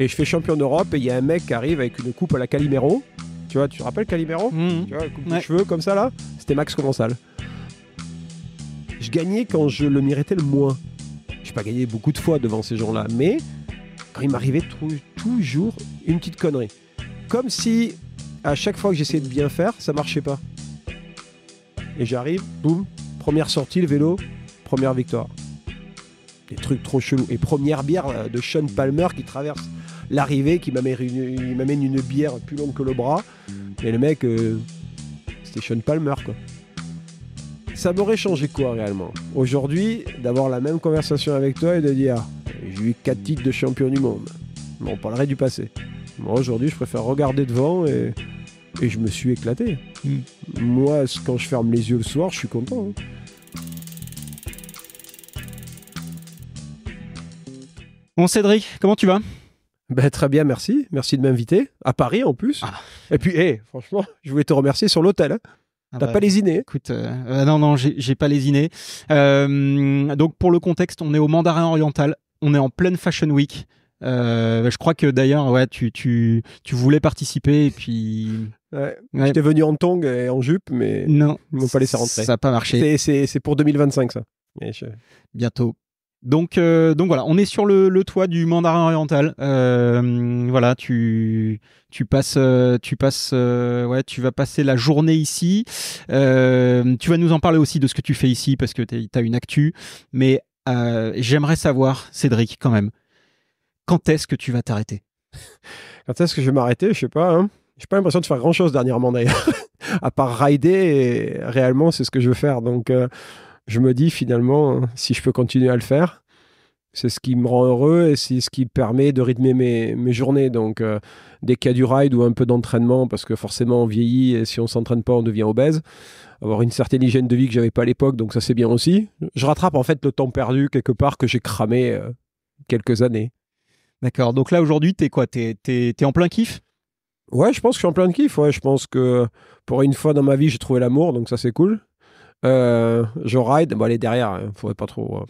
Et je fais champion d'Europe et il y a un mec qui arrive avec une coupe à la Calimero. Tu vois, tu te rappelles Calimero mhm. Tu vois, coupe cheveux comme ça là C'était Max Commensal. Je gagnais quand je le méritais le moins. J'ai pas gagné beaucoup de fois devant ces gens-là, mais quand il m'arrivait toujours une petite connerie. Comme si à chaque fois que j'essayais de bien faire, ça marchait pas. Et j'arrive, boum, première sortie, le vélo, première victoire. Des trucs trop chelous. Et première bière euh, de Sean Palmer qui traverse l'arrivée qui m'amène une, une bière plus longue que le bras. mais le mec, station euh, Palmer, quoi. Ça m'aurait changé quoi réellement Aujourd'hui, d'avoir la même conversation avec toi et de dire j'ai eu quatre titres de champion du monde. On parlerait du passé. Moi aujourd'hui, je préfère regarder devant et, je me suis éclaté. Hmm. Moi, quand je ferme les yeux le soir, je suis content. Hein. Bon Cédric, comment tu vas ben, très bien, merci. Merci de m'inviter. À Paris en plus. Ah. Et puis, eh, franchement, je voulais te remercier sur l'hôtel. Tu hein. Ah T'as bah, pas lésiné hein. Écoute, euh, euh, non, non, j'ai pas lésiné. Euh, donc, pour le contexte, on est au Mandarin Oriental. On est en pleine Fashion Week. je crois que d'ailleurs, ouais, tu, tu, tu voulais participer et puis. J'étais venu en tongs et en jupe, mais. Non. Ils m'ont pas laissé rentrer. Ça n'a pas marché. C'est pour 2025, ça. Bientôt. Donc, euh, donc voilà, on est sur le, toit du mandarin oriental. Euh, voilà, tu, tu passes, euh, tu passes, ouais, tu vas passer la journée ici. tu vas nous en parler aussi de ce que tu fais ici parce que tu as une actu. Mais j'aimerais savoir, Cédric, quand même, quand est-ce que tu vas t'arrêter Quand est-ce que je vais m'arrêter Je sais pas. Hein J'ai pas l'impression de faire grand chose dernièrement d'ailleurs, à part rider. Et réellement, c'est ce que je veux faire. Donc je me dis finalement, hein, si je peux continuer à le faire, c'est ce qui me rend heureux et c'est ce qui permet de rythmer mes, journées. Donc, euh, des cas du ride ou un peu d'entraînement, parce que forcément, on vieillit et si on s'entraîne pas, on devient obèse. Avoir une certaine hygiène de vie que je n'avais pas à l'époque, donc ça c'est bien aussi. Je rattrape en fait le temps perdu quelque part que j'ai cramé euh, quelques années. D'accord. Donc là, aujourd'hui, tu es quoi Tu es, en plein kiff Ouais, je pense que je suis en plein kiff. Ouais, je pense que pour une fois dans ma vie, j'ai trouvé l'amour, donc ça c'est cool. Euh, je ride, bon, derrière, il hein, faudrait pas trop. Euh.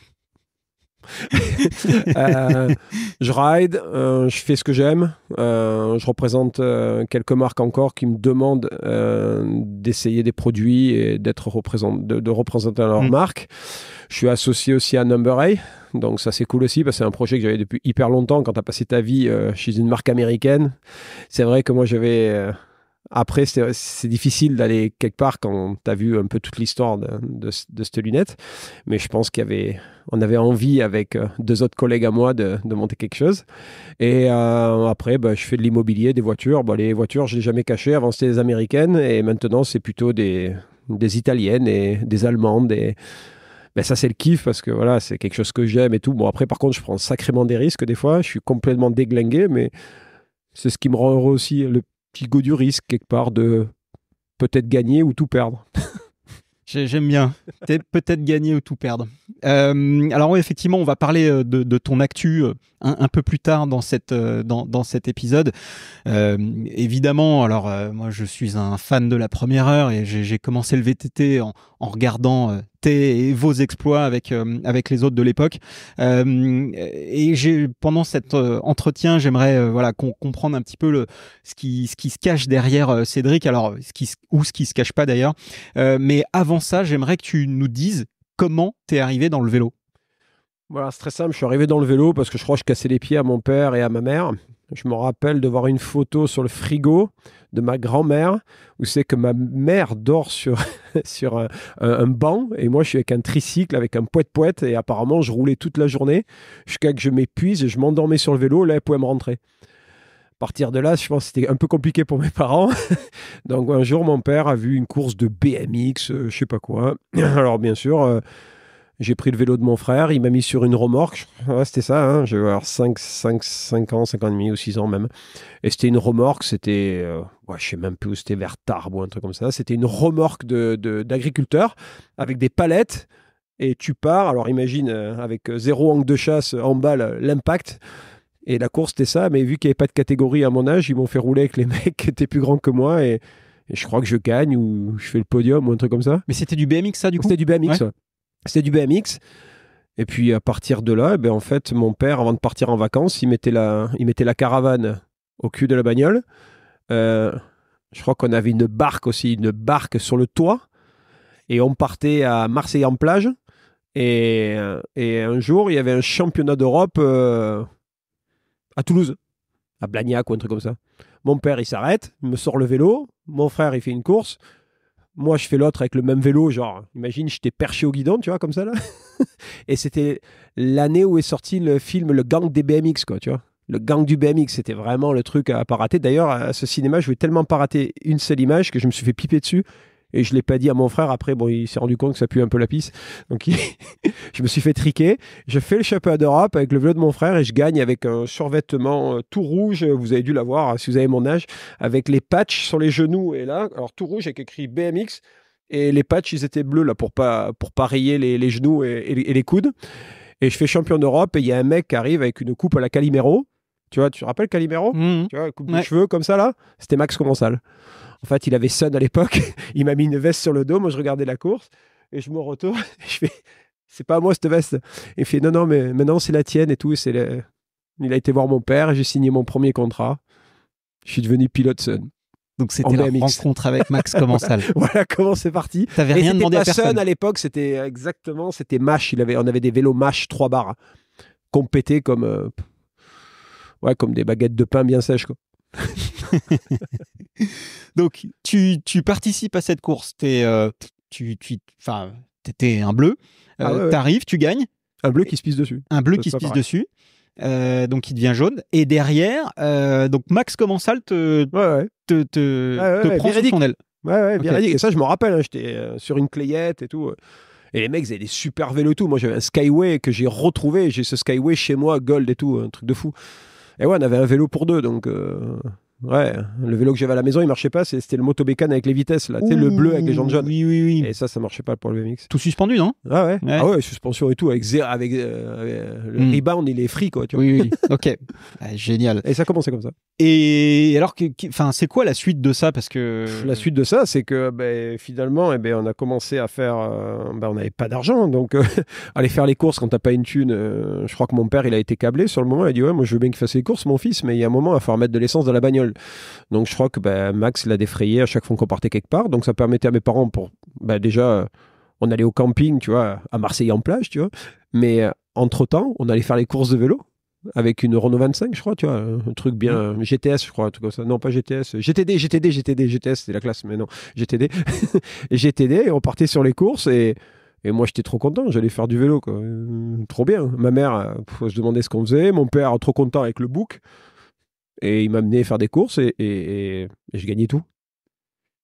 Euh, je ride, je fais ce que j'aime, je représente quelques marques encore qui me demandent d'essayer des produits et d'être de, représenter leur mm. marque. Je suis associé aussi à Number A, donc ça c'est cool aussi parce que c'est un projet que j'avais depuis hyper longtemps. Quand tu as passé ta vie chez une marque américaine, c'est vrai que moi j'avais après, c'est difficile d'aller quelque part quand tu as vu un peu toute l'histoire de, de, cette lunette. Mais je pense qu'on avait, on avait envie, avec euh, deux autres collègues à moi, de, de monter quelque chose. Et euh, après, bah, je fais de l'immobilier, des voitures. les voitures, je ne jamais cachées. Avant, c'était des américaines. Et maintenant, c'est plutôt des, des italiennes et des allemandes. Et ben, ça c'est le kiff parce que voilà c'est quelque chose que j'aime et tout bon après par contre je prends sacrément des risques des fois je suis complètement déglingué mais c'est ce qui me rend heureux aussi le petit goût du risque quelque part de peut-être gagner ou tout perdre. J'aime bien. Peut-être gagner ou tout perdre. Euh, alors oui, effectivement, on va parler euh, de, ton actu euh, un, peu plus tard dans, cette, dans, cet épisode. évidemment, alors moi je suis un fan de la première heure et j'ai commencé le VTT en regardant tes, vos exploits avec, euh, avec les autres de l'époque. Euh, et j'ai, pendant cet euh, entretien, j'aimerais voilà, qu'on comprendre un petit peu le, ce, qui, ce qui se cache derrière Cédric, alors, ce qui, ou ce qui se cache pas d'ailleurs. mais avant ça, j'aimerais que tu nous dises comment tu es arrivé dans le vélo. Voilà, c'est très simple. Je suis arrivé dans le vélo parce que je crois que je cassais les pieds à mon père et à ma mère. Je me rappelle de voir une photo sur le frigo de ma grand-mère où c'est que ma mère dort sur, sur un, banc et moi je suis avec un tricycle, avec un poète-poète et apparemment je roulais toute la journée jusqu'à que je m'épuise et je m'endormais sur le vélo. Là, elle pouvait me rentrer. À partir de là, je pense que c'était un peu compliqué pour mes parents. Donc un jour, mon père a vu une course de BMX, euh, je sais pas quoi. Alors bien sûr. Euh, j'ai pris le vélo de mon frère, il m'a mis sur une remorque. c'était ça, hein. j'avais 5, 5, 5 ans, 5 ans et demi ou 6 ans même. Et c'était une remorque, c'était, euh, ouais, je sais même plus où c'était, vers Tarbes ou un truc comme ça. C'était une remorque d'agriculteurs de, d'agriculteurs avec des palettes. Et tu pars, alors imagine, euh, avec euh, zéro angle de chasse euh, en balle l'impact. Et la course, c'était ça, mais vu qu'il n'y avait pas de catégorie à mon âge, ils m'ont fait rouler avec les mecs qui étaient plus grands que moi. Et, et je crois que je gagne ou je fais le podium ou un truc comme ça. Mais c'était du BMX ça du coup C'était du BMX. Ouais. C'était du BMX. Et puis à partir de là, eh ben en fait, mon père, avant de partir en vacances, il mettait la, il mettait la caravane au cul de la bagnole. Euh, je crois qu'on avait une barque aussi, une barque sur le toit. Et on partait à Marseille en plage. Et, un jour, il y avait un championnat d'Europe euh, à Toulouse, à Blagnac ou un truc comme ça. Mon père, il s'arrête, il me sort le vélo. Mon frère, il fait une course. Moi, je fais l'autre avec le même vélo, genre, imagine, je t'ai perché au guidon, tu vois, comme ça, là. et c'était l'année où est sorti le film Le Gang des BMX, quoi, tu vois. Le Gang du BMX, c'était vraiment le truc à pas rater. D'ailleurs, à ce cinéma, je voulais tellement pas rater une seule image que je me suis fait piper dessus et je l'ai pas dit à mon frère. Après, bon, il s'est rendu compte que ça pue un peu la pisse. Donc, je me suis fait triquer. Je fais le championnat d'Europe avec le vélo de mon frère et je gagne avec un survêtement euh, tout rouge. Vous avez dû l'avoir hein, si vous avez mon âge, avec les patchs sur les genoux et là, alors tout rouge avec écrit BMX et les patchs ils étaient bleus là pour pas pour pas rayer les, les genoux et, les coudes. Et je fais champion d'Europe et il y a un mec qui arrive avec une coupe à la Calimero. Tu vois, tu te rappelles Calimero mmh. Tu vois, coupe de cheveux comme ça là C'était Max Commensal. En fait, il avait Sun à l'époque. il m'a mis une veste sur le dos. Moi, je regardais la course et je me retourne. je fais, c'est pas à moi cette veste. il fait, non, non, mais maintenant c'est la tienne et tout. C'est le... Il a été voir mon père. J'ai signé mon premier contrat. Je suis devenu pilote Sun. Donc c'était la rencontre avec Max Commensal. voilà comment c'est parti. T'avais rien demandé à personne. Sun à l'époque, c'était exactement, c'était Mash. Il avait, on avait des vélos Mash 3 barres, compétés comme, euh, ouais, comme des baguettes de pain bien sèches quoi. Donc, tu, participes à cette course. Es, euh, tu, tu étais un bleu. Ah euh, tu arrives, tu gagnes. Un bleu qui se pisse dessus. Un bleu qui se pisse dessus. Euh, donc il devient jaune. Et derrière, donc Max Commensal te, te, te, te prend sur son aile. Ouais, Et ça, je me rappelle, hein, j'étais sur une clayette et tout. Et les mecs, ils avaient des super vélos tout. Moi, j'avais un Skyway que j'ai retrouvé. J'ai ce Skyway chez moi, Gold et tout, un truc de fou. Et ouais, on avait un vélo pour deux, donc Ouais, le vélo que j'avais à la maison, il marchait pas. C'était le motobécane avec les vitesses, là. Tu le bleu avec les jantes jaunes. Oui, oui, oui. Et ça, ça marchait pas pour le BMX. Tout suspendu, non Ah ouais. Ah ouais, suspension et tout. Avec, avec, euh, euh, le hmm. rebound, il est free, quoi. Tu vois oui, oui. ok. génial. Et ça commençait comme ça. Et alors, que, c'est quoi la suite de ça Parce que. La suite de ça, c'est que bah, finalement, eh ben, on a commencé à faire. Euh, bah, on n'avait pas d'argent. Donc, aller faire les courses quand t'as pas une thune. je crois que mon père, il a été câblé sur le moment. Il a dit Ouais, moi, je veux bien qu'il fasse les courses, mon fils, mais il y a un moment, il va falloir mettre de l'essence dans la bagnole. Donc je crois que bah, Max l'a défrayé à chaque fois qu'on partait quelque part. Donc ça permettait à mes parents pour bah, déjà euh, on allait au camping, tu vois, à Marseille en plage, tu vois. Mais euh, entre temps, on allait faire les courses de vélo avec une Renault 25, je crois, tu vois, euh, un truc bien mmh. GTS, je crois, un truc ça. Non, pas GTS, GTD, GTD, GTD, GTS, c'était la classe, mais non, GTD, GTD. Et on partait sur les courses et moi, j'étais trop content, j'allais faire du vélo. trop bien. Ma mère, se je demandais ce qu'on faisait. Mon père, trop content avec le bouc. Et il m'amenait faire des courses et, je gagnais tout.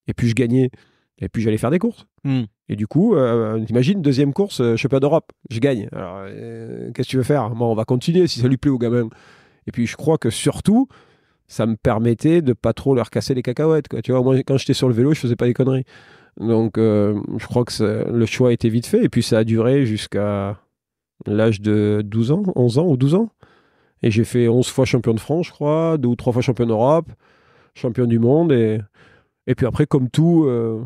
Et puis je gagnais. Et puis j'allais faire des courses. Hmm. Et du coup, euh, imagine, deuxième course, euh, pas d'Europe, je gagne. Alors, euh, qu'est-ce que tu veux faire Moi, on va continuer si ça lui plaît au gamin. Et puis, je crois que surtout, ça me permettait de pas trop leur casser les cacahuètes. Tu vois, moi, quand j'étais sur le vélo, je faisais pas des conneries. Donc, euh, je crois que le choix a été vite fait. Et puis, ça a duré jusqu'à l'âge de 12 ans, 11 ans ou 12 ans. Et j'ai fait 11 fois champion de France, je crois, deux ou trois fois champion d'Europe, champion du monde. Et, et puis après, comme tout, euh,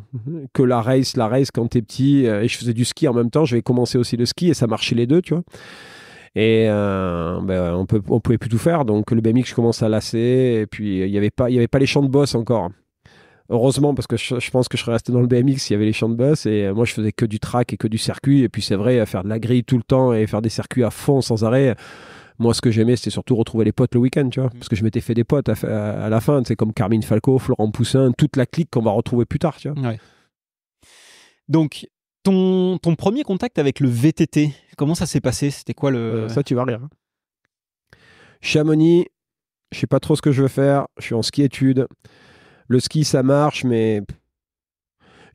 que la race, la race quand t'es petit, euh, et je faisais du ski en même temps, j'avais commencé aussi le ski et ça marchait les deux, tu vois. Et euh, ben, on peut, on pouvait plus tout faire. Donc le BMX, je commence à lasser. Et puis il n'y avait, pas, y avait pas les champs de boss encore. Heureusement, parce que je, je, pense que je serais resté dans le BMX s'il y avait les champs de boss. Et moi, je faisais que du track et que du circuit. Et puis c'est vrai, faire de la grille tout le temps et faire des circuits à fond sans arrêt moi, ce que j'aimais, c'était surtout retrouver les potes le week-end, tu vois, mm. parce que je m'étais fait des potes à, la fin, c'est comme Carmine Falco, Florent Poussin, toute la clique qu'on va retrouver plus tard, tu vois. Donc, ton, ton, premier contact avec le VTT, comment ça s'est passé C'était quoi le. Euh, ça, tu vas rire. Hein. Chamonix, je sais pas trop ce que je veux faire. Je suis en ski étude. Le ski, ça marche, mais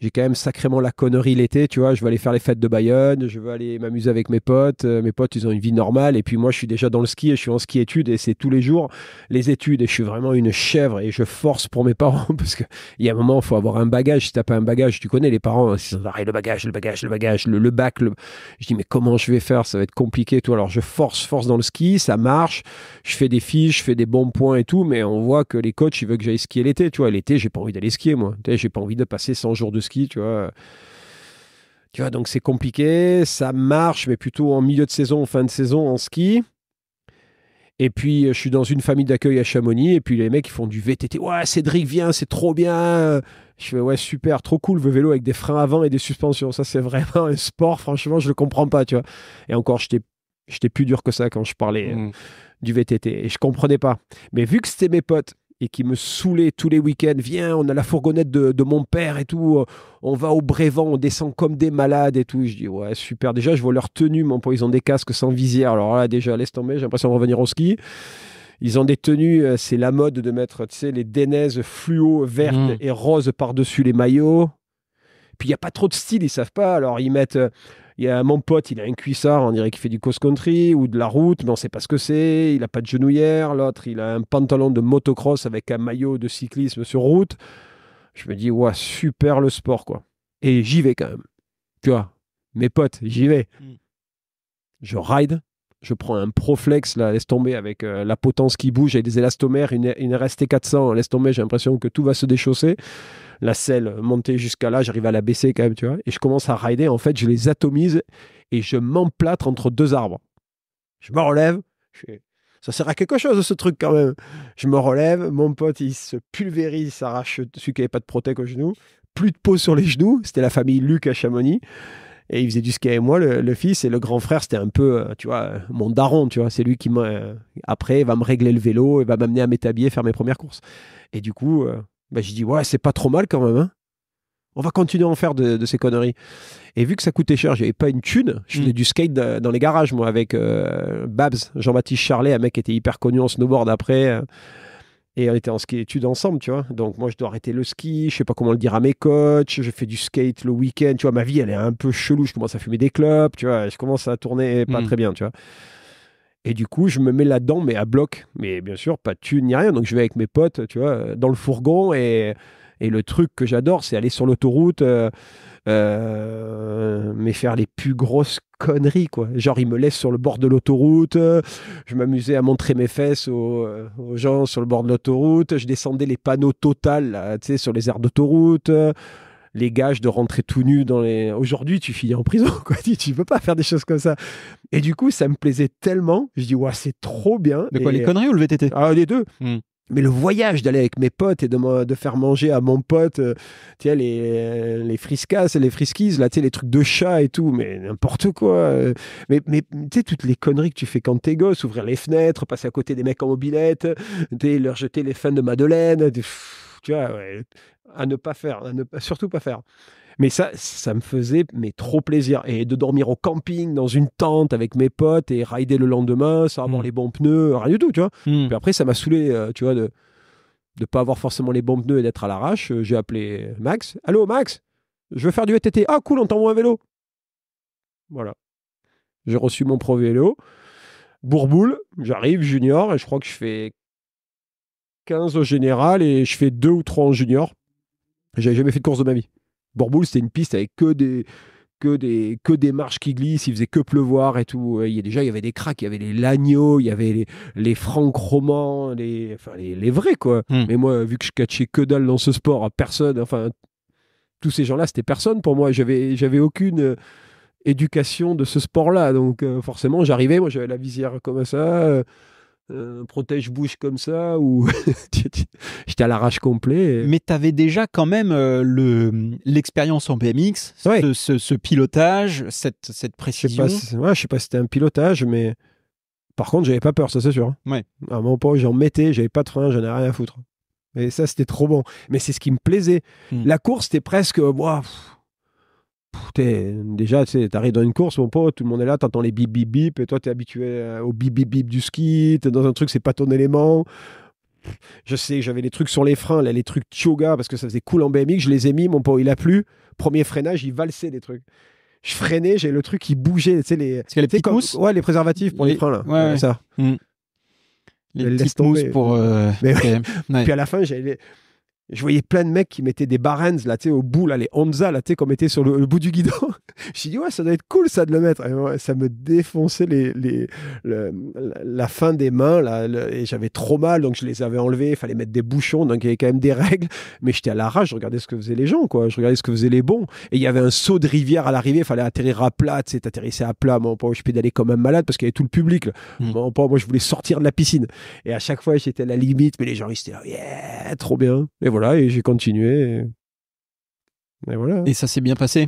j'ai quand même sacrément la connerie l'été, tu vois, je veux aller faire les fêtes de Bayonne, je veux aller m'amuser avec mes potes, euh, mes potes ils ont une vie normale et puis moi je suis déjà dans le ski et je suis en ski études et c'est tous les jours les études et je suis vraiment une chèvre et je force pour mes parents parce que il y a un moment il faut avoir un bagage, si t'as pas un bagage, tu connais les parents, hein. ils le bagage, le bagage, le bagage, le, bac, je dis mais comment je vais faire, ça va être compliqué toi. Alors je force, force dans le ski, ça marche, je fais des fiches, je fais des bons points et tout, mais on voit que les coachs ils veulent que j'aille skier l'été, tu vois, l'été j'ai pas envie d'aller skier moi, j'ai pas envie de passer 100 jours de ski, tu vois. Tu vois, donc c'est compliqué, ça marche, mais plutôt en milieu de saison, en fin de saison, en ski. Et puis, je suis dans une famille d'accueil à Chamonix, et puis les mecs, ils font du VTT. Ouais, Cédric, viens, c'est trop bien. Je fais, ouais, super, trop cool, le vélo avec des freins avant et des suspensions. Ça, c'est vraiment un sport, franchement, je le comprends pas, tu vois. Et encore, j'étais plus dur que ça quand je parlais mmh. euh, du VTT, et je comprenais pas. Mais vu que c'était mes potes, et qui me saoulait tous les week-ends. Viens, on a la fourgonnette de, mon père et tout. On va au Brévent, on descend comme des malades et tout. Je dis, ouais, super. Déjà, je vois leur tenue, mon pote. Ils ont des casques sans visière. Alors là, déjà, laisse tomber, j'ai l'impression de revenir au ski. Ils ont des tenues, euh, c'est la mode de mettre, tu sais, les dénaises fluo vertes mmh. et roses par-dessus les maillots. Puis il n'y a pas trop de style, ils savent pas. Alors ils mettent euh, il y a mon pote, il a un cuissard, on dirait qu'il fait du cross-country ou de la route, mais on ne sait pas ce que c'est. Il a pas de genouillère. L'autre, il a un pantalon de motocross avec un maillot de cyclisme sur route. Je me dis, ouais, super le sport, quoi. Et j'y vais quand même. Tu vois, mes potes, j'y vais. Mm. Je ride, je prends un Proflex, là, laisse tomber, avec euh, la potence qui bouge, avec des élastomères, une, une RST400, hein, laisse tomber, j'ai l'impression que tout va se déchausser la selle montée jusqu'à là, j'arrive à la baisser quand même, tu vois. Et je commence à rider. En fait, je les atomise et je m'emplâtre entre deux arbres. Je me relève. Ça sert à quelque chose, ce truc, quand même. Je me relève. Mon pote, il se pulvérise, il s'arrache celui qui n'avait pas de protèque au genou. Plus de peau sur les genoux. C'était la famille Luc à Chamonix et il faisait du ski avec moi, le, fils, et le grand frère, c'était un peu, euh, tu vois, euh, mon daron, tu vois, c'est lui qui, m'a, euh, après, va me régler le vélo et va m'amener à m'établir, faire mes premières courses. Et du coup, bah, j'ai dit ouais, c'est pas trop mal quand même. Hein. on va continuer à en faire de, ces conneries. Et vu que ça coûtait cher, j'avais pas une thune. Je faisais mm. du skate dans les garages, moi, avec euh, Babs, Jean-Baptiste Charlet, un mec qui était hyper connu en snowboard après. Euh, et on était en ski études ensemble, tu vois. Donc moi, je dois arrêter le ski, je sais pas comment le dire à mes coachs, je fais du skate le week-end, tu vois. Ma vie, elle est un peu chelou. Je commence à fumer des clubs, tu vois. Je commence à tourner pas mm. très bien, tu vois. Et du coup, je me mets là-dedans, mais à bloc. Mais bien sûr, pas de thune ni rien. Donc, je vais avec mes potes, tu vois, dans le fourgon. Et, le truc que j'adore, c'est aller sur l'autoroute, euh, euh, mais faire les plus grosses conneries, quoi. Genre, ils me laissent sur le bord de l'autoroute. Je m'amusais à montrer mes fesses aux, euh, gens sur le bord de l'autoroute. Je descendais les panneaux total, tu sais, sur les aires d'autoroute les gages de rentrer tout nu dans les. Aujourd'hui, tu finis en prison, quoi. Tu, tu veux pas faire des choses comme ça. Et du coup, ça me plaisait tellement. Je dis, ouais, c'est trop bien. Mais quoi, les conneries ou le VTT Ah, les deux. Hmm. Mais le voyage d'aller avec mes potes et de, faire manger à mon pote, tiens, euh, tu sais, les, les friscas et les friskies, là, tu sais, les trucs de chat et tout, mais n'importe quoi. Euh. mais, mais tu sais, toutes les conneries que tu fais quand t'es gosse, ouvrir les fenêtres, passer à côté des mecs en mobilette, leur jeter les fins de Madeleine tu vois, à ne pas faire, ne pas, surtout pas faire. Mais ça, ça me faisait mais trop plaisir. Et de dormir au camping, dans une tente avec mes potes et rider le lendemain sans avoir mmh. les bons pneus, rien du tout, tu vois. Mmh. après, ça m'a saoulé, euh, tu vois, de ne pas avoir forcément les bons pneus et d'être à l'arrache. Euh, j'ai appelé euh, Max. Allô, Max Je veux faire du VTT. Ah, cool, on t'envoie un vélo. Voilà. J'ai reçu mon pro vélo. Bourboule, j'arrive junior et je crois que je fais 15 au général et je fais deux ou trois en junior. J'avais jamais fait de course de ma vie. Bourboule, c'était une piste avec que des, que des, que des marches qui glissent, il faisait que pleuvoir et tout. Il y a déjà, il y avait des cracks, il y avait les lagnaux, il y avait les, francs romans les, les, vrais quoi. Hmm. Mais moi, vu que je catchais que dalle dans ce sport, personne, enfin, tous ces gens-là, c'était personne pour moi. J'avais, j'avais aucune euh, éducation de ce sport-là. Donc, euh, forcément, j'arrivais, moi, j'avais la visière comme ça. Euh, euh, protège-bouche comme ça ou j'étais à l'arrache complet. Mais tu déjà quand même euh, le l'expérience en BMX, ce, pilotage, cette, cette précision. Je sais pas c'était un pilotage, mais par contre, j'avais pas peur, ça c'est sûr. Hein. Ouais. À un moment, j'en mettais, j'avais pas de frein, j'en ai rien à foutre. Et ça, c'était trop bon. Mais c'est ce qui me plaisait. Hmm. La course, c'était presque. moi déjà, tu arrives dans une course, mon pote, tout le monde est là, entends les bip bip bip, et toi, tu es habitué euh, au bip bip bip du ski, es dans un truc, c'est pas ton élément. Je sais, j'avais les trucs sur les freins, les trucs Tioga, parce que ça faisait cool en BMX, je les ai mis, mon pote, il a plu. Premier freinage, il valsait des trucs. Je freinais, j'ai le truc qui bougeait, tu sais, les. Parce que Ouais, les préservatifs pour les, freins, là. Ouais, ça. Hmm. Les, petites pour. Et euh, Puis à la fin, j'ai je voyais plein de mecs qui mettaient des barrens, là, tu sais, au bout, là, les onzas là, tu sais, qu'on mettait sur le, bout du guidon. je suis dit, ouais, ça doit être cool, ça, de le mettre. ça me défonçait les, les, la fin des mains, là, et j'avais trop mal, donc je les avais enlevés. Il fallait mettre des bouchons, donc il y avait quand même des règles. Mais j'étais à la rage, je regardais ce que faisaient les gens, quoi. Je regardais ce que faisaient les bons. Et il y avait un saut de rivière à l'arrivée, il fallait atterrir à plat, tu sais, t'atterrissais à plat. Mon pauvre, je pédalais quand même malade parce qu'il y avait tout le public. Hmm. moi, je voulais sortir de la piscine. Et à chaque fois, j'étais à la limite, mais les gens, ils étaient là, trop bien voilà, et j'ai continué. Et, voilà. Et ça s'est bien passé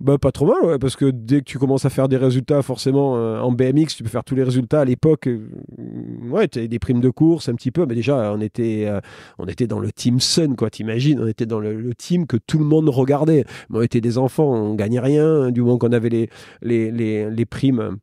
bah, pas trop mal, ouais, parce que dès que tu commences à faire des résultats, forcément, euh, en BMX, tu peux faire tous les résultats. À l'époque, euh, mm, ouais, tu des primes de course un petit peu, mais déjà, on était, euh, on était dans le Team Sun, quoi, t'imagines On était dans le, team que tout le monde regardait. Mais on était des enfants, on gagnait rien, du moins qu'on avait les, les, les primes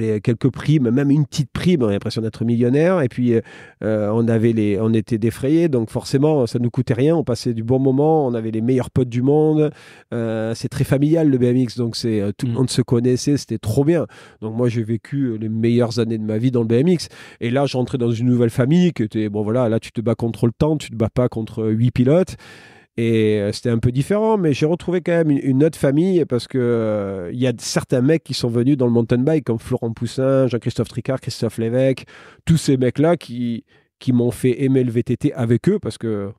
j'ai quelques primes, même une petite prime, on a l'impression d'être millionnaire. Et puis, euh, euh, on, avait les, on était défrayés, donc forcément, ça ne nous coûtait rien. On passait du bon moment, on avait les meilleurs potes du monde. Euh, c'est très familial le BMX, donc c'est tout le mm. monde se connaissait, c'était trop bien. Donc, moi, j'ai vécu les meilleures années de ma vie dans le BMX. Et là, j'entrais dans une nouvelle famille qui était, bon voilà, là, tu te bats contre le temps, tu te bats pas contre huit pilotes. Et euh, c'était un peu différent, mais j'ai retrouvé quand même une, autre famille parce que euh, il y a certains mecs qui sont venus dans le mountain bike, comme Florent Poussin, Jean-Christophe Tricard, Christophe Lévesque, tous ces mecs-là qui, qui m'ont fait aimer le VTT avec eux parce que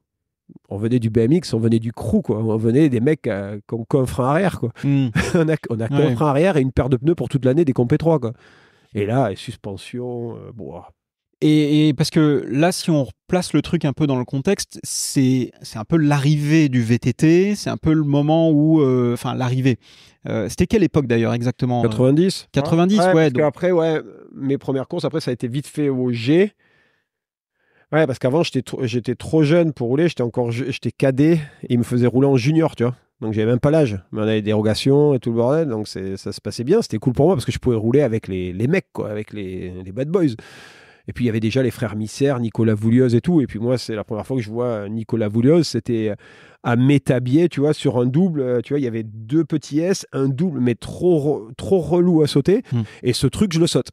on venait du BMX, on venait du crew, quoi. On venait des mecs euh, qui ont frein arrière, quoi. Hmm. on a, on frein arrière et une paire de pneus pour toute l'année des compétrois. quoi. Et là, suspension, euh, et, parce que là, si on replace le truc un peu dans le contexte, c'est un peu l'arrivée du VTT, c'est un peu le moment où, euh, enfin l'arrivée. Euh, c'était quelle époque d'ailleurs exactement 90. Euh, 90, ouais. donc... Après, ouais, mes premières courses, après ça a été vite fait au G. Ouais, parce qu'avant j'étais j'étais trop jeune pour rouler, j'étais encore j'étais cadet et ils me faisaient rouler en junior, tu vois. Donc j'avais même pas l'âge, mais on avait des dérogations et tout le bordel, donc ça se passait bien, c'était cool pour moi parce que je pouvais rouler avec les, mecs quoi, avec les, les bad boys. Et puis il y avait déjà les frères Missère, Nicolas Voulioz et tout. Et puis moi, c'est la première fois que je vois euh, Nicolas Voulioz. C'était euh, à métabier, tu vois, sur un double. Euh, tu vois, il y avait deux petits S, un double, mais trop, trop relou à sauter. Hmm. Et ce truc, je le saute.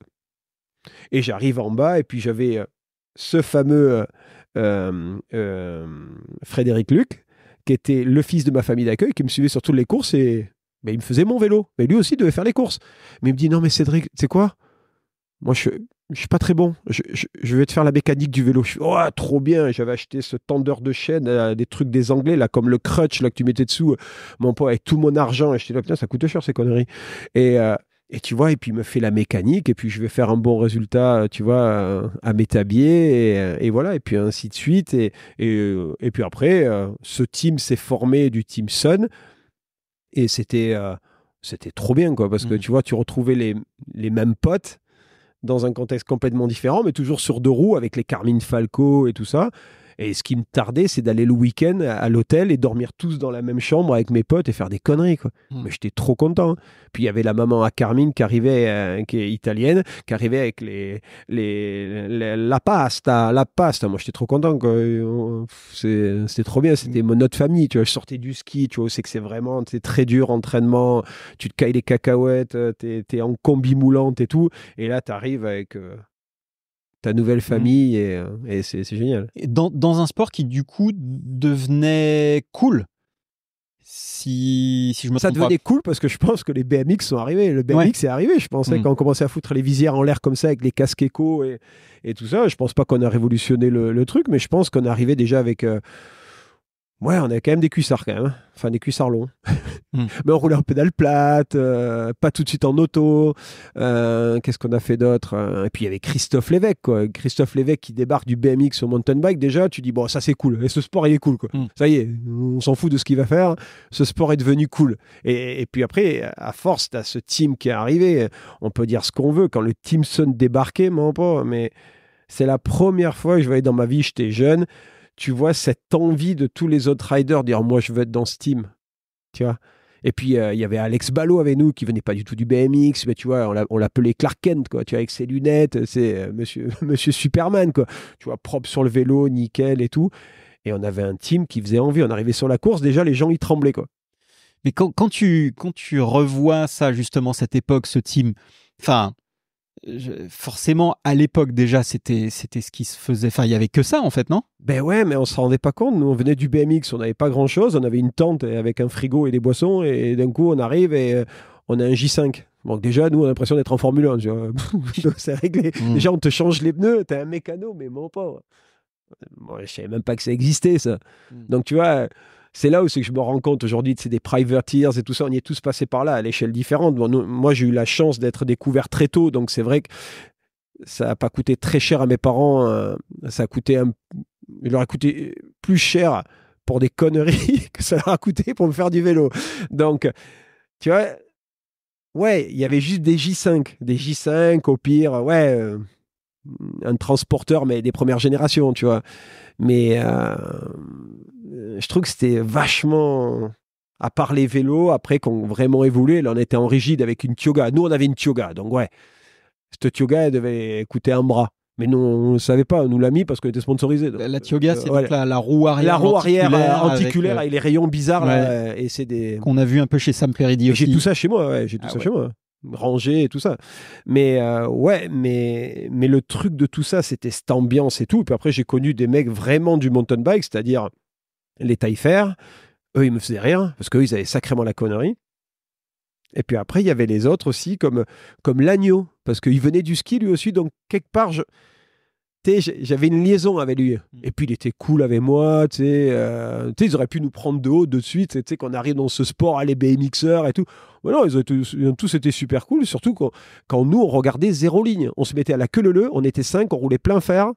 Et j'arrive en bas, et puis j'avais ce fameux Frédéric Luc, qui était le fils de ma famille d'accueil, qui me suivait sur toutes les courses et bah, il me faisait mon vélo. Mais lui aussi devait faire les courses. Mais il me dit Non, mais Cédric, tu sais quoi Moi, je, je suis pas très bon. Je, vais te faire la mécanique du vélo. oh, trop bien. J'avais acheté ce tendeur de chaîne, euh, des trucs des Anglais, là, comme le crutch, là, que tu mettais dessous, euh, mon pote, avec tout mon argent. Et je là, putain, ça coûte cher, ces conneries. Euh, et, tu vois, et puis il me fait la mécanique, et puis je vais faire un bon résultat, tu vois, à m'établier, et, et, voilà, et puis ainsi de suite. Et, et, puis après, ce team s'est formé du Team Sun, et c'était c'était trop bien, quoi, parce que mmh. tu vois, tu retrouvais les mêmes potes dans un contexte complètement différent, mais toujours sur deux roues avec les Carmine Falco et tout ça. Et ce qui me tardait, c'est d'aller le week-end à l'hôtel et dormir tous dans la même chambre avec mes potes et faire des conneries. Hmm. Mais j'étais trop content. Hein. Puis il y avait la maman à Carmine qui arrivait, euh, qui est italienne, qui arrivait avec les, les, la pasta, la pasta. Moi, j'étais trop content. Euh, c'était trop bien. C'était notre famille. Tu vois, je sortais du ski. Tu vois, c'est que c'est vraiment très dur entraînement. Tu te cailles les cacahuètes. Euh, t'es es en combi moulante et tout. Et là, tu arrives avec ta nouvelle mm. famille et, euh, c'est, génial. dans, un sport qui du coup devenait cool. Si, si je me Ça devenait cool parce que je pense que les BMX sont arrivés. Le BMX est arrivé. Je pensais mm. quand on commençait à foutre les visières en l'air comme ça avec les casques éco et, et, tout ça, je pense pas qu'on a révolutionné le, truc, mais je pense qu'on est arrivé déjà avec. Euh, Ouais, on a quand même des cuissards quand même, hein. enfin des cuissards longs. Hmm. Mais on roulait en pédale plate, euh, pas tout de suite en auto. Euh, qu'est-ce qu'on a fait d'autre euh, Et puis il y avait Christophe Lévesque, quoi. Christophe Lévesque qui débarque du BMX au mountain bike. Déjà, tu dis bon, ça c'est cool. Et ce sport il est cool, quoi. Hmm. Ça y est, on s'en fout de ce qu'il va faire. Ce sport est devenu cool. Et, puis après, à force, t'as ce team qui est arrivé. On peut dire ce qu'on veut. Quand le Teamson débarquait, mon pas. mais c'est la première fois que je voyais dans ma vie, j'étais jeune tu vois cette envie de tous les autres riders dire moi je veux être dans ce team. Tu vois et puis, euh, il y avait Alex Ballot avec nous, qui venait pas du tout du BMX, mais tu vois, on l'appelait Clark Kent, quoi, tu vois, avec ses lunettes, c'est euh, euh, monsieur, monsieur Superman, quoi, tu vois, propre sur le vélo, nickel et tout. Et on avait un team qui faisait envie. On arrivait sur la course, déjà, les gens, ils tremblaient, quoi. Mais quand, tu, quand tu revois ça, justement, cette époque, ce team, enfin, forcément, à l'époque déjà, c'était c'était ce qui se faisait. Enfin, il y avait que ça en fait, non Ben ouais, mais on se rendait pas compte. Nous, on venait du BMX, on n'avait pas grand chose. On avait une tente avec un frigo et des boissons, et d'un coup, on arrive et euh, on a un J5. Donc déjà, nous, on a l'impression d'être en Formule 1. c'est réglé. Hmm. Déjà, on te change les pneus, t'as un mécano, mais mon pas. Euh, moi, je savais même pas que ça existait, ça. Hmm. Donc tu vois, c'est là où que je me rends compte aujourd'hui, c'est des privateers et tout ça, on y est tous passés par là à l'échelle différente. moi, j'ai eu la chance d'être découvert très tôt, donc c'est vrai que ça n'a pas coûté très cher à mes parents. Hein. ça a coûté un... Il leur a coûté plus cher pour des conneries que ça leur a coûté pour me faire du vélo. Donc, tu vois, ouais, il y avait juste des J5. Des J5, au pire, ouais, euh, un transporteur, mais des premières générations, tu vois. Mais euh, je trouve que c'était vachement à part les vélos, après qu'on vraiment évolué, là on était en rigide avec une Tioga. Nous on avait une Tioga, donc ouais, cette Tioga elle devait coûter un bras. Mais nous on ne savait pas, on nous l'a mis parce qu'elle était sponsorisé. La, la, Tioga, euh, c'est la, roue arrière. La roue arrière euh, anticulaire avec, euh, les rayons bizarres. et c'est des... Qu'on a vu un peu chez Sam Peridi aussi. J'ai tout ça chez moi, ouais, j'ai tout ah ça chez moi. Rangé et tout ça. Mais ouais, mais, mais le truc de tout ça, c'était cette ambiance et tout. puis après, j'ai connu des mecs vraiment du mountain bike, c'est-à-dire les taille-fer, eux, ils me faisaient rien parce qu'eux, ils avaient sacrément la connerie. Et puis après, il y avait les autres aussi, comme, comme l'agneau, parce qu'il venait du ski lui aussi, donc quelque part, je, j'avais une liaison avec lui. Mm. Et puis il était cool avec moi, tu euh, ils auraient pu nous prendre de haut de suite, tu sais, qu'on arrive dans ce sport, à les BMXers et tout. non, ils ont, tous, ils super cool, surtout quand, nous, on regardait zéro ligne. On se mettait à la queue leu, on était cinq, on roulait plein fer,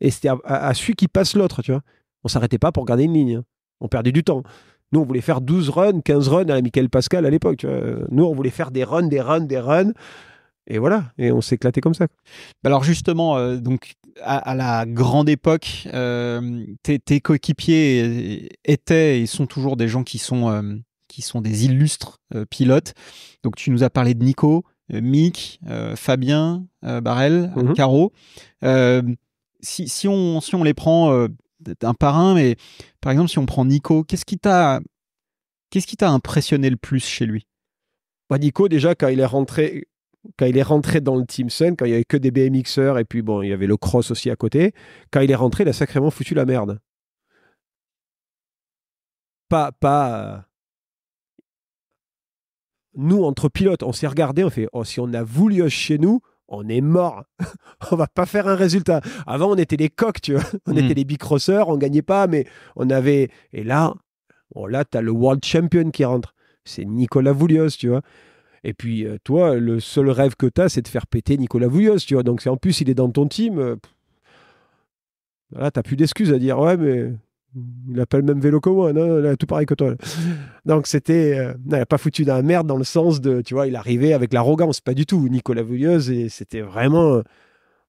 et c'était à celui qui passe l'autre, tu vois. On s'arrêtait pas pour garder une ligne. Hein. On perdait du temps. Nous, on voulait faire 12 runs, 15 runs à la Michael Pascal à l'époque. Nous, on voulait faire des runs, des runs, des runs. Et voilà, et on s'est éclaté comme ça. Bah alors justement, euh, donc à, la grande époque, euh, tes, coéquipiers euh, étaient et sont toujours des gens qui sont, qui sont des illustres pilotes. Donc tu nous as parlé de Nico, Mick, Fabien, Barrel, mm-hmm. Caro. Si, on, si on les prend d'un par un, mais par exemple, si on prend Nico, qu'est-ce qui t'a qu'est-ce qui t'a impressionné le plus chez lui bah Nico, déjà, quand il est rentré, quand il est rentré dans le Team Sun, quand il n'y avait que des BMXers et puis bon, il y avait le cross aussi à côté, quand il est rentré, il a sacrément foutu la merde. Pas, pas. Euh, nous, entre pilotes, on s'est regardé, on fait, oh, si on a voulu chez nous, on est mort. on va pas faire un résultat. Avant, on était les coqs, tu vois. On hmm. était les big on gagnait pas, mais on avait. Et là, là, tu as le world champion qui rentre. C'est Nicolas Voulios, tu vois. Et puis, euh, toi, le seul rêve que tu as, c'est de faire péter Nicolas Voulios, tu vois. Donc, en plus, il est dans ton team. Là, tu n'as plus d'excuses à dire, ouais, mais il n'a pas le même vélo que moi, tout pareil que toi. Donc c'était, euh, il n'a pas foutu d'un merde dans le sens de, tu vois, il arrivait avec l'arrogance, pas du tout. Nicolas Vouilleuse, et c'était vraiment, euh,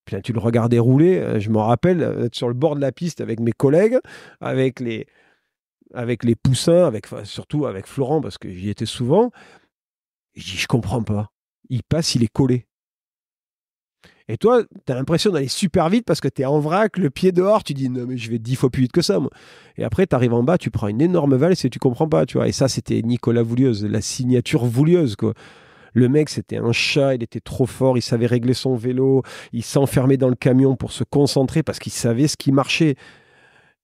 Putain, tu le regardais rouler, euh, je me rappelle, être sur le bord de la piste avec mes collègues, avec les, avec les poussins, avec, surtout avec Florent, parce que j'y étais souvent. Je dis, je comprends pas. Il passe, il est collé. Et toi, tu as l'impression d'aller super vite parce que t'es en vrac, le pied dehors, tu dis non, mais je vais dix fois plus vite que ça, moi. Et après, t'arrives en bas, tu prends une énorme valse et tu comprends pas, tu vois. Et ça, c'était Nicolas Voulieuse, la signature Voulieuse, quoi. Le mec, c'était un chat, il était trop fort, il savait régler son vélo, il s'enfermait dans le camion pour se concentrer parce qu'il savait ce qui marchait.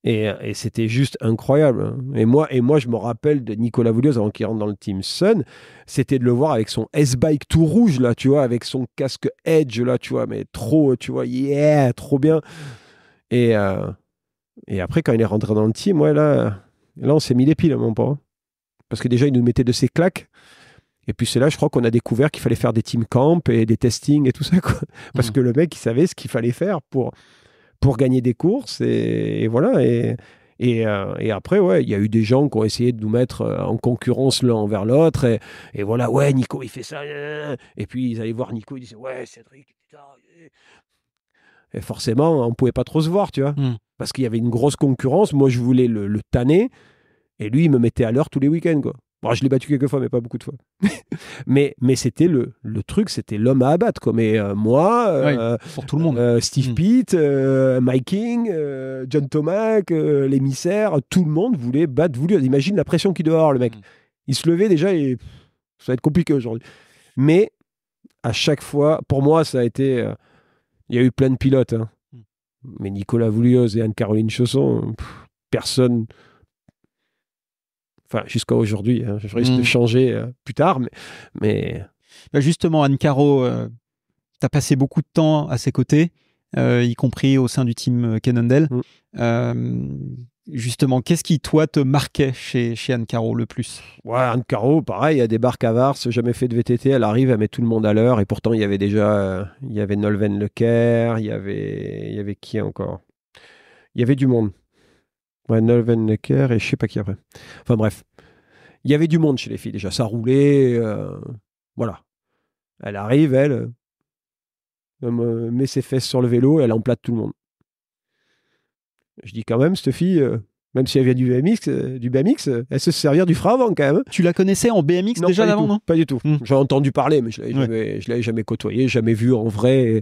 Et, c'était juste incroyable. Hein. Et moi, et moi, je me rappelle de Nicolas Voulioz avant qu'il rentre dans le Team Sun, c'était de le voir avec son S-Bike tout rouge, là, tu vois, avec son casque Edge, là, tu vois, mais trop, tu vois, yeah, trop bien. Et, euh, et après, quand il est rentré dans le team, ouais, là, là on s'est mis les piles, hein, mon pote, hein. Parce que déjà, il nous mettait de ses claques. Et puis c'est là, je crois qu'on a découvert qu'il fallait faire des team camp et des testings et tout ça, quoi. Parce mmh. que le mec, il savait ce qu'il fallait faire pour pour gagner des courses. Et, voilà. Et, euh, et, après, ouais, il y a eu des gens qui ont essayé de nous mettre euh, en concurrence l'un envers l'autre. Et, voilà, ouais, Nico, il fait ça. Euh, et puis, ils allaient voir Nico, ils disaient, ouais, Cédric, putain. Et forcément, on pouvait pas trop se voir, tu vois. Hmm. Parce qu'il y avait une grosse concurrence. Moi, je voulais le, le tanner. Et lui, il me mettait à l'heure tous les week-ends, quoi. Bon, je l'ai battu quelques fois, mais pas beaucoup de fois. mais mais c'était le, le truc, c'était l'homme à abattre. Quoi. Mais euh, moi, euh, pour tout le monde. Euh, Steve mmh. Pitt, Mike King, John Tomac, l'émissaire, tout le monde voulait battre voulu. Imagine la pression qu'il dehors le mec. Mm. Il se levait déjà et ça va être compliqué aujourd'hui. Mais à chaque fois, pour moi, ça a été. Il y a eu plein de pilotes. Hein. Mm. Mais Nicolas Voulioz et Anne-Caroline Chausson, personne jusqu'à aujourd'hui. Hein. Je risque de mm. changer euh, plus tard, mais. Bah, justement, Anne Caro, euh, tu as passé beaucoup de temps à ses côtés, euh, y compris au sein du team Cannondale. Mm. Justement, qu'est-ce qui, toi, te marquait chez, Anne Caro le plus Anne Caro, pareil, elle débarque à Vars, jamais fait de VTT, elle arrive, elle met tout le monde à l'heure, et pourtant, il y avait déjà, il y avait Nolven Lecaire, il y avait, il y avait qui encore Il y avait du monde. Ouais, Necker et je sais pas qui après. Enfin bref. Il y avait du monde chez les filles déjà. Ça roulait. Euh, voilà. Elle arrive, elle, euh, met ses fesses sur le vélo et elle emplate tout le monde. Je dis quand même, cette fille, euh, même si elle vient du BMX, du BMX elle se servir du frein avant quand même. Tu la connaissais en BMX déjà d'avant, non Pas du tout. Hmm. J'ai entendu parler, mais je ne l'avais jamais, côtoyée, jamais vue en vrai.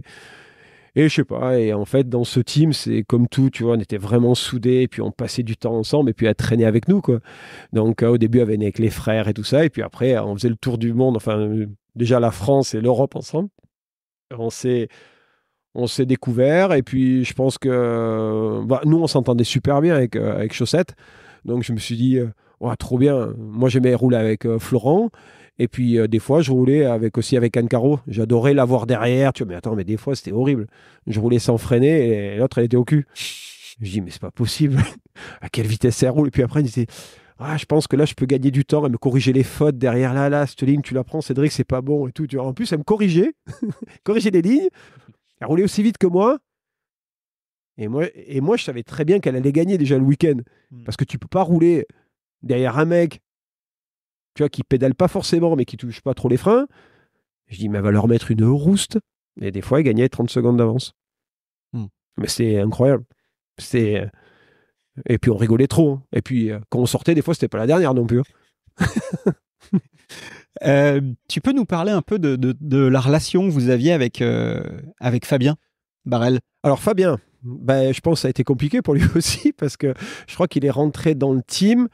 Et je sais pas, et en fait, dans ce team, c'est comme tout, tu vois, on était vraiment soudés, et puis on passait du temps ensemble, et puis à traîner avec nous, quoi. Donc, euh, au début, elle venait avec les frères et tout ça, et puis après, on faisait le tour du monde, enfin, déjà la France et l'Europe ensemble. On s'est on s'est découvert et puis je pense que bah, nous on s'entendait super bien avec, euh, avec Chaussette donc je me suis dit oh, trop bien moi j'aimais rouler avec Florent et puis euh, des fois, je roulais avec aussi avec Anne Caro. J'adorais l'avoir derrière. Tu mais attends, mais des fois, c'était horrible. Je roulais sans freiner et l'autre, elle était au cul. Je dis, mais c'est pas possible. à quelle vitesse elle roule Et puis après, elle disait, ah, je pense que là, je peux gagner du temps Elle me corriger les fautes derrière là, là, cette ligne, tu la prends, Cédric, c'est pas bon et tout. En plus, elle me corrigeait, Corrigeait des lignes. Elle roulait aussi vite que moi. Et moi, et moi je savais très bien qu'elle allait gagner déjà le week-end. Hmm. Parce que tu peux pas rouler derrière un mec tu vois, qui pédale pas forcément, mais qui touche pas trop les freins. Je dis, mais elle va leur mettre une rouste. Et des fois, elle gagnait 30 secondes d'avance. Hmm. Mais c'est incroyable. C'est. Et puis on rigolait trop. Hein. Et puis euh, quand on sortait, des fois, c'était pas la dernière non plus. Hein. Euh, tu peux nous parler un peu de, la relation que vous aviez avec, euh, avec Fabien Barrel Alors Fabien, ben, je pense que ça a été compliqué pour lui aussi parce que je crois qu'il est rentré dans le team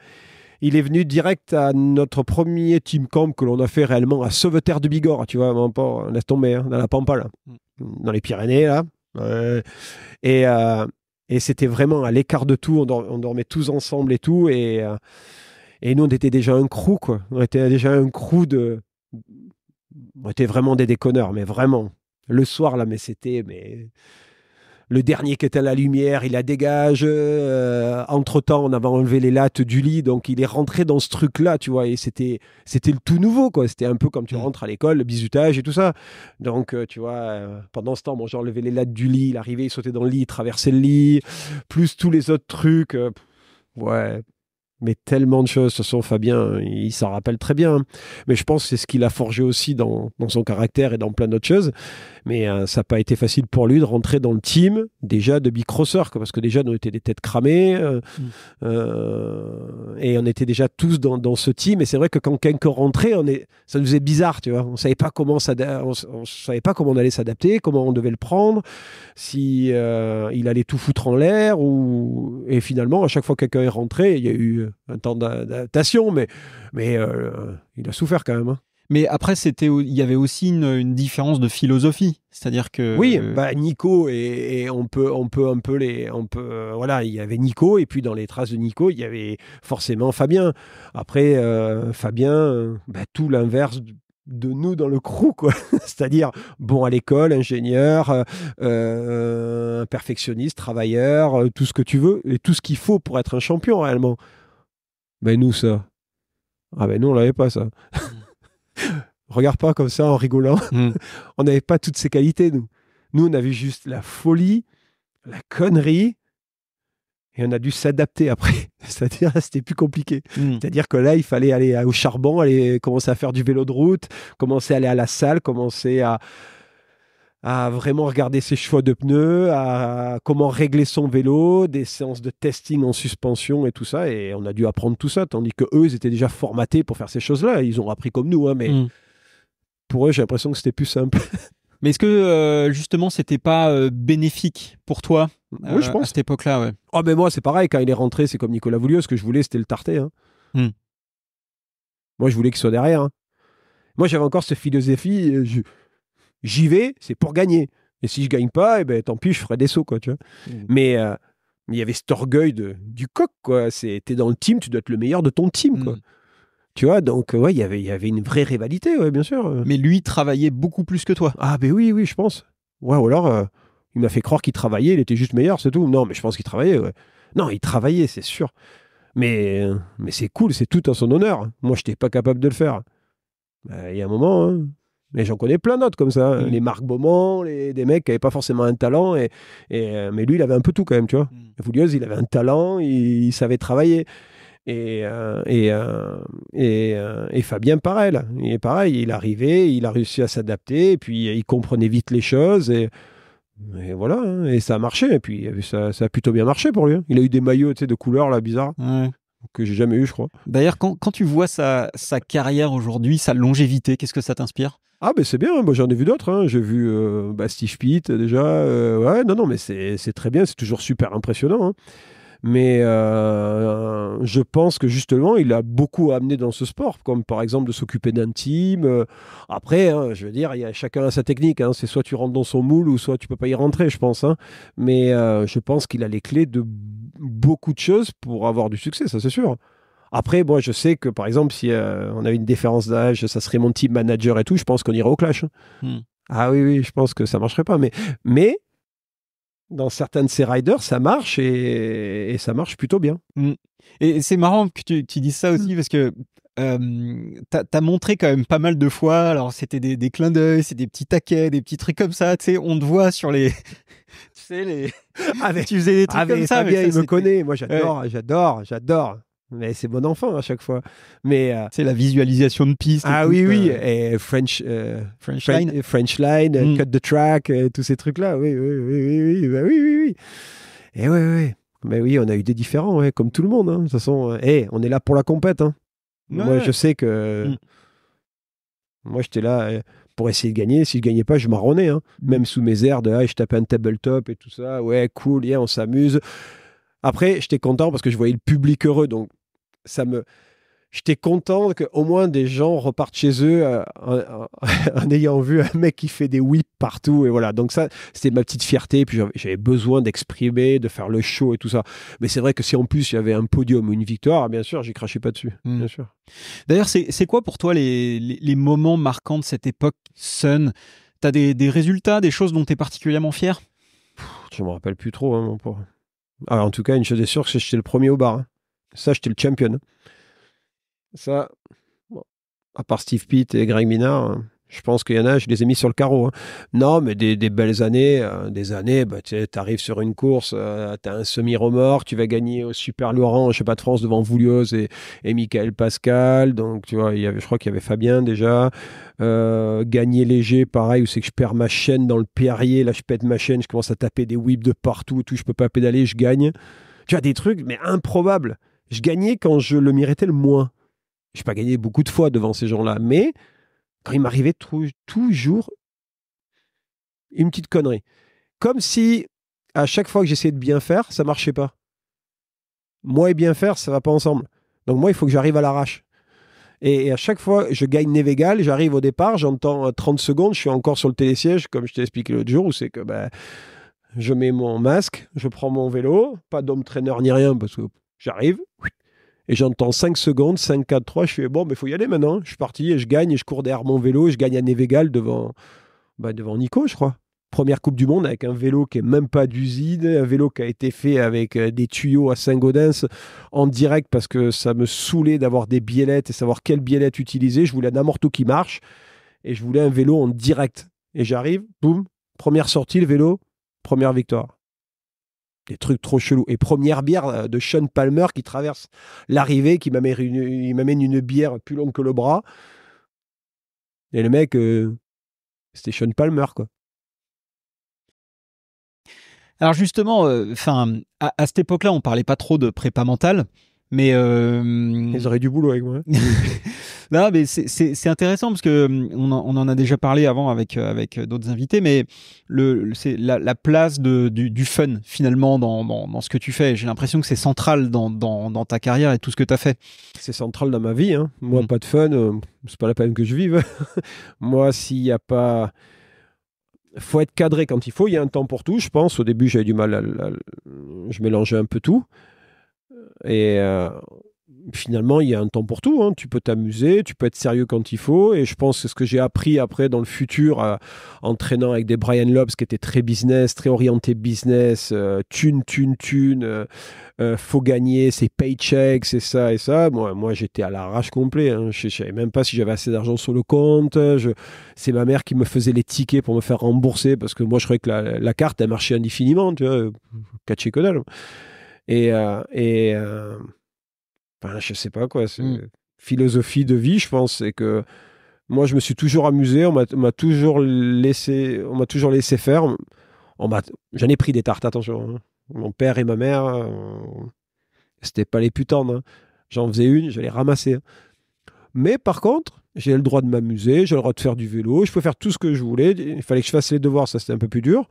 il est venu direct à notre premier team camp que l'on a fait réellement à Sauveterre de Bigorre, tu vois, on, laisse tomber, hein, dans la Pampa, mm. dans les Pyrénées, là. Euh, et, c'était vraiment à l'écart de tout, on, dormait tous ensemble et tout, et, euh, et nous, on était déjà un crew, quoi. On était déjà un crew de... On était vraiment des déconneurs, mais vraiment. Le soir, là, mais c'était... mais le dernier qui était à la lumière, il la dégage. Euh, entre-temps, on avait enlevé les lattes du lit, donc il est rentré dans ce truc-là, tu vois. Et c'était c'était le tout nouveau, quoi. C'était un peu comme tu mm. rentres à l'école, le bizutage et tout ça. Donc, euh, tu vois, euh, pendant ce temps, bon, j'ai les lattes du lit, il arrivait, il sautait dans le lit, il traversait le lit, plus tous les autres trucs. ouais, mais tellement de choses. Ce sont Fabien, il s'en rappelle très bien. Mais je pense que c'est ce qu'il a forgé aussi dans son caractère et dans plein d'autres choses. Mais euh, ça n'a pas été facile pour lui de rentrer dans le team déjà de Big Crosser, parce que déjà, nous étions des têtes cramées. Euh, mm. euh, et on était déjà tous dans, ce team. Et c'est vrai que quand quelqu'un rentrait, on est, ça nous est bizarre, tu vois. On ne savait pas comment on, on savait pas comment on allait s'adapter, comment on devait le prendre, si il allait tout foutre en l'air. Ou... Et finalement, à chaque fois que quelqu'un est rentré, il y a eu un temps d'adaptation, mais, mais il a souffert quand même. Hein. Mais après, c'était, il y avait aussi une, différence de philosophie. C'est-à-dire que oui, bah Nico et, on peut on peut un peu les on peut euh, voilà il y avait Nico et puis dans les traces de Nico il y avait forcément Fabien. Après euh, Fabien, euh, bah, tout l'inverse de nous dans le crew, quoi. C'est-à-dire bon à l'école, ingénieur, perfectionniste, travailleur, tout ce que tu veux et tout ce qu'il faut pour être un champion réellement. Mais ben, nous ça, ah ben nous on l'avait pas ça. Regarde pas comme ça en rigolant. Hmm. on n'avait pas toutes ces qualités, nous. Nous, on avait juste la folie, la connerie, et on a dû s'adapter après. C'est-à-dire, c'était plus compliqué. Hmm. C'est-à-dire que là, il fallait aller au charbon, aller commencer à faire du vélo de route, commencer à aller à la salle, commencer à à vraiment regarder ses choix de pneus, à comment régler son vélo, des séances de testing en suspension et tout ça. Et on a dû apprendre tout ça, tandis que eux, ils étaient déjà formatés pour faire ces choses-là. Ils ont appris comme nous, hein, mais hmm. pour eux, j'ai l'impression que c'était plus simple. Mais est-ce que euh, justement, c'était pas euh, bénéfique pour toi je euh, pense. à cette époque-là Oh, mais moi, c'est pareil. Quand il est rentré, c'est comme Nicolas Voulieux. Ce que je voulais, c'était le tarté. Hein. Hmm. Moi, je voulais qu'il soit derrière. Hein. Moi, j'avais encore cette philosophie j'y vais, c'est pour gagner. Et si je gagne pas, eh ben, tant pis, je ferai des sauts, quoi, tu mmh. euh, Mais il y avait cet orgueil de, du coq, quoi. es dans le team, tu dois être le meilleur de ton team, quoi. Mmh. Tu vois, donc, ouais, y il y avait une vraie rivalité, ouais, bien sûr. Euh. Mais lui travaillait beaucoup plus que toi. Ah, ben oui, oui, je pense. Ouais, ou alors, euh, il m'a fait croire qu'il travaillait, il était juste meilleur, c'est tout. Non, mais je pense qu'il travaillait, Non, il travaillait, c'est sûr. Mais, mais c'est cool, c'est tout en son honneur. Moi, je n'étais pas capable de le faire. Bah, il y a un moment, hein mais j'en connais plein d'autres comme ça. Hein. Mm. Les Marc Beaumont, les, des mecs qui n'avaient pas forcément un talent. Et, et, euh, mais lui, il avait un peu tout quand même, tu vois. Mm. il avait un talent, il, savait travailler. Et, euh, et, euh, et, et, Fabien, pareil. Il est pareil, il arrivait, il a réussi à s'adapter, et puis il comprenait vite les choses. Et, voilà, hein, et ça a marché. Et puis ça, ça, a plutôt bien marché pour lui. Hein. Il a eu des maillots de couleurs là, bizarres. que j'ai jamais eu, je crois. D'ailleurs, quand, quand, tu vois sa, sa carrière aujourd'hui, sa longévité, qu'est-ce que ça t'inspire ah, ben c'est bien, hein, moi j'en ai vu d'autres. Hein. J'ai vu euh, bah, Steve Pitt déjà. Euh, ouais, non, non, mais c'est très bien, c'est toujours super impressionnant. Hein. Mais euh, je pense que justement, il a beaucoup à amener dans ce sport, comme par exemple de s'occuper d'un team. Après, je veux dire, y a, chacun a sa technique. C'est soit tu rentres dans son moule ou soit tu peux pas y rentrer, je pense. Mais je pense qu'il a les clés de beaucoup de choses pour avoir du succès, ça c'est sûr. Après, moi, je sais que, par exemple, si euh, on avait une différence d'âge, ça serait mon type manager et tout, je pense qu'on irait au clash. Hein. Hmm. Ah oui, oui, je pense que ça ne marcherait pas. Mais, mais dans certains de ces riders, ça marche et, ça marche plutôt bien. Hmm. Et c'est marrant que tu, dises ça aussi, hmm. parce que euh, tu as montré quand même pas mal de fois. Alors, c'était des, clins d'œil, c'est des petits taquets, des petits trucs comme ça. Tu sais, on te voit sur les. tu sais, les. Avec, ah, tu faisais des trucs ah, comme ça. il me connaît. Moi, j'adore, j'adore, j'adore. Mais c'est bon enfant à chaque fois. Mais euh, c'est la visualisation de piste. Ah oui, oui. Euh, et euh, French, French, Line, mm. Cut the Track, tous ces trucs-là. Oui, oui, oui, oui, bah, oui, oui, oui, Et ouais, oui. Mais oui, on a eu des différents, comme tout le monde. Hein. De toute façon, on est là pour la compète. Hein. Moi, je sais que. Mm. Moi, j'étais là pour essayer de gagner. Si je gagnais pas, je marronnais. Hein. Mm. Même sous mes airs de ah, je tapais un tabletop et tout ça. Ouais, cool, on s'amuse. Après, j'étais content parce que je voyais le public heureux. Donc, ça me j'étais content qu'au moins des gens repartent chez eux euh, en, ayant vu un mec qui fait des whips partout. Et voilà, donc ça, c'était ma petite fierté. Puis j'avais besoin d'exprimer, de faire le show et tout ça. Mais c'est vrai que si en plus il y avait un podium ou une victoire, bien sûr, j'y crachais pas dessus. Hmm. Bien sûr. D'ailleurs, c'est quoi pour toi les, moments marquants de cette époque Sun T'as des, des résultats, des choses dont tu es particulièrement fier Je me rappelle plus trop, hein, ah, en tout cas, une chose est sûre, c'est que j'étais le premier au bar. Hein. Ça, j'étais le champion. Ça, à part Steve Pitt et Greg Minard, hein, je pense qu'il y en a, je les ai mis sur le carreau. Hein. Non, mais des, belles années, euh, des années, bah, tu arrives sur une course, euh, tu as un semi-remorque, tu vas gagner au Super Laurent, je sais pas de France, devant Voulioz et, et Michael Pascal. Donc, tu vois, il y avait, je crois qu'il y avait Fabien déjà. Euh, gagner léger, pareil, où c'est que je perds ma chaîne dans le Perrier, là je pète ma chaîne, je commence à taper des whips de partout, tout, je peux pas pédaler, je gagne. Tu as des trucs, mais improbables je gagnais quand je le méritais le moins. Je n'ai pas gagné beaucoup de fois devant ces gens-là, mais quand il m'arrivait toujours une petite connerie. Comme si à chaque fois que j'essayais de bien faire, ça marchait pas. Moi et bien faire, ça va pas ensemble. Donc moi, il faut que j'arrive à l'arrache. Et, à chaque fois, je gagne Nevegal, j'arrive au départ, j'entends 30 euh, secondes, je suis encore sur le télésiège, comme je t'ai expliqué l'autre jour, où c'est que ben, je mets mon masque, je prends mon vélo, pas d'homme traîneur ni rien, parce que J'arrive et j'entends 5 secondes, 5, 4, 3. Je fais bon, mais il faut y aller maintenant. Je suis parti et je gagne et je cours derrière mon vélo. je gagne à Nevegal devant, bah, devant Nico, je crois. Première Coupe du Monde avec un vélo qui n'est même pas d'usine, un vélo qui a été fait avec euh, des tuyaux à Saint-Gaudens en direct parce que ça me saoulait d'avoir des biellettes et savoir quelle biellette utiliser. Je voulais un amorto qui marche et je voulais un vélo en direct. Et j'arrive, boum, première sortie, le vélo, première victoire des trucs trop chelous. Et première bière euh, de Sean Palmer qui traverse l'arrivée, qui m'amène une, bière plus longue que le bras. Et le mec, euh, c'était Sean Palmer, quoi. Alors justement, euh, enfin, à, cette époque-là, on parlait pas trop de prépa mentale. Mais euh, ils auraient du boulot avec moi. Là, mais c'est intéressant parce que euh, on en, a déjà parlé avant avec euh, avec d'autres invités, mais c'est la, place du, fun finalement dans, ce que tu fais. J'ai l'impression que c'est central dans, ta carrière et tout ce que tu as fait. C'est central dans ma vie. Hein. Moi, mm. pas de fun, c'est pas la peine que je vive. moi, s'il n'y a pas faut être cadré quand il faut. Il y a un temps pour tout, je pense. Au début, j'avais du mal à, Je mélangeais un peu tout. Et euh, finalement, il y a un temps pour tout. Hein. Tu peux t'amuser, tu peux être sérieux quand il faut. Et je pense que ce que j'ai appris après dans le futur, entraînant euh, en traînant avec des Brian Lobs qui étaient très business, très orienté business, euh, tune thune, thune, thune, faut gagner, c'est paycheck, c'est ça et ça. Moi, moi j'étais à l'arrache complet. Hein. Je ne savais même pas si j'avais assez d'argent sur le compte. C'est ma mère qui me faisait les tickets pour me faire rembourser parce que moi, je croyais que la, carte, elle marchait indéfiniment. Tu vois, catché que et, euh, et euh, je sais pas quoi, c'est mmh. philosophie de vie, je pense, c'est que moi je me suis toujours amusé, on m'a toujours laissé, on m'a toujours laissé faire. J'en ai pris des tartes, attention. Hein. Mon père et ma mère, c'était pas les putains hein. J'en faisais une, je les ramassais. Hein. Mais par contre, j'ai le droit de m'amuser, j'ai le droit de faire du vélo, je peux faire tout ce que je voulais. Il fallait que je fasse les devoirs, ça c'était un peu plus dur.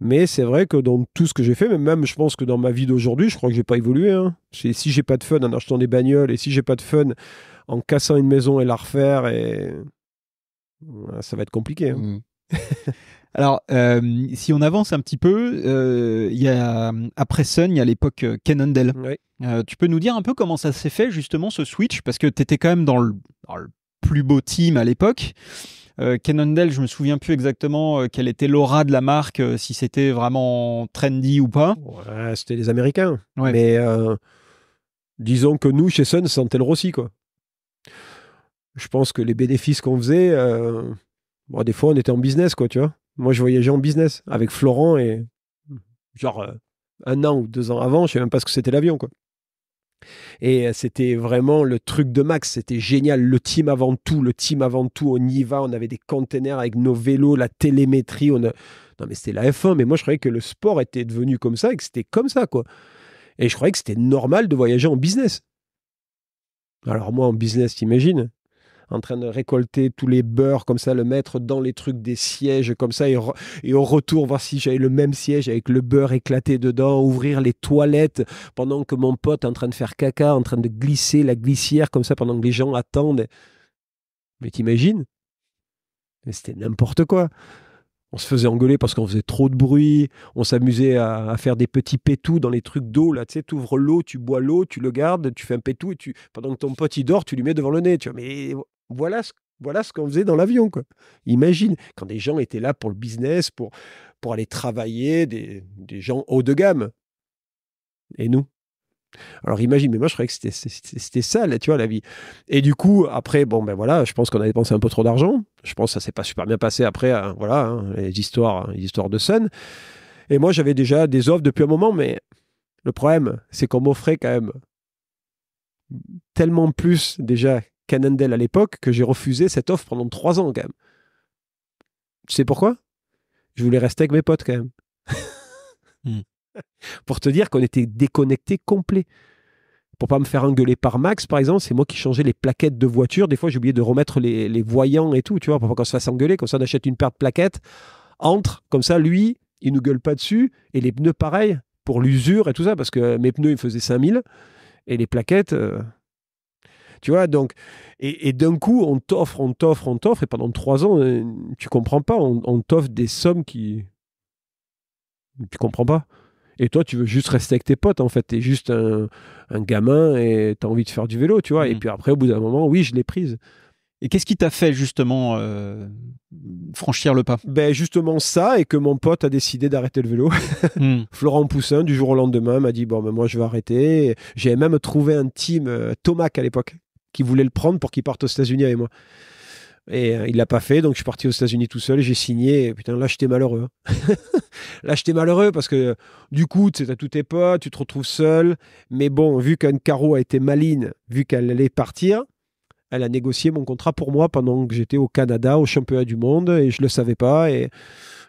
Mais c'est vrai que dans tout ce que j'ai fait, même je pense que dans ma vie d'aujourd'hui, je crois que j'ai pas évolué. Hein. Si j'ai pas de fun en achetant des bagnoles et si j'ai pas de fun en cassant une maison et la refaire, et... ça va être compliqué. Hein. Mm. Alors, euh, si on avance un petit peu, euh, après Sun, il y a l'époque euh, Cannondale. Oui. tu peux nous dire un peu comment ça s'est fait, justement, ce switch Parce que tu étais quand même dans le, plus beau team à l'époque. Euh, Cannondale, je me souviens plus exactement euh, quelle était l'aura de la marque, euh, si c'était vraiment trendy ou pas. c'était les Américains. Mais disons que nous, chez Sun, c'était le Rossi, quoi. Je pense que les bénéfices qu'on faisait, des fois, on était en business, quoi, tu vois. Moi, je voyageais en business avec Florent et genre un an ou deux ans avant, je ne même pas ce que c'était l'avion, quoi. Et euh, c'était vraiment le truc de Max, c'était génial. Le team avant tout, le team avant tout, on y va, on avait des containers avec nos vélos, la télémétrie. On Non, mais c'était la F1, mais moi je croyais que le sport était devenu comme ça et que c'était comme ça, quoi. Et je croyais que c'était normal de voyager en business. Alors moi en business, t'imagines en train de récolter tous les beurres comme ça, le mettre dans les trucs des sièges comme ça, et, au retour voir si j'avais le même siège avec le beurre éclaté dedans, ouvrir les toilettes pendant que mon pote est en train de faire caca, en train de glisser la glissière comme ça pendant que les gens attendent. Mais t'imagines C'était n'importe quoi. On se faisait engueuler parce qu'on faisait trop de bruit. On s'amusait à, faire des petits pétous dans les trucs d'eau. Là, tu sais, ouvres l'eau, tu bois l'eau, tu le gardes, tu fais un pétou et tu, pendant que ton pote il dort, tu lui mets devant le nez. Tu vois, mais voilà ce, voilà ce qu'on faisait dans l'avion. Imagine, quand des gens étaient là pour le business, pour, pour aller travailler, des, gens haut de gamme. Et nous alors imagine, mais moi je croyais que c'était, ça, tu vois, la vie. Et du coup, après, bon, ben voilà, je pense qu'on a dépensé un peu trop d'argent. Je pense que ça s'est pas super bien passé après, hein, voilà, hein, les histoires, les histoires de Sun. Et moi, j'avais déjà des offres depuis un moment, mais le problème, c'est qu'on m'offrait quand même tellement plus déjà Cannondale à l'époque que j'ai refusé cette offre pendant trois ans quand même. Tu sais pourquoi Je voulais rester avec mes potes quand même. Hmm. Pour te dire qu'on était déconnecté complet. Pour pas me faire engueuler par Max, par exemple, c'est moi qui changeais les plaquettes de voiture. Des fois, j'ai oublié de remettre les, voyants et tout, tu vois, pour pas qu'on se fasse engueuler. Comme ça, on achète une paire de plaquettes, entre, comme ça, lui, il nous gueule pas dessus. Et les pneus, pareil, pour l'usure et tout ça, parce que mes pneus, ils faisaient 5000. Et les plaquettes, euh, tu vois, donc, et, d'un coup, on t'offre, on t'offre, on t'offre, et pendant trois ans, euh, tu comprends pas, on, t'offre des sommes qui. Tu comprends pas. Et toi, tu veux juste rester avec tes potes, en fait. es juste un, gamin et tu as envie de faire du vélo, tu vois. Et mmh. puis après, au bout d'un moment, oui, je l'ai prise. Et qu'est-ce qui t'a fait justement euh, franchir le pas Ben justement ça et que mon pote a décidé d'arrêter le vélo. Mmh. Florent Poussin du jour au lendemain m'a dit bon mais ben, moi je vais arrêter. j'ai même trouvé un team Thomas euh, Tomac à l'époque qui voulait le prendre pour qu'il parte aux États-Unis avec moi. Et euh, il l'a pas fait, donc je suis parti aux États-Unis tout seul, j'ai signé. Et putain, là, j'étais malheureux. Hein. là, j'étais malheureux parce que du coup, tu à tous tes potes, tu te retrouves seul. Mais bon, vu qu'Anne Caro a été maline, vu qu'elle allait partir, elle a négocié mon contrat pour moi pendant que j'étais au Canada, au championnat du monde, et je le savais pas. Et,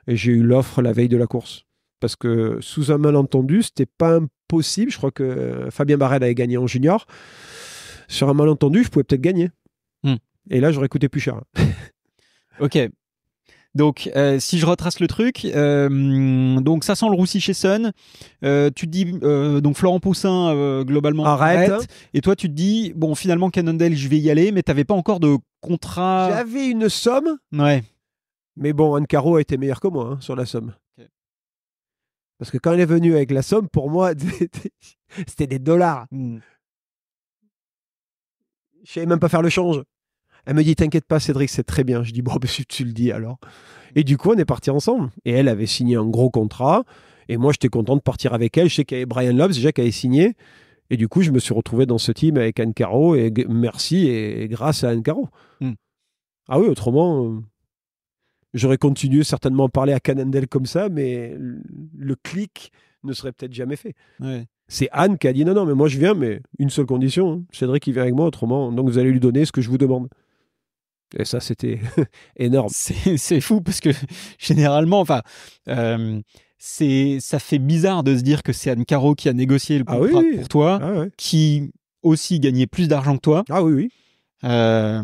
j'ai eu l'offre la veille de la course. Parce que sous un malentendu, c'était pas impossible. Je crois que euh, Fabien Barrel avait gagné en junior sur un malentendu, je pouvais peut-être gagner. Hmm. Et là, j'aurais coûté plus cher. ok. Donc, euh, si je retrace le truc, euh, donc ça sent le roussi chez Sun. Euh, tu dis, donc Florent Poussin, globalement, arrête. Et toi, tu te dis, bon, finalement, Cannondale, je vais y aller, mais tu n'avais pas encore de contrat. J'avais une somme. Ouais. Mais bon, Anne Caro a été meilleure que moi hein, sur la somme. Parce que quand elle est venue avec la somme, pour moi, c'était des dollars. Hmm. Je savais même pas faire le change. Elle me dit T'inquiète pas, Cédric, c'est très bien. Je dis Bon, bah, si tu le dis alors. Et du coup, on est parti ensemble. Et elle avait signé un gros contrat. Et moi, j'étais content de partir avec elle. Je sais qu'il y avait Brian Loves, déjà qui avait signé. Et du coup, je me suis retrouvé dans ce team avec Anne Caro. Et merci et grâce à Anne Caro. Hmm. Ah oui, autrement, euh, j'aurais continué certainement à parler à Canandel comme ça, mais le clic ne serait peut-être jamais fait. Ouais c'est Anne qui a dit non, non, mais moi je viens, mais une seule condition, hein. Cédric il vient avec moi, autrement, donc vous allez lui donner ce que je vous demande. Et ça, c'était énorme. C'est fou parce que généralement, enfin, euh, c'est ça fait bizarre de se dire que c'est Anne Caro qui a négocié le ah contrat pour toi, ah qui aussi gagnait plus d'argent que toi. Ah oui, oui. Euh,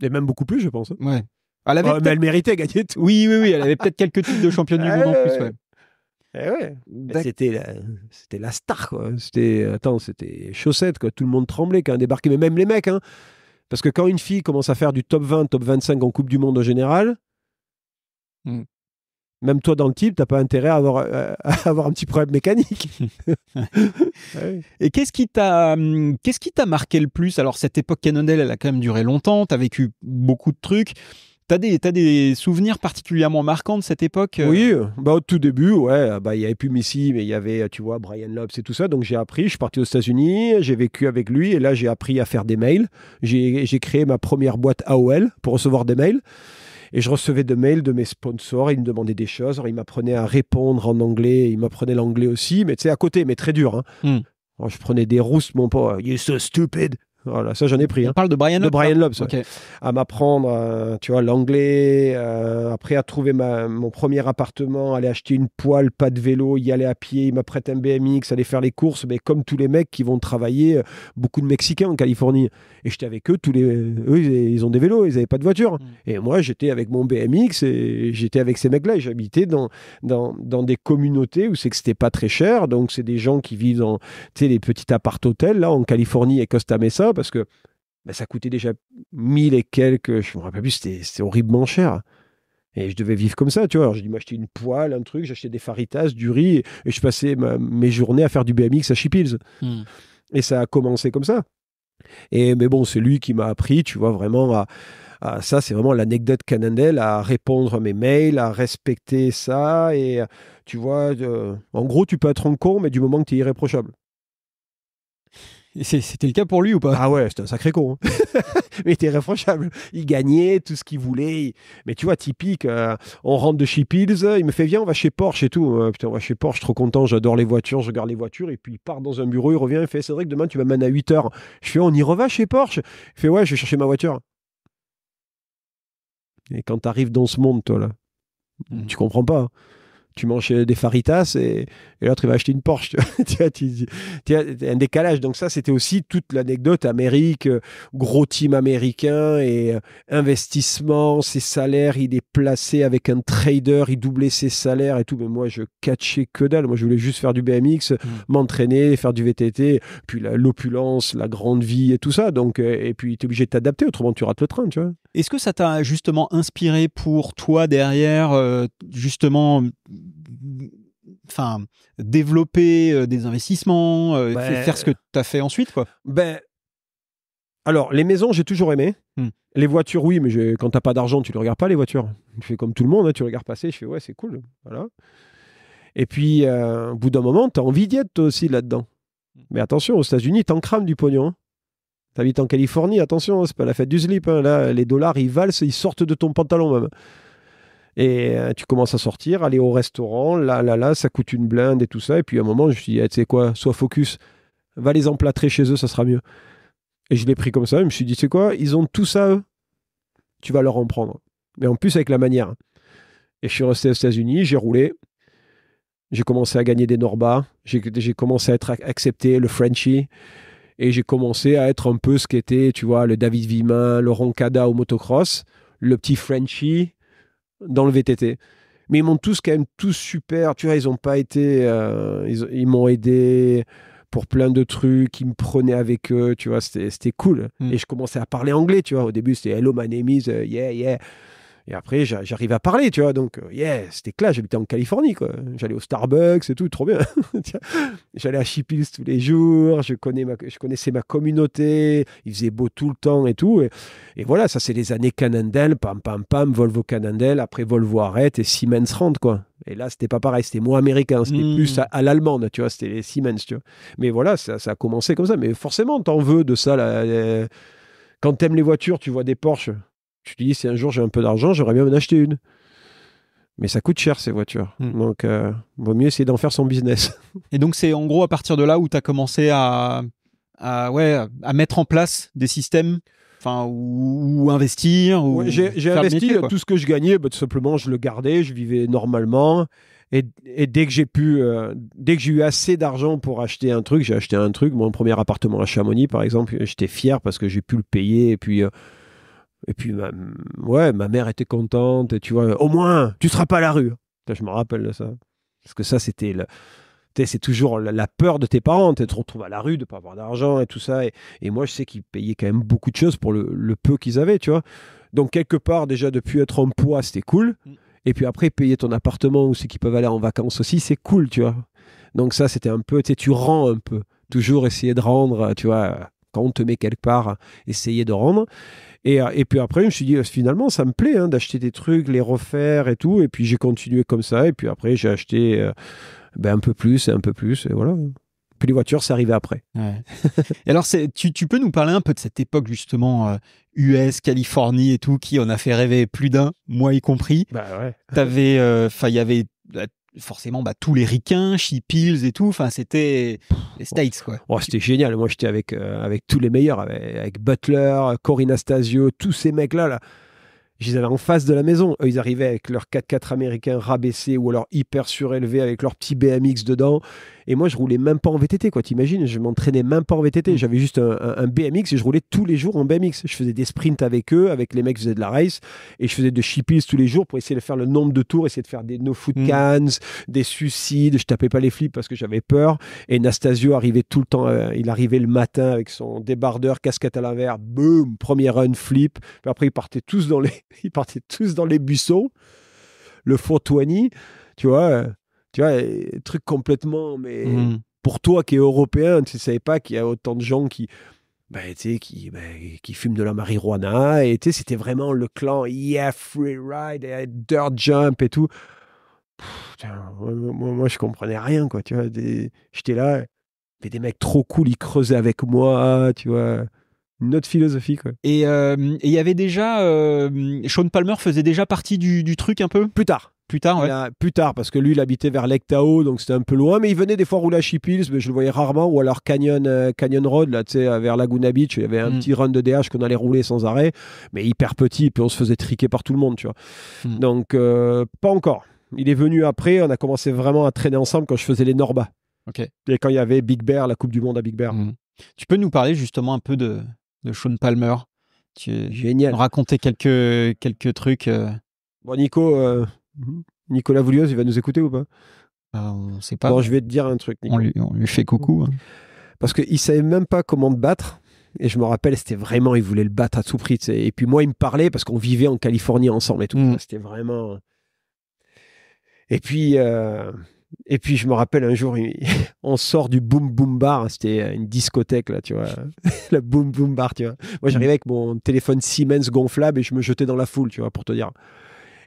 Et même beaucoup plus, je pense. Hein. Ouais. Elle, avait oh, elle méritait gagner tout. Oui, oui, oui. Elle avait peut-être quelques titres de championne du monde en plus. Eh c'était la, c'était la star, C'était, attends, c'était chaussette, quoi. Tout le monde tremblait quand débarquait, mais même les mecs, hein. Parce que quand une fille commence à faire du top 20, top 25 en Coupe du Monde en général, mmh. même toi dans le type, t'as pas intérêt à avoir, euh, avoir un petit problème mécanique. Ah Et qu'est-ce qui t'a, mmh, qu'est-ce qui t'a marqué le plus Alors cette époque canonnelle, elle a quand même duré longtemps. T'as vécu beaucoup de trucs. T'as des, as des souvenirs particulièrement marquants de cette époque euh Oui, bah, au tout début, ouais, ah, bah, il n'y avait plus Messi, mais il y avait, tu vois, Brian Lopes et tout ça. Donc j'ai appris, je suis parti aux États-Unis, j'ai vécu avec lui, et là j'ai appris à faire des mails. J'ai créé ma première boîte AOL pour recevoir des mails. Et je recevais des mails de mes sponsors, ils me demandaient des choses, alors ils m'apprenaient à répondre en anglais, ils m'apprenaient l'anglais aussi, mais tu sais, à côté, mais très dur. Hein. Hmm. je prenais des rousses, mon pote. You're so stupid. Voilà, ça j'en ai pris. On hein. parle de Brian Lobs. De Brian Lobs. Hein. À m'apprendre, euh, tu vois, l'anglais. Euh, après, à trouver mon premier appartement, aller acheter une poêle, pas de vélo, y aller à pied. Il m'apprête un BMX, aller faire les courses. Mais comme tous les mecs qui vont travailler, euh, beaucoup de Mexicains en Californie. Et j'étais avec eux, tous les, eux, ils ont des vélos, ils n'avaient pas de voiture. Mm. Et moi, j'étais avec mon BMX et j'étais avec ces mecs-là. j'habitais dans, dans, des communautés où c'est que c'était pas très cher. Donc, c'est des gens qui vivent dans, tu sais, les petits appart-hôtels, là, en Californie et Costa Mesa parce que bah, ça coûtait déjà mille et quelques, je me rappelle plus, c'était horriblement cher. Et je devais vivre comme ça, tu vois. Alors, je m'acheter une poêle, un truc, j'achetais des faritas, du riz, et je passais mes journées à faire du BMX à Chipils. Hmm. Et ça a commencé comme ça. Et, mais bon, c'est lui qui m'a appris, tu vois, vraiment à, ça, c'est vraiment l'anecdote Canandel, à répondre à mes mails, à respecter ça. Et tu vois, en gros, tu peux être en con, mais du moment que tu es irréprochable. C'était le cas pour lui ou pas Ah ouais, c'était un sacré con. Hein. mais il était Il gagnait tout ce qu'il voulait. Mais tu vois, typique, euh, on rentre de chez il me fait viens, on va chez Porsche et tout. putain, on va chez Porsche, trop content, j'adore les voitures, je regarde les voitures. Et puis il part dans un bureau, il revient, il fait que demain tu m'amènes à 8h. Je fais on y reva chez Porsche Il fait ouais, je vais chercher ma voiture. Et quand t'arrives dans ce monde, toi, là, mmh. tu comprends pas. Hein tu manges des faritas et, l'autre, il va acheter une Porsche. tu un décalage. Donc ça, c'était aussi toute l'anecdote Amérique, euh, gros team américain et euh, investissement, ses salaires, il est placé avec un trader, il doublait ses salaires et tout. Mais moi, je catchais que dalle. Moi, je voulais juste faire du BMX, mm. m'entraîner, faire du VTT, puis l'opulence, la, grande vie et tout ça. Donc, euh, et puis, tu es obligé de t'adapter, autrement, tu rates le train, tu vois. Est-ce que ça t'a justement inspiré pour toi derrière, euh, justement, enfin, développer euh, des investissements, euh, faire ce que ben, tu as fait ensuite quoi ben, Alors, les maisons, j'ai toujours aimé. Hum. Les voitures, oui, mais je, quand t'as pas d'argent, tu ne regardes pas les voitures. Tu fais comme tout le monde, hein, tu regardes passer, je fais ouais, c'est cool. Voilà. Et puis, au bout d'un moment, tu as envie d'y être toi aussi là-dedans. Hum. Mais attention, aux États-Unis, tu t'en crames du pognon. Hein. T'habites en Californie, attention, hein, c'est pas la fête du slip. Hein. Là, les dollars, ils valent, ils sortent de ton pantalon même. Et euh, tu commences à sortir, aller au restaurant, là, là, là, ça coûte une blinde et tout ça. Et puis à un moment, je me suis dit, eh, tu sais quoi, sois focus, va les emplâtrer chez eux, ça sera mieux. Et je l'ai pris comme ça, je me suis dit, tu sais quoi, ils ont tout ça, eux. Tu vas leur en prendre. Mais en plus, avec la manière. Et je suis resté aux États-Unis, j'ai roulé, j'ai commencé à gagner des Norba, j'ai commencé à être accepté, le Frenchie. Et j'ai commencé à être un peu ce qu'était, tu vois, le David Vimin, Laurent Kada au motocross, le petit Frenchie dans le VTT. Mais ils m'ont tous quand même tous super, tu vois, ils ont pas été, euh, ils, m'ont aidé pour plein de trucs, ils me prenaient avec eux, tu vois, c'était cool. Mm. Et je commençais à parler anglais, tu vois. Au début, c'était Hello, my name is, euh, yeah, yeah. Et après, j'arrive à parler, tu vois. Donc, euh, yeah, c'était classe. J'habitais en Californie, quoi. J'allais au Starbucks et tout, trop bien. J'allais à Chipilis tous les jours. Je, connais ma, je, connaissais ma communauté. Il faisait beau tout le temps et tout. Et, voilà, ça, c'est les années Canandel. Pam, pam, pam. Volvo Canandel. Après, Volvo arrête et Siemens rentre, quoi. Et là, c'était pas pareil. C'était moins américain. C'était mmh. plus à, l'allemande, tu vois. C'était les Siemens, tu vois. Mais voilà, ça, a commencé comme ça. Mais forcément, t'en veux de ça. Là, euh, quand t'aimes les voitures, tu vois des Porsche. Tu te dis, si un jour j'ai un peu d'argent, j'aurais bien en acheter une. Mais ça coûte cher ces voitures. Hmm. Donc, euh, vaut mieux essayer d'en faire son business. Et donc, c'est en gros à partir de là où tu as commencé à, ouais, à mettre en place des systèmes enfin ou, investir ou j'ai investi tout ce que je gagnais bah, tout simplement je le gardais je vivais normalement et, dès que j'ai pu euh, dès que j'ai eu assez d'argent pour acheter un truc j'ai acheté un truc mon premier appartement à Chamonix par exemple j'étais fier parce que j'ai pu le payer et puis euh, et puis, ma, ouais, ma mère était contente. tu vois, au moins, tu seras pas à la rue. je me rappelle de ça. Parce que ça, c'était c'est toujours la peur de tes parents. Tu te retrouves à la rue de pas avoir d'argent et tout ça. Et, moi, je sais qu'ils payaient quand même beaucoup de choses pour le, peu qu'ils avaient, tu vois. Donc, quelque part, déjà, depuis être en poids, c'était cool. Mm. Et puis après, payer ton appartement ou ceux qui peuvent aller en vacances aussi, c'est cool, tu vois. Donc, ça, c'était un peu, tu tu rends un peu. Toujours essayer de rendre, tu vois, quand on te met quelque part, essayer de rendre. Et, euh, et, puis après, je me suis dit, euh, finalement, ça me plaît hein, d'acheter des trucs, les refaire et tout. Et puis j'ai continué comme ça. Et puis après, j'ai acheté euh, ben, un peu plus et un peu plus. Et voilà. Puis les voitures, c'est arrivé après. et alors, tu, tu, peux nous parler un peu de cette époque, justement, US, Californie et tout, qui en a fait rêver plus d'un, moi y compris. Bah ouais. T'avais, enfin, il y avait bah, forcément bah, tous les ricains, she et tout. Enfin, c'était les States, quoi. Oh, c'était génial. Moi, j'étais avec, euh, avec tous les meilleurs, avec, Butler, Corinne Stasio, tous ces mecs-là. Là. Je les avais en face de la maison. ils arrivaient avec leurs 4x4 américains rabaissés ou alors hyper surélevés avec leur petit BMX dedans. Et moi, je roulais même pas en VTT, quoi. T'imagines Je m'entraînais même pas en VTT. Mm. J'avais juste un, BMX et je roulais tous les jours en BMX. Je faisais des sprints avec eux, avec les mecs qui faisaient de la race. Et je faisais de shippies tous les jours pour essayer de faire le nombre de tours, essayer de faire des no-foot mm. cans, des suicides. Je tapais pas les flips parce que j'avais peur. Et Nastasio arrivait tout le temps. Euh, il arrivait le matin avec son débardeur, casquette à l'envers. Boum Premier run, flip. après, ils partaient tous dans les, ils tous dans les buissons. Le 420 tu vois, euh, tu vois, truc complètement. Mais mmh pour toi qui es européen, tu ne savais pas qu'il y a autant de gens qui. Bah, qui, bah, qui fument de la marijuana. Et c'était vraiment le clan Yeah, Free Ride, Dirt Jump et tout. moi, je ne je comprenais rien, quoi. Tu vois, j'étais là, des mecs trop cool, ils creusaient avec moi, tu vois. Notre philosophie, quoi. Euh, et il y avait déjà. Euh, Sean Palmer faisait déjà partie du, du truc un peu Plus tard. Plus tard, plus tard, parce que lui, il habitait vers Lake donc c'était un peu loin. Mais il venait des fois rouler à Chipils, mais je le voyais rarement. Ou alors Canyon, euh, Canyon Road, là, euh, vers Laguna Beach, il y avait un hmm. petit run de DH qu'on allait rouler sans arrêt, mais hyper petit. Et puis on se faisait triquer par tout le monde, tu vois. Hmm. Donc, euh, pas encore. Il est venu après. On a commencé vraiment à traîner ensemble quand je faisais les Norba. Et quand il y avait Big Bear, la Coupe du Monde à Big Bear. Hmm. Tu peux nous parler justement un peu de, de Sean Palmer tu, Génial. Raconter quelques, quelques trucs. Bon, Nico, Mhm. Nicolas Voulios, il va nous écouter ou pas ah, On sait pas. je vais te dire un truc. On lui, fait coucou. Hein. Parce qu'il savait même pas comment te battre. Et je me rappelle, c'était vraiment, il voulait le battre à tout prix. Et puis moi, il me parlait parce qu'on vivait en Californie ensemble et tout. Mm. C'était vraiment. Euh. Et puis, euh, et puis, je me rappelle un jour, on sort du Boom Boom Bar. C'était euh, une discothèque, là, tu vois. la Boom Boom Bar, tu vois. Moi, j'arrivais mm. avec mon téléphone Siemens gonflable et je me jetais dans la foule, tu vois, pour te dire.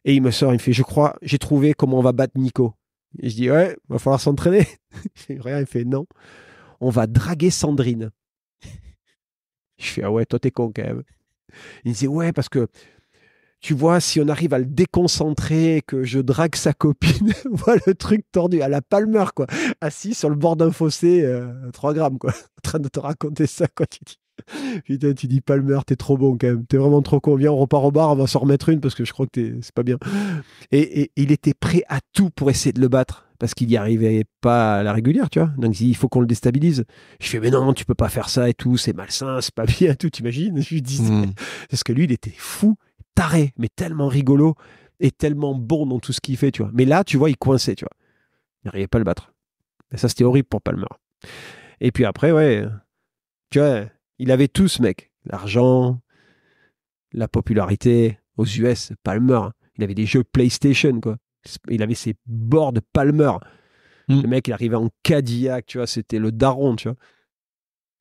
Et il me sort, il me fait, je crois, j'ai trouvé comment on va battre Nico. Et je dis, ouais, va falloir s'entraîner. rien, il fait, non, on va draguer Sandrine. je fais, ah ouais, toi t'es con quand même. Il me dit, ouais, parce que tu vois, si on arrive à le déconcentrer, que je drague sa copine, voilà le truc tordu à la palmeur quoi, assis sur le bord d'un fossé, 3 euh, grammes, quoi, en train de te raconter ça, quoi. Tu dis, Putain, tu dis Palmer, t'es trop bon quand même. T'es vraiment trop con. Viens, on repart au bar, on va s'en remettre une parce que je crois que c'est pas bien. Et, il était prêt à tout pour essayer de le battre parce qu'il n'y arrivait pas à la régulière, tu vois. Donc il faut qu'on le déstabilise. Je fais, mais non, tu peux pas faire ça et tout, c'est malsain, c'est pas bien, tout, t'imagines Je lui dis C'est hmm. Parce que lui, il était fou, taré, mais tellement rigolo et tellement bon dans tout ce qu'il fait, tu vois. Mais là, tu vois, il coinçait, tu vois. Il n'arrivait pas à le battre. Et ça, c'était horrible pour Palmer. Et puis après, ouais, tu vois, il avait tout ce mec. L'argent, la popularité. Aux US, Palmer. Hein. Il avait des jeux PlayStation, quoi. Il avait ses bords de Palmer. Mm. Le mec, il arrivait en Cadillac, tu vois. C'était le daron, tu vois.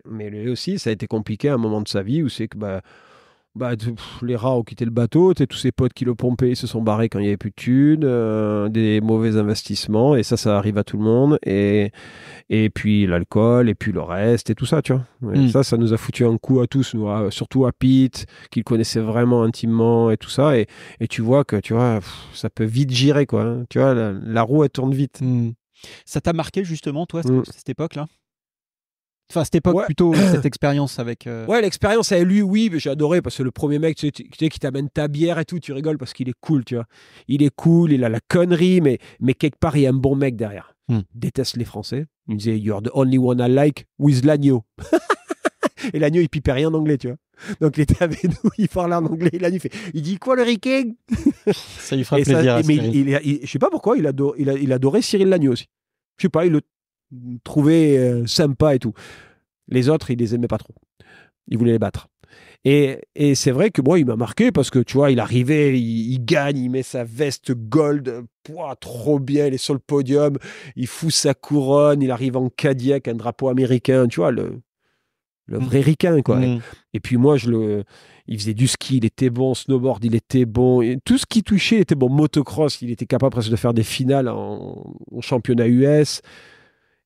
Mais lui aussi, ça a été compliqué à un moment de sa vie où c'est que, bah, bah, les rats ont quitté le bateau, tous ces potes qui le pompaient se sont barrés quand il n'y avait plus de thunes, euh, des mauvais investissements, et ça, ça arrive à tout le monde, et, et puis l'alcool, et puis le reste, et tout ça, tu vois. Hmm. Ça, ça nous a foutu un coup à tous, surtout à Pete, qu'il connaissait vraiment intimement, et tout ça, et, et tu vois que, tu vois, ça peut vite gérer. quoi. Hein. tu vois, la, roue, elle tourne vite. Hmm. Ça t'a marqué justement, toi, cette hmm. époque-là Enfin, cette époque plutôt, cette expérience avec. Euh, ouais, l'expérience avec lui, oui, j'ai adoré parce que le premier mec, tu sais, qui t'amène ta bière et tout, tu rigoles parce qu'il est cool, tu vois. Il est cool, il a la connerie, mais, mais quelque part, il y a un bon mec derrière. Hmm. déteste les Français. Il disait You're the only one I like with l'agneau. et l'agneau, il pipait rien en anglais, tu vois. Donc il était avec nous, il parlait en anglais, il a fait Il dit quoi le riquet Ça lui fera plaisir. mais il, je sais pas pourquoi, il, adore, il, a, il adorait Cyril Lagneau aussi. Je sais pas, il le trouvé euh, sympa et tout. Les autres, ils les aimaient pas trop. il voulait les battre. Et, c'est vrai que moi, il m'a marqué parce que tu vois, il arrivait, il, gagne, il met sa veste gold, pouah, trop bien, il est sur le podium, il fout sa couronne, il arrive en Cadillac, un drapeau américain, tu vois, le, le mm. vrai quoi. Mm. Et puis moi, je le, il faisait du ski, il était bon, snowboard, il était bon, tout ce qui touchait, il était bon, motocross, il était capable presque de faire des finales en, en championnat US.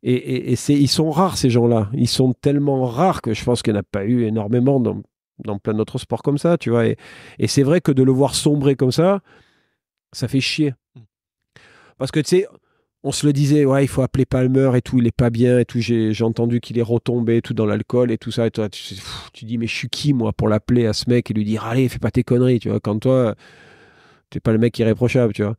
Et, c'est, ils sont rares, ces gens-là. Ils sont tellement rares que je pense qu'il n'y en a pas eu énormément dans, plein d'autres sports comme ça, tu vois. Et, c'est vrai que de le voir sombrer comme ça, ça fait chier. Parce que, tu sais, on se le disait, ouais, il faut appeler Palmer et tout, il est pas bien et tout. J'ai, entendu qu'il est retombé tout dans l'alcool et tout ça. Et toi, tu, tu dis, mais je suis qui, moi, pour l'appeler à ce mec et lui dire, allez, fais pas tes conneries, tu vois. Quand toi c'est pas le mec irréprochable, tu vois.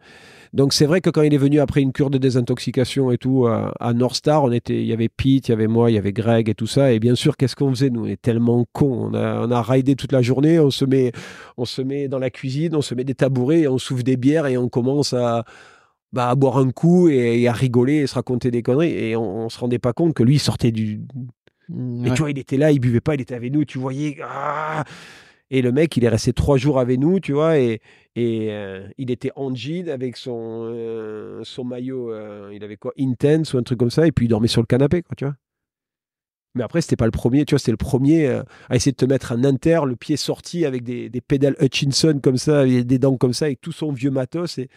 Donc c'est vrai que quand il est venu après une cure de désintoxication et tout à, North Star, on était, il y avait Pete, il y avait moi, il y avait Greg et tout ça. Et bien sûr, qu'est-ce qu'on faisait nous On est tellement cons. On a, on a raidé toute la journée. On se met, on se met dans la cuisine, on se met des tabourets, et on souffle des bières et on commence à bah, à boire un coup et, à rigoler et se raconter des conneries. Et on, se rendait pas compte que lui il sortait du. Mais tu vois, il était là, il buvait pas, il était avec nous. Tu voyais. Ah et le mec, il est resté trois jours avec nous, tu vois, et, et euh, il était jean avec son, euh, son maillot, euh, il avait quoi Intense ou un truc comme ça, et puis il dormait sur le canapé, quoi, tu vois. Mais après, c'était pas le premier, tu vois, c'était le premier à essayer de te mettre un inter, le pied sorti avec des, des pédales Hutchinson comme ça, des dents comme ça, avec tout son vieux matos. Et,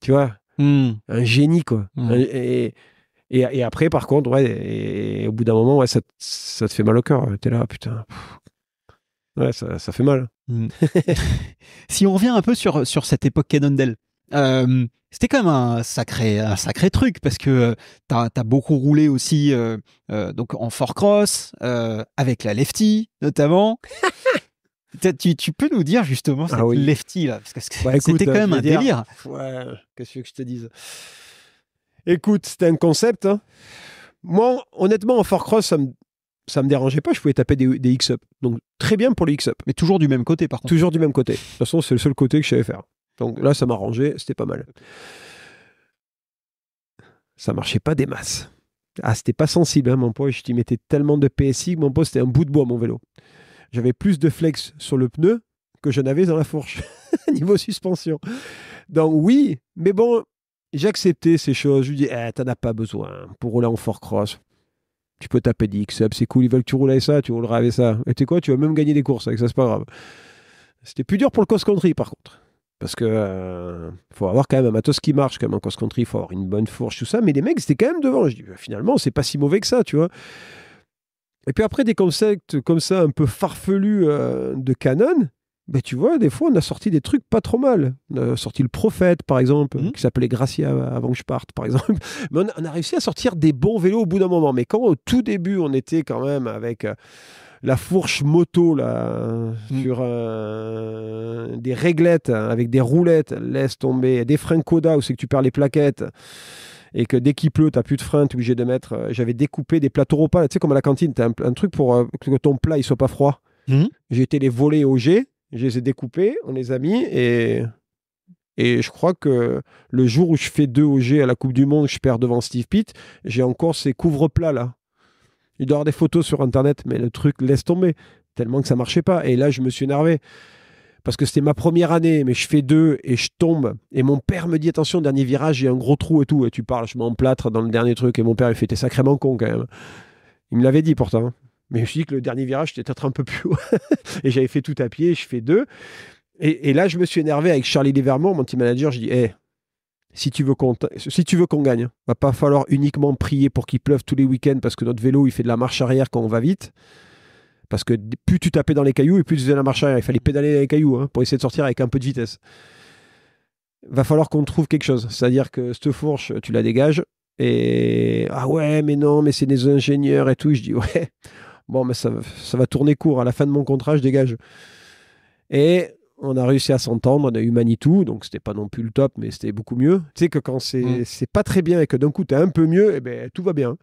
tu vois, mmh. un génie, quoi. Mmh. Et, et, après, par contre, ouais, au bout d'un moment, ouais, ça, ça, te fait mal au cœur. T'es là, putain, Ouais, ça, fait mal. Hmm. si on revient un peu sur, sur cette époque Cannondale, euh, c'était quand même un sacré, un sacré truc parce que euh, tu as, beaucoup roulé aussi euh, euh, donc en fort cross avec la lefty notamment. tu, peux nous dire justement cette ah lefty là parce que bah, c'était quand même un délire. qu'est-ce que je te dise Écoute, c'était un concept. Hein. Moi, honnêtement, en fort cross, ça me, ça me dérangeait pas, je pouvais taper des, X-Up. Donc très bien pour les X-Up. Mais toujours du même côté, par contre. Toujours du même côté. De toute façon, c'est le seul côté que je savais faire. Donc là, ça m'arrangeait, c'était pas mal. Ça marchait pas des masses. Ah, c'était pas sensible, hein, mon poids. Je mettais tellement de PSI que mon poids, c'était un bout de bois, mon vélo. J'avais plus de flex sur le pneu que je n'avais dans la fourche, niveau suspension. Donc oui, mais bon, j'acceptais ces choses. Je lui dis, tu eh, t'en as pas besoin pour rouler en fort cross. Tu peux taper des X-Up, c'est cool, ils veulent que tu roules avec ça, tu rouleras avec ça. Et tu sais quoi, tu vas même gagner des courses avec ça, c'est pas grave. C'était plus dur pour le cross-country par contre. Parce que euh, faut avoir quand même un matos qui marche, quand même en cross-country, il faut avoir une bonne fourche, tout ça. Mais les mecs, c'était quand même devant. Je dis, bah, finalement, c'est pas si mauvais que ça, tu vois. Et puis après, des concepts comme ça, un peu farfelus euh, de Canon, mais tu vois, des fois, on a sorti des trucs pas trop mal. On a sorti le Prophète, par exemple, mhm. qui s'appelait Gracia avant que je parte, par exemple. Mais on a, réussi à sortir des bons vélos au bout d'un moment. Mais quand au tout début, on était quand même avec euh, la fourche moto, là, mhm. sur euh, des réglettes, avec des roulettes, laisse tomber, des freins Coda où c'est que tu perds les plaquettes et que dès qu'il pleut, tu n'as plus de frein, tu es obligé de mettre. Euh, j'avais découpé des plateaux repas, tu sais, comme à la cantine, tu as un, truc pour que ton plat il soit pas froid. Mhm. J'ai été les voler au jet je les ai découpés, on les a mis et, et je crois que le jour où je fais deux OG à la Coupe du Monde, je perds devant Steve Pitt, j'ai encore ces couvre-plats là. Il doit y avoir des photos sur Internet, mais le truc laisse tomber, tellement que ça marchait pas. Et là, je me suis énervé. Parce que c'était ma première année, mais je fais deux et je tombe. Et mon père me dit Attention, dernier virage, j'ai un gros trou et tout. Et tu parles, je plâtre dans le dernier truc. Et mon père, il fait T'es sacrément con quand même. Il me l'avait dit pourtant. Mais je me suis dit que le dernier virage, j'étais peut-être un peu plus haut. et j'avais fait tout à pied, je fais deux. Et, là, je me suis énervé avec Charlie Desvermont, mon team manager. Je dis, hé, si tu veux qu'on si tu veux qu'on gagne, hein, va pas falloir uniquement prier pour qu'il pleuve tous les week-ends parce que notre vélo il fait de la marche arrière quand on va vite. Parce que plus tu tapais dans les cailloux et plus tu faisais la marche arrière. Il fallait pédaler dans les cailloux hein, pour essayer de sortir avec un peu de vitesse. Va falloir qu'on trouve quelque chose. C'est-à-dire que cette fourche, tu la dégages. Et ah ouais, mais non, mais c'est des ingénieurs et tout. Je dis ouais, bon, mais ça, va tourner court, à hein. la fin de mon contrat, je dégage. Et on a réussi à s'entendre, on a eu Manitou, donc c'était pas non plus le top, mais c'était beaucoup mieux. Tu sais que quand c'est mm. pas très bien et que d'un coup, tu un peu mieux, et eh ben, tout va bien.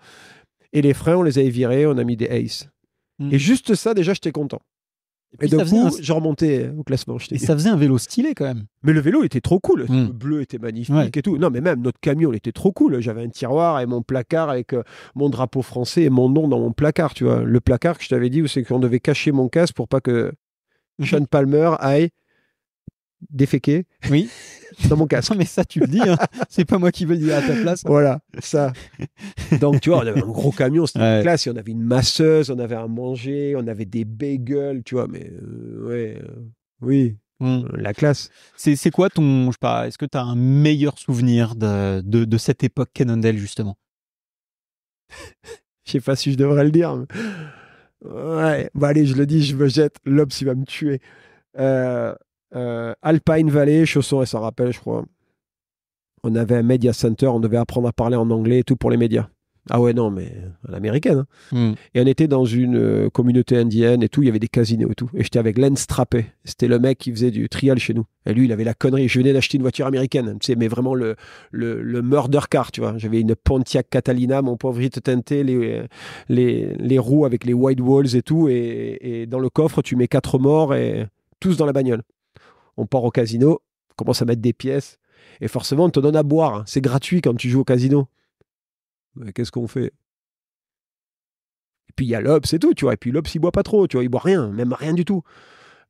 Et les freins, on les avait virés, on a mis des Ace mm. Et juste ça, déjà, j'étais content. Et, je remontais au classement. et ça faisait un vélo stylé quand même. Mais le vélo était trop cool. Hmm. Le bleu était magnifique et tout. Non, mais même notre camion était trop cool. J'avais un tiroir et mon placard avec euh, mon drapeau français et mon nom dans mon placard. Tu vois, le placard que je t'avais dit où c'est qu'on devait cacher mon casque pour pas que mhm. Sean Palmer aille déféqué Oui. dans mon cas Non, mais ça, tu le dis. Hein. C'est pas moi qui veux le dire à ta place. Hein. Voilà, ça. Donc, tu vois, on avait un gros camion, c'était une classe. Et on avait une masseuse, on avait à manger, on avait des bagels, tu vois. Mais euh, ouais, euh, oui. Hmm. Euh, la classe. C'est quoi ton. Je sais pas, est-ce que tu as un meilleur souvenir de, de, cette époque Cannondale, justement Je sais pas si je devrais le dire. Mais... Ouais, bah allez, je le dis, je me jette. L'Obs, il va me tuer. Euh, euh, Alpine Valley, chaussons et ça rappelle, je crois. On avait un media center, on devait apprendre à parler en anglais et tout pour les médias. Ah ouais, non, mais à l'américaine. Hein. Hmm. Et on était dans une euh, communauté indienne et tout, il y avait des casinos et tout. Et j'étais avec Len Strappé, c'était le mec qui faisait du trial chez nous. Et lui, il avait la connerie. Je venais d'acheter une voiture américaine, tu mais vraiment le, le, murder car, tu vois. J'avais une Pontiac Catalina, mon pauvre, il les, les, roues avec les white walls et tout. et dans le coffre, tu mets quatre morts et tous dans la bagnole on part au casino, on commence à mettre des pièces, et forcément, on te donne à boire. C'est gratuit quand tu joues au casino. qu'est-ce qu'on fait Et puis il y a l'Obs c'est tout, tu vois. Et puis l'Obs, il boit pas trop, tu vois. Il boit rien, même rien du tout.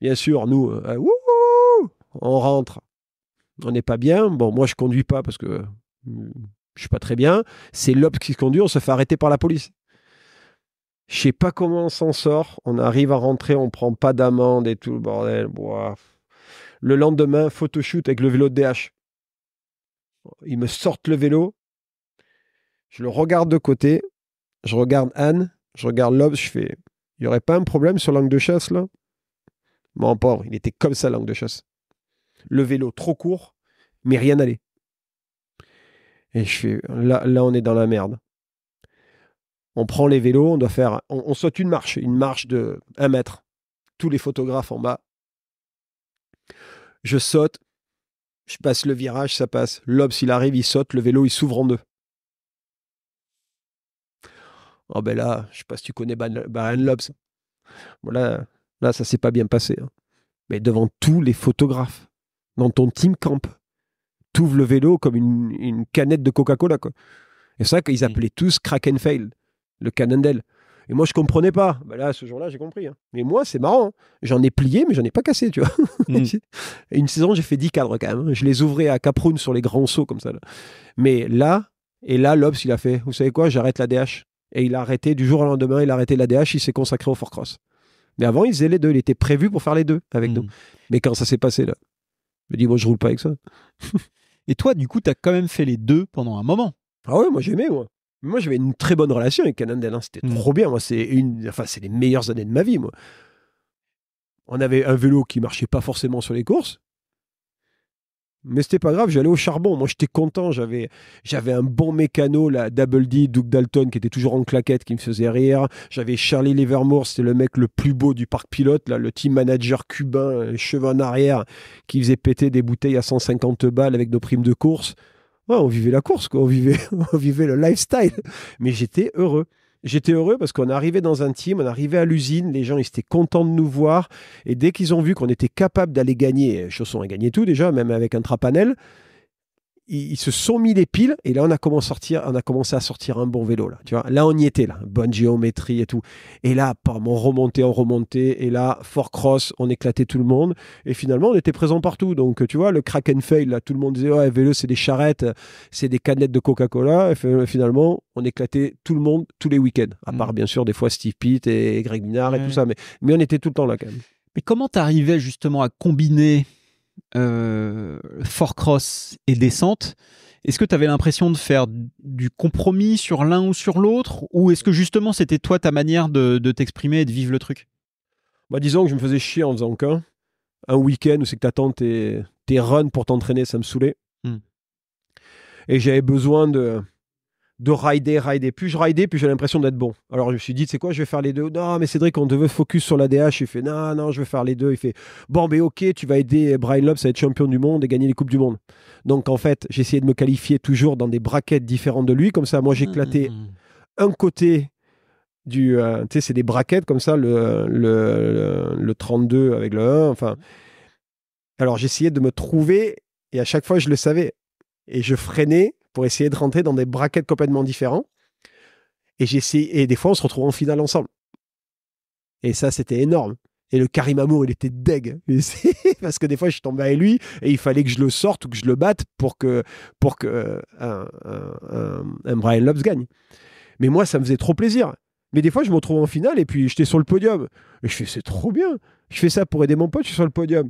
Bien sûr, nous, euh, eh, on rentre. On n'est pas bien. Bon, moi, je conduis pas parce que hmm, je suis pas très bien. C'est l'Obs qui se conduit, on se fait arrêter par la police. Je sais pas comment on s'en sort. On arrive à rentrer, on prend pas d'amende et tout le bordel. Boah. Le lendemain, photoshoot avec le vélo de DH. Ils me sortent le vélo. Je le regarde de côté. Je regarde Anne. Je regarde l'Obs. Je fais Il n'y aurait pas un problème sur l'angle de chasse, là Mon pauvre, il était comme ça, l'angle de chasse. Le vélo trop court, mais rien n'allait. Et je fais là, là, on est dans la merde. On prend les vélos, on doit faire. On, on saute une marche, une marche de 1 mètre. Tous les photographes en bas, je saute, je passe le virage, ça passe. L'obs, il arrive, il saute, le vélo, il s'ouvre en deux. Oh ben là, je sais pas si tu connais Brian Lobs. Voilà, là, ça s'est pas bien passé. Hein. Mais devant tous les photographes, dans ton team camp, ouvres le vélo comme une, canette de Coca-Cola. Et C'est ça qu'ils appelaient tous crack and fail, le Cannondale. Et moi, je comprenais pas. Bah là, ce jour-là, j'ai compris. Hein. Mais moi, c'est marrant. Hein. J'en ai plié, mais j'en ai pas cassé, tu vois. Mm. Une saison, j'ai fait 10 cadres quand même. Hein. Je les ouvrais à Caproun sur les grands sauts comme ça. Mais là, et là, Lobs, il a fait, vous savez quoi, j'arrête la DH. Et il a arrêté du jour au lendemain, il a arrêté la DH, il s'est consacré au Cross. Mais avant, il faisait les deux. Il était prévu pour faire les deux avec mm. nous. Mais quand ça s'est passé, là, me dis, bon, je roule pas avec ça. et toi, du coup, tu as quand même fait les deux pendant un moment. Ah ouais, moi, j'aimais, moi. Moi, j'avais une très bonne relation avec Cannondale. C'était hmm. trop bien. Moi, c'est une, enfin, c'est les meilleures années de ma vie. Moi, on avait un vélo qui marchait pas forcément sur les courses, mais c'était pas grave. J'allais au charbon. Moi, j'étais content. J'avais, j'avais un bon mécano, la Double D, Doug Dalton, qui était toujours en claquette, qui me faisait rire. J'avais Charlie Livermore, c'était le mec le plus beau du parc pilote, là, le team manager cubain, euh, cheveux en arrière, qui faisait péter des bouteilles à 150 balles avec nos primes de course on vivait la course, On, vivait, on vivait le lifestyle. Mais j'étais heureux. J'étais heureux parce qu'on arrivait dans un team, on arrivait à l'usine, les gens étaient contents de nous voir. Et dès qu'ils ont vu qu'on était capable d'aller gagner, Chausson a gagné tout déjà, même avec un trapanel, ils, se sont mis les piles et là on a commencé à sortir, un bon vélo là. Tu vois, là on y était là, bonne géométrie et tout. Et là, on remontait, on remontait et là, fort cross, on éclatait tout le monde et finalement on était présent partout. Donc tu vois, le crack and fail là, tout le monde disait ouais vélo c'est des charrettes, c'est des canettes de Coca-Cola. Et finalement, on éclatait tout le monde tous les week-ends, à mm. part bien sûr des fois Steve Pitt et Greg Minard et tout mm. ça, mais mais on était tout le temps là quand même. Mais comment t'arrivais justement à combiner euh, fort cross et descente, est-ce que tu avais l'impression de faire du compromis sur l'un ou sur l'autre Ou est-ce que justement c'était toi ta manière de, t'exprimer et de vivre le truc bah, Disons que je me faisais chier en faisant qu'un. Un, week-end où c'est que tu attends tes, tes runs pour t'entraîner, ça me saoulait. Hmm. Et j'avais besoin de, de rider, rider. Plus je rider, plus j'ai l'impression d'être bon. Alors je me suis dit, c'est quoi, je vais faire les deux. Non, mais Cédric, on devait focus sur la DH. Il fait, non, non, je vais faire les deux. Il fait, bon, mais ok, tu vas aider Brian Lopes à être champion du monde et gagner les Coupes du Monde. Donc en fait, j'essayais de me qualifier toujours dans des braquettes différentes de lui. Comme ça, moi, j'éclatais mmh, mmh, mmh. un côté du. Euh, tu sais, c'est des braquettes comme ça, le, le, 32 avec le 1. Enfin. Alors j'essayais de me trouver et à chaque fois, je le savais. Et je freinais pour essayer de rentrer dans des braquettes complètement différents. Et, et des fois, on se retrouve en finale ensemble. Et ça, c'était énorme. Et le Karim Amour, il était deg. Parce que des fois, je tombais avec lui et il fallait que je le sorte ou que je le batte pour que, pour que euh, un, Brian Lopes gagne. Mais moi, ça me faisait trop plaisir. Mais des fois, je me retrouve en finale et puis j'étais sur le podium. Et je fais, c'est trop bien. Je fais ça pour aider mon pote, je suis sur le podium.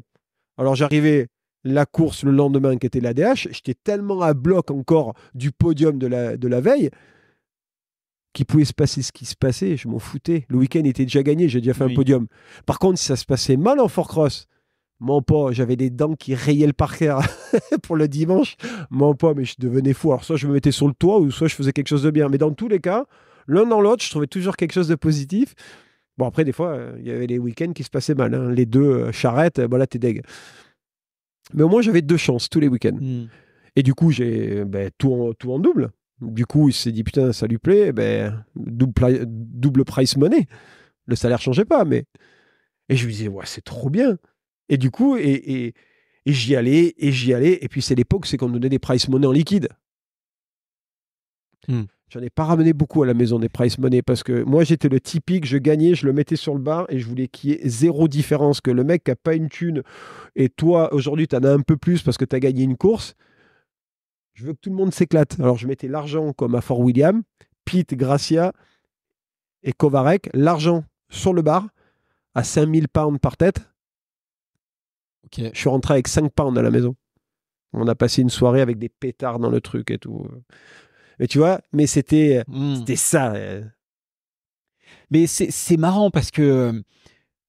Alors j'arrivais la course le lendemain qui était l'ADH, j'étais tellement à bloc encore du podium de la, de la veille qu'il pouvait se passer ce qui se passait, je m'en foutais. Le week-end était déjà gagné, j'ai déjà fait un podium. Par contre, si ça se passait mal en cross mon pas, j'avais des dents qui rayaient le parquet pour le dimanche. Mon pas, mais je devenais fou. Alors, soit je me mettais sur le toit, ou soit je faisais quelque chose de bien. Mais dans tous les cas, l'un dans l'autre, je trouvais toujours quelque chose de positif. Bon, après, des fois, euh, il y avait les week-ends qui se passaient mal. Hein. Les deux euh, charrettes, euh, voilà, t'es deg. Mais au moins, j'avais deux chances tous les week-ends. Hmm. Et du coup, j'ai ben, tout, en, tout en double. Du coup, il s'est dit, putain, ça lui plaît, ben, double, double price money. Le salaire changeait pas, mais. Et je lui disais, ouais, c'est trop bien. Et du coup, et, et, j'y allais, et j'y allais. Et puis, c'est l'époque, c'est qu'on donnait des price money en liquide. Hmm. J'en ai pas ramené beaucoup à la maison des price money parce que moi j'étais le typique, je gagnais, je le mettais sur le bar et je voulais qu'il y ait zéro différence. Que le mec qui n'a pas une thune et toi aujourd'hui tu en as un peu plus parce que tu as gagné une course, je veux que tout le monde s'éclate. Alors je mettais l'argent comme à Fort William, Pete, Gracia et Kovarek, l'argent sur le bar à 5000 pounds par tête. Je suis rentré avec 5 pounds à la maison. On a passé une soirée avec des pétards dans le truc et tout. Mais tu vois, mais c'était euh, mmh. c'était ça. Euh. Mais c'est marrant parce que euh,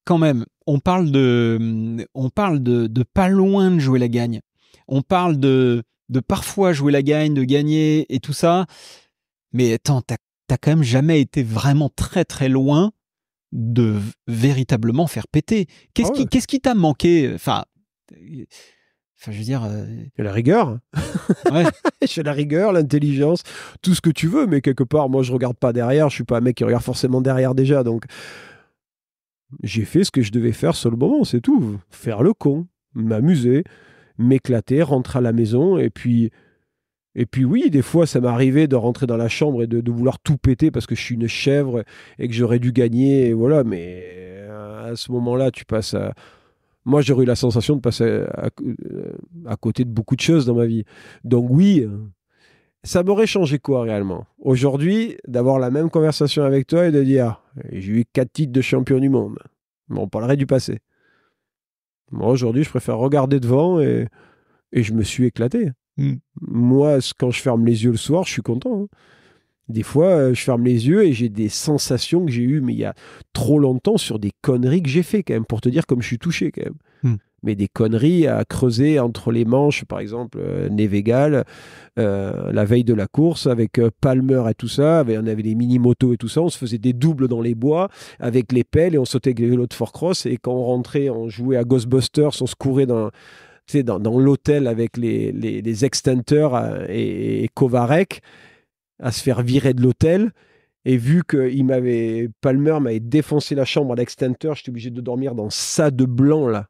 quand même, on parle de mmh, on parle de, de pas loin de jouer la gagne. On parle de de parfois jouer la gagne, de gagner et tout ça. Mais attends, t'as quand même jamais été vraiment très très loin de véritablement faire péter. Qu'est-ce ah qui qu'est-ce qui t'a manqué Enfin, Enfin, je veux dire. Euh, la rigueur. Ouais. j'ai la rigueur, l'intelligence, tout ce que tu veux, mais quelque part, moi, je regarde pas derrière. Je suis pas un mec qui regarde forcément derrière déjà. Donc, j'ai fait ce que je devais faire sur le moment, c'est tout. Faire le con, m'amuser, m'éclater, rentrer à la maison. Et puis, et puis oui, des fois, ça m'arrivait de rentrer dans la chambre et de, vouloir tout péter parce que je suis une chèvre et que j'aurais dû gagner. voilà, mais euh, à ce moment-là, tu passes à moi j'aurais eu la sensation de passer euh, à, côté de beaucoup de choses dans ma vie. Donc oui, ça m'aurait changé quoi réellement Aujourd'hui, d'avoir la même conversation avec toi et de dire ah, j'ai eu quatre titres de champion du monde. on parlerait du passé. Moi aujourd'hui, je préfère regarder devant et, et je me suis éclaté. Hmm. Moi, quand je ferme les yeux le soir, je suis content. Hein. Des fois, euh, je ferme les yeux et j'ai des sensations que j'ai eues, mais il y a trop longtemps, sur des conneries que j'ai fait quand même, pour te dire comme je suis touché quand même. Hmm. Mais des conneries à creuser entre les manches, par exemple, euh, Nevegal, euh, la veille de la course, avec Palmer et tout ça, on avait des mini-motos et tout ça, on se faisait des doubles dans les bois, avec les pelles, et on sautait avec les vélos de Fort Cross, et quand on rentrait, on jouait à Ghostbusters, on se courait dans l'hôtel avec les, les, et Kovarek à se faire virer de l'hôtel. Et vu que il m'avait, Palmer m'avait défoncé la chambre à l'extincteur, j'étais obligé de dormir dans ça de blanc là.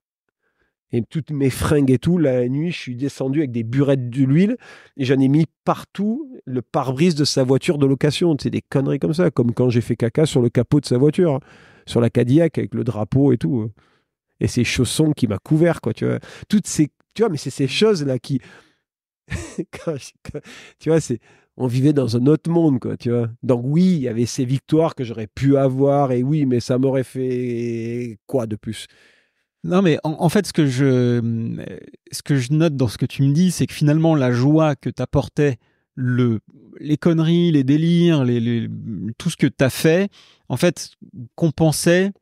Et toutes mes fringues et tout, la nuit, je suis descendu avec des burettes de l'huile et j'en ai mis partout le pare-brise de sa voiture de location. C'est des conneries comme ça, comme quand j'ai fait caca sur le capot de sa voiture, hein, sur la Cadillac avec le drapeau et tout. Hein. Et ses chaussons qui m'a couvert, quoi, tu vois. Toutes ces, tu vois, mais c'est ces choses là qui, tu vois, c'est on vivait dans un autre monde, quoi, tu vois. Donc oui, il y avait ces victoires que j'aurais pu avoir, et oui, mais ça m'aurait fait quoi de plus non, mais en, fait, ce que, je, ce que je note dans ce que tu me dis, c'est que finalement, la joie que t'apportait le, les conneries, les délires, les, tout ce que t'as fait, en fait, compensait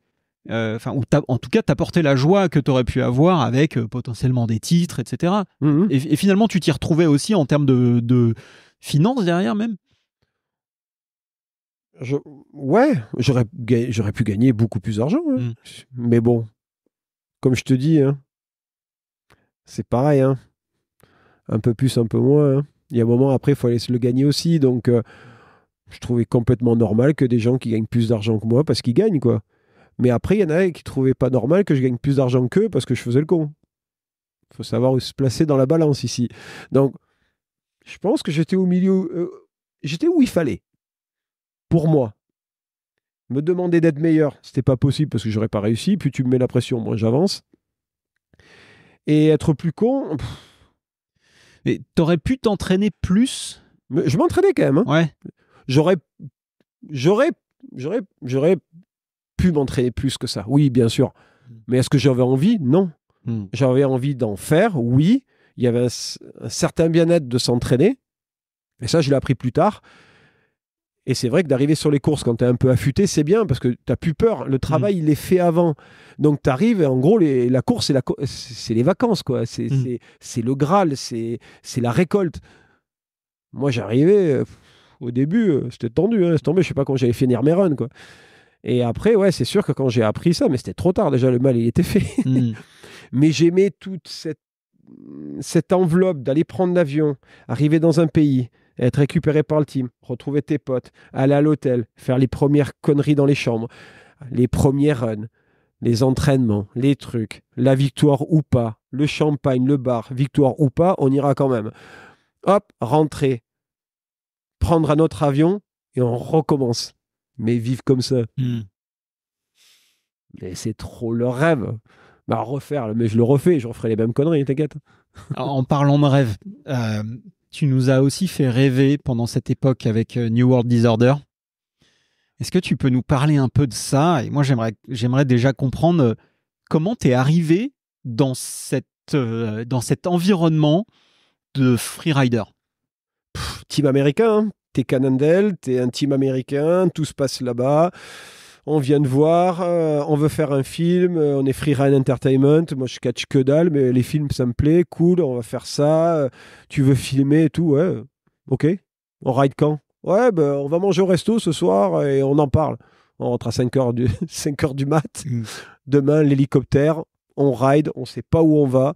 euh, enfin, ou en tout cas, t'apportait la joie que t'aurais pu avoir avec euh, potentiellement des titres, etc. Mmh et, finalement, tu t'y retrouvais aussi en termes de, Finance derrière même Ouais, j'aurais, j'aurais pu gagner beaucoup plus d'argent. Hein. Mmh. Mais bon, comme je te dis, hein, c'est pareil. Hein. Un peu plus, un peu moins. Il y a un moment après, il faut aller se le gagner aussi. Donc, euh, je trouvais complètement normal que des gens qui gagnent plus d'argent que moi, parce qu'ils gagnent, quoi. Mais après, il y en a qui trouvaient pas normal que je gagne plus d'argent qu'eux parce que je faisais le con. Faut savoir où se placer dans la balance ici. Donc, je pense que j'étais au milieu, euh, j'étais où il fallait, pour moi. Me demander d'être meilleur, c'était pas possible parce que j'aurais pas réussi. Puis tu me mets la pression, moi j'avance. Et être plus con. Mais t'aurais pu t'entraîner plus. je m'entraînais quand même. Hein. Ouais. J'aurais, j'aurais, j'aurais, j'aurais pu m'entraîner plus que ça. Oui, bien sûr. Hmm. Mais est-ce que j'avais envie Non. Hmm. J'avais envie d'en faire, oui il y avait un, euh, certain bien-être de s'entraîner. Et ça, je l'ai appris plus tard. Et c'est vrai que d'arriver sur les courses quand tu es un peu affûté, c'est bien parce que tu n'as plus peur. Le mmh. travail, il est fait avant. Donc tu arrives, et en gros, la course, c'est, les vacances. quoi. Mmh. C'est, le Graal, c'est, c'est la récolte. Moi, j'arrivais, au début, euh, c'était tendu. c'est hein, tombé, je sais pas quand j'allais finir mes runs. Quoi. Et après, ouais, c'est sûr que quand j'ai appris ça, mais c'était trop tard déjà, le mal, il était fait. Mmh. mais j'aimais toute cette cette enveloppe d'aller prendre l'avion, arriver dans un pays, être récupéré par le team, retrouver tes potes, aller à l'hôtel, faire les premières conneries dans les chambres, les premiers runs, les entraînements, les trucs, la victoire ou pas, le champagne, le bar, victoire ou pas, on ira quand même. Hop, rentrer, prendre un autre avion et on recommence. Mais vivre comme ça. Hmm. Mais c'est trop le rêve bah, refaire, mais je le refais, je referai les mêmes conneries, t'inquiète. en parlant de rêve, euh, tu nous as aussi fait rêver pendant cette époque avec euh, New World Disorder. Est-ce que tu peux nous parler un peu de ça Et moi, j'aimerais, déjà comprendre euh, comment tu es arrivé dans, cette, dans cet environnement de freerider. team américain, hein. t'es Cannondale, t'es un team américain, tout se passe là-bas on vient de voir, euh, on veut faire un film, euh, on est Freerun Entertainment, moi je catch que dalle, mais les films ça me plaît, cool, on va faire ça, euh, tu veux filmer et tout, ouais, ok, on ride quand Ouais, ben, on va manger au resto ce soir et on en parle. On rentre à 5h du, heures du mat, mm. demain l'hélicoptère, on ride, on sait pas où on va,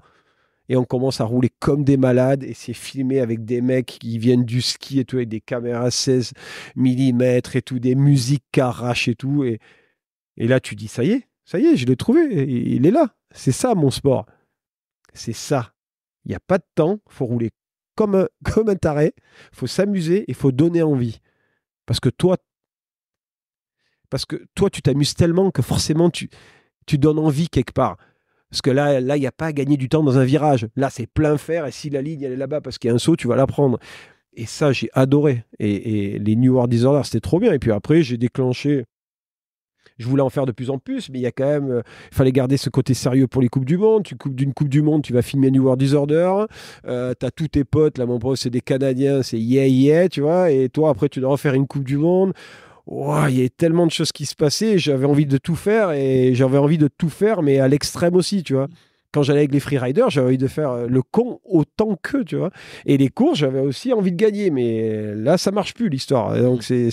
et on commence à rouler comme des malades et c'est filmé avec des mecs qui viennent du ski et tout, avec des caméras 16 mm et tout, des musiques qui et tout. Et, et là, tu dis, ça y est, ça y est, je l'ai trouvé, il est là. C'est ça mon sport. C'est ça. Il n'y a pas de temps, faut rouler comme un, comme un faut s'amuser et faut donner envie. Parce que toi, parce que toi, tu t'amuses tellement que forcément, tu, tu donnes envie quelque part. Parce que là, là, il n'y a pas à gagner du temps dans un virage. Là, c'est plein fer. Et si la ligne, elle est là-bas parce qu'il y a un saut, tu vas la prendre. Et ça, j'ai adoré. Et, les New World Disorder, c'était trop bien. Et puis après, j'ai déclenché. Je voulais en faire de plus en plus, mais il y a quand même. Il euh, fallait garder ce côté sérieux pour les Coupes du Monde. Tu coupes d'une Coupe du Monde, tu vas filmer New World Disorder. Euh, t'as tous tes potes, là, mon pote c'est des Canadiens, c'est yeah, yeah, tu vois. Et toi, après, tu dois refaire faire une Coupe du Monde il y avait tellement de choses qui se passaient, j'avais envie de tout faire et j'avais envie de tout faire, mais à l'extrême aussi, tu vois. Quand j'allais avec les freeriders, j'avais envie de faire euh, le con autant que tu vois. Et les courses, j'avais aussi envie de gagner, mais là, ça marche plus l'histoire. Donc mm.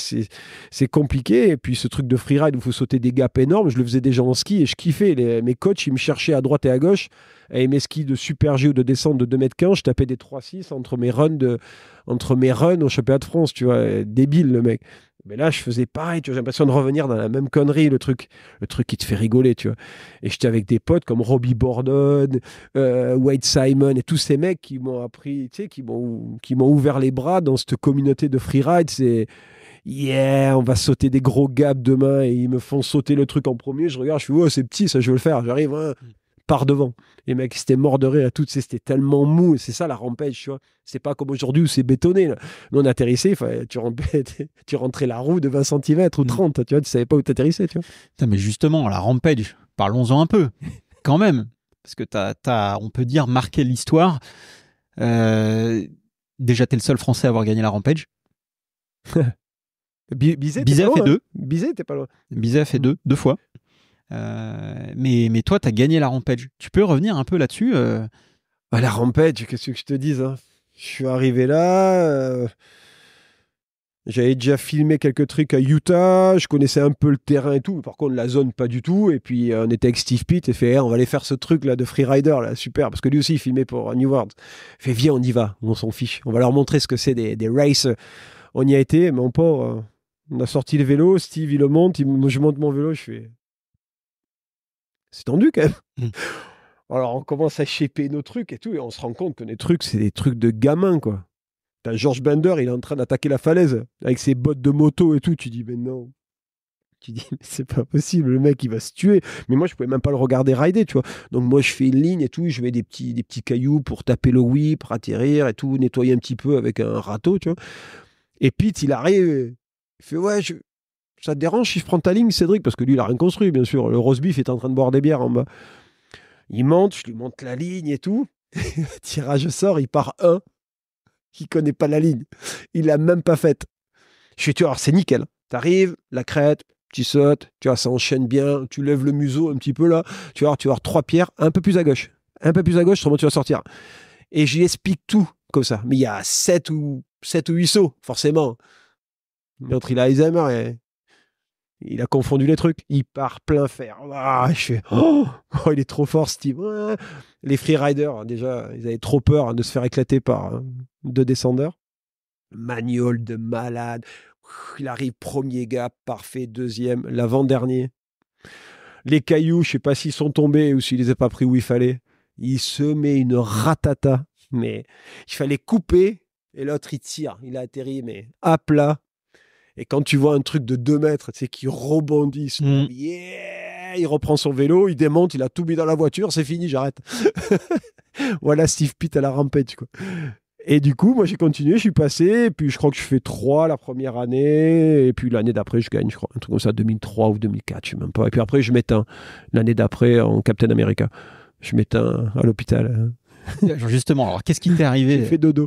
c'est compliqué. Et puis ce truc de freeride où il faut sauter des gaps énormes, je le faisais déjà en ski et je kiffais. mes coachs, ils me cherchaient à droite et à gauche. Et mes skis de super G ou de descente de 2m15, je tapais des 3-6 entre mes runs de, entre mes runs au championnat de France, tu vois, débile le mec. Mais là, je faisais pareil, tu vois, j'ai l'impression de revenir dans la même connerie, le truc, le truc qui te fait rigoler, tu vois. Et j'étais avec des potes comme Robbie Borden, euh, Wade Simon et tous ces mecs qui m'ont appris, tu sais, qui m'ont, qui m'ont ouvert les bras dans cette communauté de freeride. C'est yeah, on va sauter des gros gaps demain et ils me font sauter le truc en premier. Je regarde, je suis, oh, c'est petit, ça, je veux le faire. J'arrive, hein. mm par devant. Les mecs, c'était mort à toutes, c'était tellement mou, c'est ça la rampage, tu vois. C'est pas comme aujourd'hui où c'est bétonné. Là. Nous, on atterrissait, tu, tu rentrais la roue de 20 cm ou 30, mm. tu vois, tu savais pas où t'atterrissais, tu vois. mais justement, la rampage, parlons-en un peu, quand même. Parce que t'as, as, on peut dire, marqué l'histoire. Euh, déjà, t'es le seul Français à avoir gagné la rampage. Bizet, Bizet, fait, deux. Hein. pas loin. Bizet a fait deux, deux fois. Euh, mais, mais toi, tu as gagné la Rampage. Tu peux revenir un peu là-dessus euh ah, La Rampage, qu'est-ce que je te dise hein Je suis arrivé là. Euh, j'avais déjà filmé quelques trucs à Utah, je connaissais un peu le terrain et tout, par contre la zone pas du tout. Et puis on était avec Steve Pitt et fait, eh, on va aller faire ce truc là de freerider là, super, parce que lui aussi il filmait pour New World. Fait viens, on y va, on s'en fiche, on va leur montrer ce que c'est des, races. On y a été, mais on pas. on a sorti le vélo, Steve il le monte, je monte mon vélo, je fais, c'est tendu quand même. Mmh. Alors on commence à chéper nos trucs et tout, et on se rend compte que les trucs, c'est des trucs de gamin, quoi. T'as George Bender, il est en train d'attaquer la falaise avec ses bottes de moto et tout. Tu dis, mais non. Tu dis, mais c'est pas possible, le mec, il va se tuer. Mais moi, je pouvais même pas le regarder rider, tu vois. Donc, moi, je fais une ligne et tout. Je mets des petits, des petits cailloux pour taper le whip, atterrir et tout, nettoyer un petit peu avec un râteau, tu vois. Et Pete, il arrive. Il fait, ouais, je, ça te dérange si je prends ta ligne, Cédric Parce que lui, il a rien construit, bien sûr. Le roast beef est en train de boire des bières en bas. Il monte, je lui monte la ligne et tout. Tirage sort, il part un qui connaît pas la ligne. Il l'a même pas faite. Je suis tu alors c'est nickel. T'arrives, la crête, tu sautes, tu vois, ça enchaîne bien, tu lèves le museau un petit peu là, tu vois, tu vas trois pierres un peu plus à gauche. Un peu plus à gauche, sûrement tu vas sortir. Et j'y explique tout comme ça. Mais il y a sept ou sept ou huit sauts, forcément. entre il a Alzheimer et il a confondu les trucs. Il part plein fer. Ah, oh, oh, il est trop fort, Steve. Les freeriders, hein, déjà, ils avaient trop peur hein, de se faire éclater par hein, deux descendeurs. Magnol de malade. Il arrive premier gars, parfait. Deuxième, l'avant-dernier. Les cailloux, je sais pas s'ils sont tombés ou s'il les a pas pris où il fallait. Il se met une ratata. Mais il fallait couper. Et l'autre, il tire. Il a atterri, mais à plat et quand tu vois un truc de 2 mètres, c'est qui rebondit, mm. il reprend son vélo, il démonte, il a tout mis dans la voiture, c'est fini, j'arrête. voilà Steve Pitt à la rampette. Quoi. Et du coup, moi j'ai continué, je suis passé, et puis je crois que je fais 3 la première année, et puis l'année d'après je gagne, je crois, un truc comme ça, 2003 ou 2004, je sais même pas. Et puis après je m'éteins l'année d'après en Captain America. Je m'éteins à l'hôpital. Hein. Justement, alors qu'est-ce qui t'est arrivé J'ai fait dodo.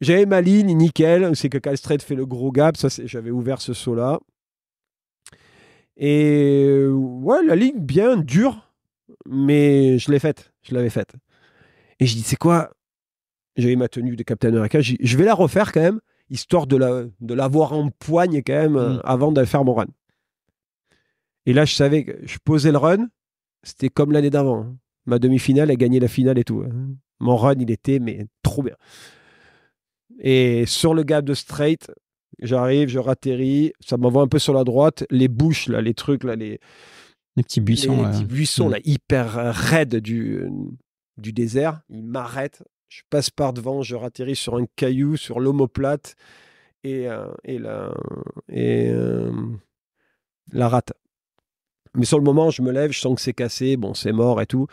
J'avais ma ligne, nickel. C'est que Calstred fait le gros gap. Ça, j'avais ouvert ce saut-là. Et euh, ouais, la ligne bien dure, mais je l'ai faite. Je l'avais faite. Et je dis, c'est quoi J'avais ma tenue de Captain America. Je, vais la refaire quand même, histoire de la de l'avoir en poigne quand même mm. avant de faire mon run. Et là, je savais que je posais le run. C'était comme l'année d'avant. Hein. Ma demi-finale a gagné la finale et tout. Hein. Mon run, il était mais trop bien. Et sur le gap de straight, j'arrive, je ratterris, ça m'envoie un peu sur la droite. Les bouches, là, les trucs, là, les, petits buissons. Les, petits buissons, mm. là, hyper euh, raides du, euh, du désert. Ils m'arrêtent. Je passe par devant, je ratterris sur un caillou, sur l'omoplate et, euh, et, la, rate. Mais sur le moment, je me lève, je sens que c'est cassé, bon, c'est mort et tout.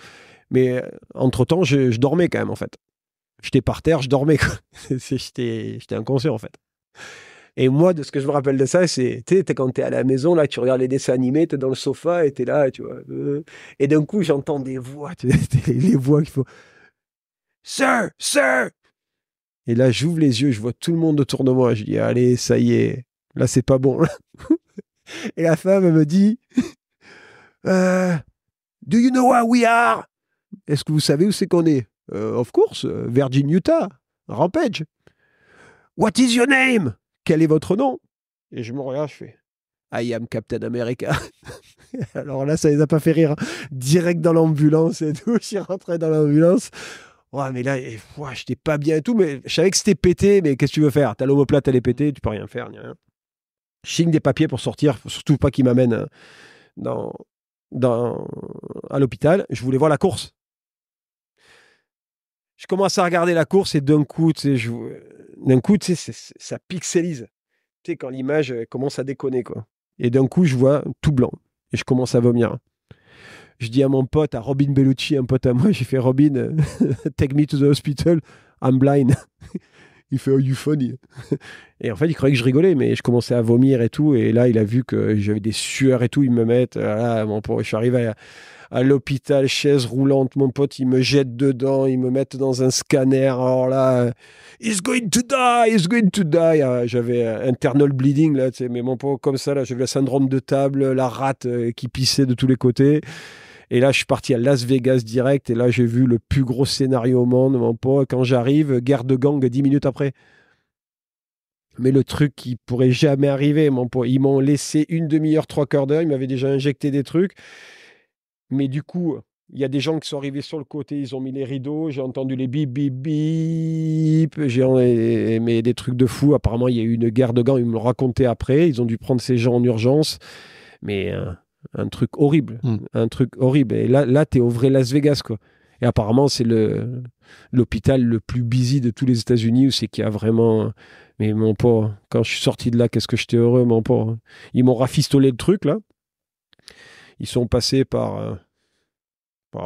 Mais entre-temps, je dormais quand même, en fait j'étais par terre, je dormais. j'étais inconscient, en fait. Et moi, de ce que je me rappelle de ça, c'est, tu quand t'es à la maison, là, tu regardes les dessins animés, t'es dans le sofa et t'es là, tu vois. Euh. et d'un coup, j'entends des voix, les voix qu'il faut. Sir, sir Et là, j'ouvre les yeux, je vois tout le monde autour de moi. Je dis, allez, ça y est, là, c'est pas bon. et la femme, me dit, euh, Do you know where we are Est-ce que vous savez où c'est qu'on est euh, of course, euh, Virgin Utah, Rampage. What is your name Quel est votre nom Et je me regarde, je fais I am Captain America. Alors là, ça les a pas fait rire. Hein. Direct dans l'ambulance et tout. J'y rentrais dans l'ambulance. mais là, et, n'étais j'étais pas bien et tout. Mais je savais que c'était pété. Mais qu'est-ce que tu veux faire T'as l'homoplate, elle est pétée. Tu peux rien faire. Rien. Je des papiers pour sortir. Surtout pas qu'ils m'amène euh, dans, dans, à l'hôpital. Je voulais voir la course je commence à regarder la course et d'un coup, tu sais, je... d'un coup, ça pixelise. Tu sais, quand l'image euh, commence à déconner, quoi. Et d'un coup, je vois tout blanc et je commence à vomir. Je dis à mon pote, à Robin Bellucci, un pote à moi, j'ai fait Robin, euh, take me to the hospital, I'm blind. il fait oh, you funny. et en fait, il croyait que je rigolais, mais je commençais à vomir et tout. Et là, il a vu que j'avais des sueurs et tout. Il me met, ah, je suis arrivé à à l'hôpital, chaise roulante, mon pote, ils me jettent dedans, ils me mettent dans un scanner. Alors là, euh, he's going to die, he's going to die. Ah, j'avais internal bleeding, là, mais mon pote, comme ça, là, j'avais la syndrome de table, la rate euh, qui pissait de tous les côtés. Et là, je suis parti à Las Vegas direct. Et là, j'ai vu le plus gros scénario au monde, mon pote. Quand j'arrive, guerre de gang 10 minutes après. Mais le truc qui pourrait jamais arriver, mon pote. Ils m'ont laissé une demi-heure, trois quarts d'heure. Ils m'avaient déjà injecté des trucs. Mais du coup, il y a des gens qui sont arrivés sur le côté, ils ont mis les rideaux, j'ai entendu les bip, bip, bip, j'ai aimé des trucs de fou. Apparemment, il y a eu une guerre de gants, ils me le racontaient après, ils ont dû prendre ces gens en urgence. Mais euh, un, truc horrible, hmm. un truc horrible. Et là, là tu es au vrai Las Vegas, quoi. Et apparemment, c'est le l'hôpital le plus busy de tous les États-Unis où c'est qu'il y a vraiment. Mais mon pauvre, quand je suis sorti de là, qu'est-ce que j'étais heureux, mon pauvre. Ils m'ont rafistolé le truc, là. Ils sont passés par, euh,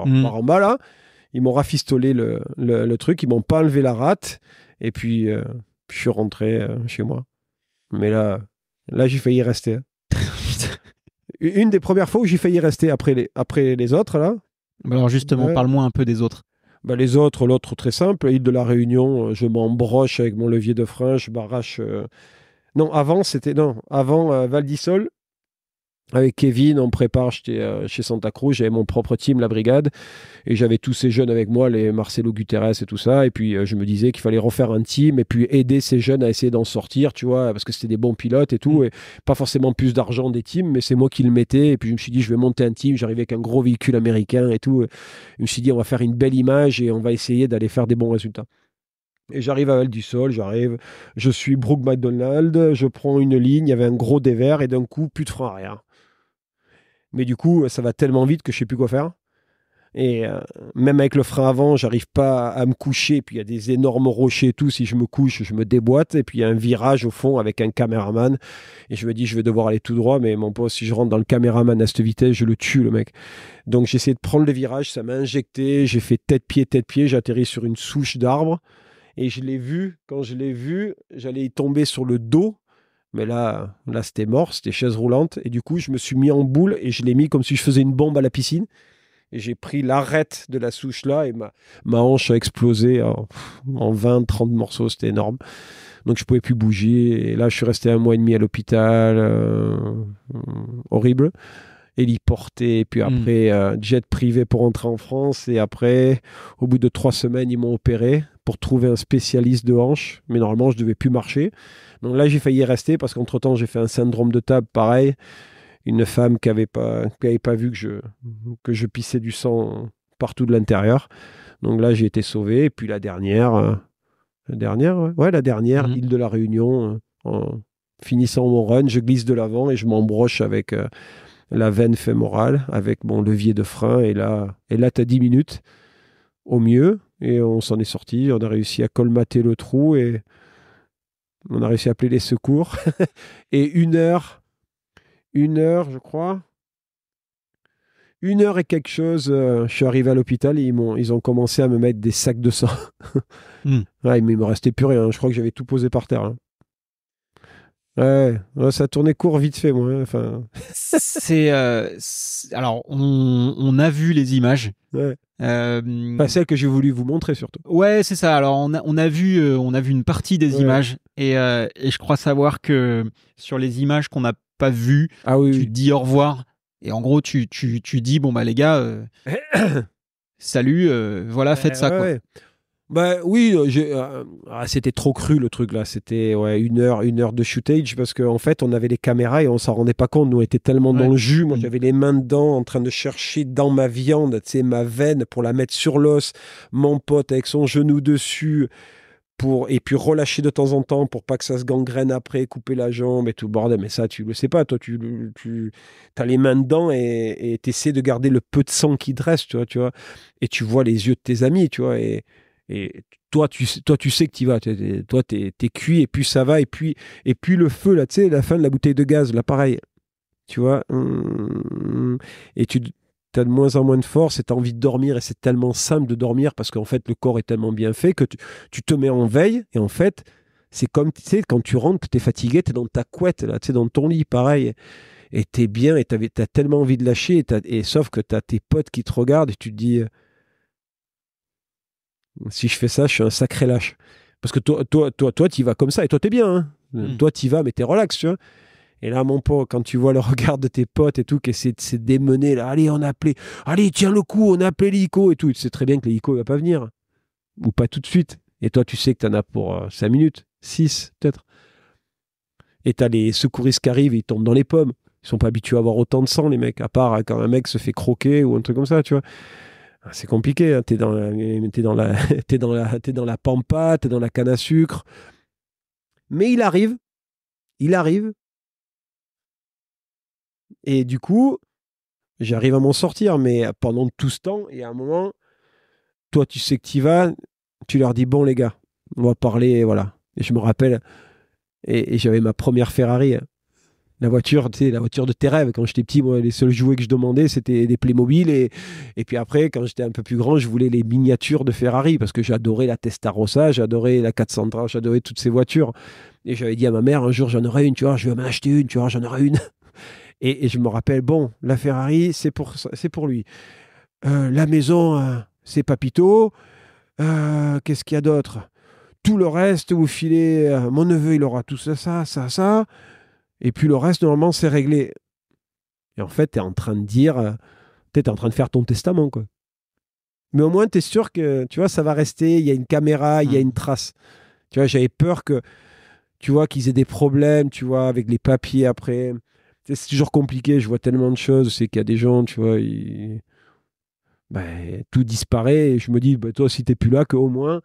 mm. par, en bas là. Ils m'ont rafistolé le, le, truc. Ils m'ont pas enlevé la rate. Et puis, euh, je suis rentré euh, chez moi. Mais là, là j'ai failli rester. Une des premières fois où j'ai failli rester après les, après les autres là. Bah alors justement, parle-moi un peu des autres. Bah, les autres, l'autre très simple, île de la Réunion, je m'embroche avec mon levier de frein, je m'arrache. Non, avant c'était non, avant valdisol Val d'Isol, avec Kevin on prépare j'étais euh, chez Santa Cruz j'avais mon propre team la brigade et j'avais tous ces jeunes avec moi les Marcelo Guterres et tout ça et puis euh, je me disais qu'il fallait refaire un team et puis aider ces jeunes à essayer d'en sortir tu vois parce que c'était des bons pilotes et tout mm. et pas forcément plus d'argent des teams mais c'est moi qui le mettais et puis je me suis dit je vais monter un team j'arrivais avec un gros véhicule américain et tout je me suis dit on va faire une belle image et on va essayer d'aller faire des bons résultats et j'arrive à Val du Sol, j'arrive, je suis Brooke McDonald, je prends une ligne, il y avait un gros dévers et d'un coup, plus de frein arrière. Mais du coup, ça va tellement vite que je sais plus quoi faire. Et euh, même avec le frein avant, j'arrive pas à me coucher. Puis il y a des énormes rochers et tout. Si je me couche, je me déboîte. Et puis il y a un virage au fond avec un caméraman. Et je me dis, je vais devoir aller tout droit. Mais mon pote, si je rentre dans le caméraman à cette vitesse, je le tue, le mec. Donc j'ai essayé de prendre le virage. Ça m'a injecté. J'ai fait tête-pied, tête-pied. J'atterris sur une souche d'arbre. Et je l'ai vu. Quand je l'ai vu, j'allais tomber sur le dos. Mais là, là c'était mort, c'était chaise roulante. Et du coup, je me suis mis en boule et je l'ai mis comme si je faisais une bombe à la piscine. Et j'ai pris l'arête de la souche là et ma, hanche a explosé en, 20, 30 morceaux. C'était énorme. Donc je pouvais plus bouger. Et là, je suis resté un mois et demi à l'hôpital. Euh, horrible. Héliporté. Et puis hmm. après, euh, jet privé pour rentrer en France. Et après, au bout de trois semaines, ils m'ont opéré pour trouver un spécialiste de hanche, mais normalement je devais plus marcher. Donc là j'ai failli rester parce qu'entre temps j'ai fait un syndrome de table pareil, une femme qui n'avait pas, pas vu que je, que je pissais du sang partout de l'intérieur. Donc là j'ai été sauvé. Et puis la dernière, euh, la dernière, ouais, la dernière, mhm. de la Réunion, euh, en finissant mon run, je glisse de l'avant et je m'embroche avec euh, la veine fémorale, avec mon levier de frein. Et là, et là tu as 10 minutes au mieux et on s'en est sorti, on a réussi à colmater le trou et on a réussi à appeler les secours. et une heure, une heure, je crois, une heure et quelque chose, euh, je suis arrivé à l'hôpital et ils, m'ont, ils ont commencé à me mettre des sacs de sang. Hmm. ouais, mais il me restait plus rien. Je crois que j'avais tout posé par terre. Hein. Ouais, ça tournait court vite fait, moi. Hein, enfin. Euh, c'est, alors on, on, a vu les images. Ouais. Euh, pas celle que j'ai voulu vous montrer surtout. Ouais, c'est ça. Alors on a, vu euh, on a vu une partie des images euh, et, je crois savoir que sur les images qu'on n'a pas vues, ah tu dis au revoir et en gros tu, tu, tu dis bon bah les gars salut voilà faites ça quoi. Bah oui, euh, euh, ah, c'était trop cru le truc là. C'était ouais, une heure, une heure de shootage parce qu'en en fait on avait les caméras et on s'en rendait pas compte. Nous on était tellement dans le jus. Moi mm. j'avais les mains dedans en train de chercher dans ma viande, tu sais, ma veine pour la mettre sur l'os. Mon pote avec son genou dessus. Pour, et puis relâcher de temps en temps pour pas que ça se gangrène après, couper la jambe et tout bordel. Mais ça, tu le sais pas, toi, tu, tu as les mains dedans et tu de garder le peu de sang qui dresse, tu vois, tu vois. Et tu vois les yeux de tes amis, tu vois. Et, et toi tu toi tu sais que tu vas toi es cuit et puis ça va et puis et puis le feu là tu sais la fin de la bouteille de gaz là pareil tu vois hum, et tu as de moins en moins de force et tu as envie de dormir et c'est tellement simple de dormir parce qu'en fait le corps est tellement bien fait que tu, te mets en veille et en fait c'est comme tu sais quand tu rentres tu es fatigué tu es dans ta couette là tu sais dans ton lit pareil et tu es bien et tu as, tellement envie de lâcher et, et sauf que tu as tes potes qui te regardent et tu te dis si je fais ça, je suis un sacré lâche. Parce que toi, toi, toi, toi, tu vas comme ça et toi, t'es bien. Hein. Hmm. Toi, tu vas, mais t'es relax, tu vois. Et là, mon pote quand tu vois le regard de tes potes et tout, qui essaient de se démener, là, allez, on appelé, allez, tiens le coup, on appelé Lico et tout. Tu sais très bien que l'hélico ne va pas venir. Ou pas tout de suite. Et toi, tu sais que tu en as pour euh, cinq 5 minutes, 6 peut-être. Et t'as les secouristes qui arrivent, ils tombent dans les pommes. Ils sont pas habitués à avoir autant de sang, les mecs, à part euh, quand un mec se fait croquer ou un truc comme ça, tu vois. Ah, c'est compliqué, tu hein. t'es dans, la, es dans, la, t'es dans, la, es dans la pampa, t'es dans la canne à sucre. Mais il arrive, il arrive. Et du coup, j'arrive à m'en sortir, mais pendant tout ce temps, et à un moment, toi tu sais que tu vas, tu leur dis, bon les gars, on va parler, voilà. Et je me rappelle, et j'avais ma première Ferrari, hein. La voiture, la voiture de tes rêves. Quand j'étais petit, les seuls jouets que je demandais, c'était des Playmobil. Et, et puis après, quand j'étais un peu plus grand, je voulais les miniatures de Ferrari parce que j'adorais la Testarossa, j'adorais la 430, j'adorais toutes ces voitures. Et j'avais dit à ma mère, un jour, j'en aurai une, tu vois, je vais m'en acheter une, tu vois, j'en aurai une. Et, je me rappelle, bon, la Ferrari, c'est pour, c'est pour lui. Euh, la maison, euh, c'est Papito. Euh, qu'est-ce qu'il y a d'autre Tout le reste, vous filez, mon neveu, il aura tout ça, ça, ça, ça. Et puis le reste, normalement, c'est réglé. Et en fait, tu es en train de dire, euh, tu es en train de faire ton testament. quoi. Mais au moins, tu es sûr que, tu vois, ça va rester, il y a une caméra, il y a hmm. une trace. Tu vois, j'avais peur que, tu vois, qu'ils aient des problèmes, tu vois, avec les papiers après. C'est toujours compliqué, je vois tellement de choses, c'est qu'il y a des gens, tu vois, ils... ben, tout disparaît. Et je me dis, ben, toi, si t'es plus là, qu'au moins,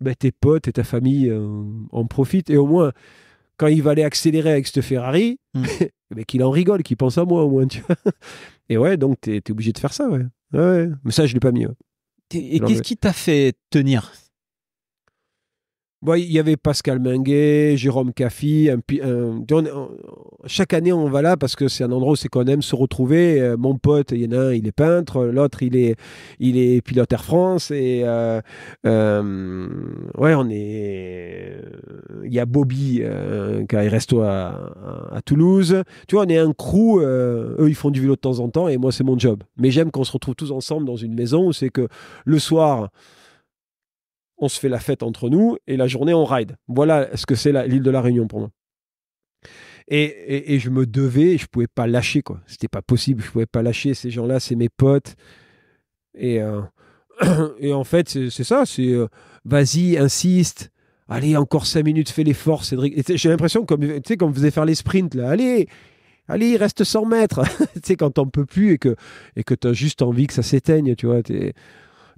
ben, tes potes et ta famille en profitent. Et au moins, quand il va aller accélérer avec cette Ferrari, mais hmm. qu'il en rigole, qu'il pense à moi au moins, tu vois. Et ouais, donc tu es, obligé de faire ça, ouais. mais ça, je l'ai pas mis. Et qu'est-ce qui t'a fait tenir il y avait Pascal Minguet, Jérôme Caffi. Un, chaque année, on va là parce que c'est un endroit où c'est qu'on aime se retrouver. Euh, mon pote, il y en a un, il est peintre. L'autre, il est, il est pilote Air France. Et euh, euh, ouais, on est. Il y a Bobby qui a resto à, Toulouse. Tu vois, on est un crew. eux, ils font du vélo de temps en temps et moi, c'est mon job. Mais j'aime qu'on se retrouve tous ensemble dans une maison où c'est que le soir on se fait la fête entre nous et la journée on ride. Voilà ce que c'est l'île de la Réunion pour moi. Et, je me devais, je pouvais pas lâcher quoi. C'était pas possible, je pouvais pas lâcher ces gens-là, c'est mes potes. Et, euh, et en fait, c'est ça, c'est euh, vas-y, insiste. Allez, encore cinq minutes, fais l'effort, Cédric. J'ai l'impression comme tu sais, comme faisait faire les sprints là. Allez, allez, reste 100 mètres. tu sais, quand on peut plus et que et que t'as juste envie que ça s'éteigne, tu vois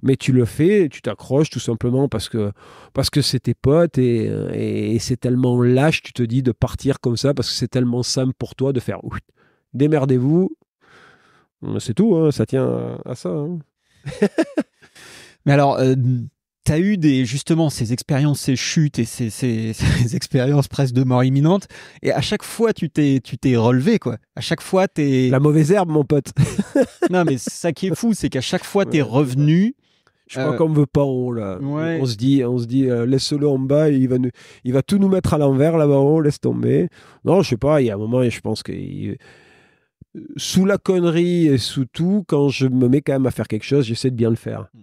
mais tu le fais, tu t'accroches tout simplement parce que parce que c'est tes potes et, c'est tellement lâche, tu te dis de partir comme ça parce que c'est tellement simple pour toi de faire démerdez-vous. Euh, c'est tout, hein, ça tient à, ça. Hein. mais alors, euh, tu as eu des, justement ces expériences, ces chutes et ces, expériences presque de mort imminente. Et à chaque fois, tu t'es, tu t'es relevé, quoi. À chaque fois, tu La mauvaise herbe, mon pote. non, mais ça qui est fou, c'est qu'à chaque fois, tu es revenu je crois euh, qu'on veut pas là. On se dit, on se dit, euh, laisse-le en bas, il va, il va tout nous mettre à l'envers là-bas laisse tomber. Non, je sais pas. Il y a un moment, je pense que euh, sous la connerie et sous tout, quand je me mets quand même à faire quelque chose, j'essaie de bien le faire mm.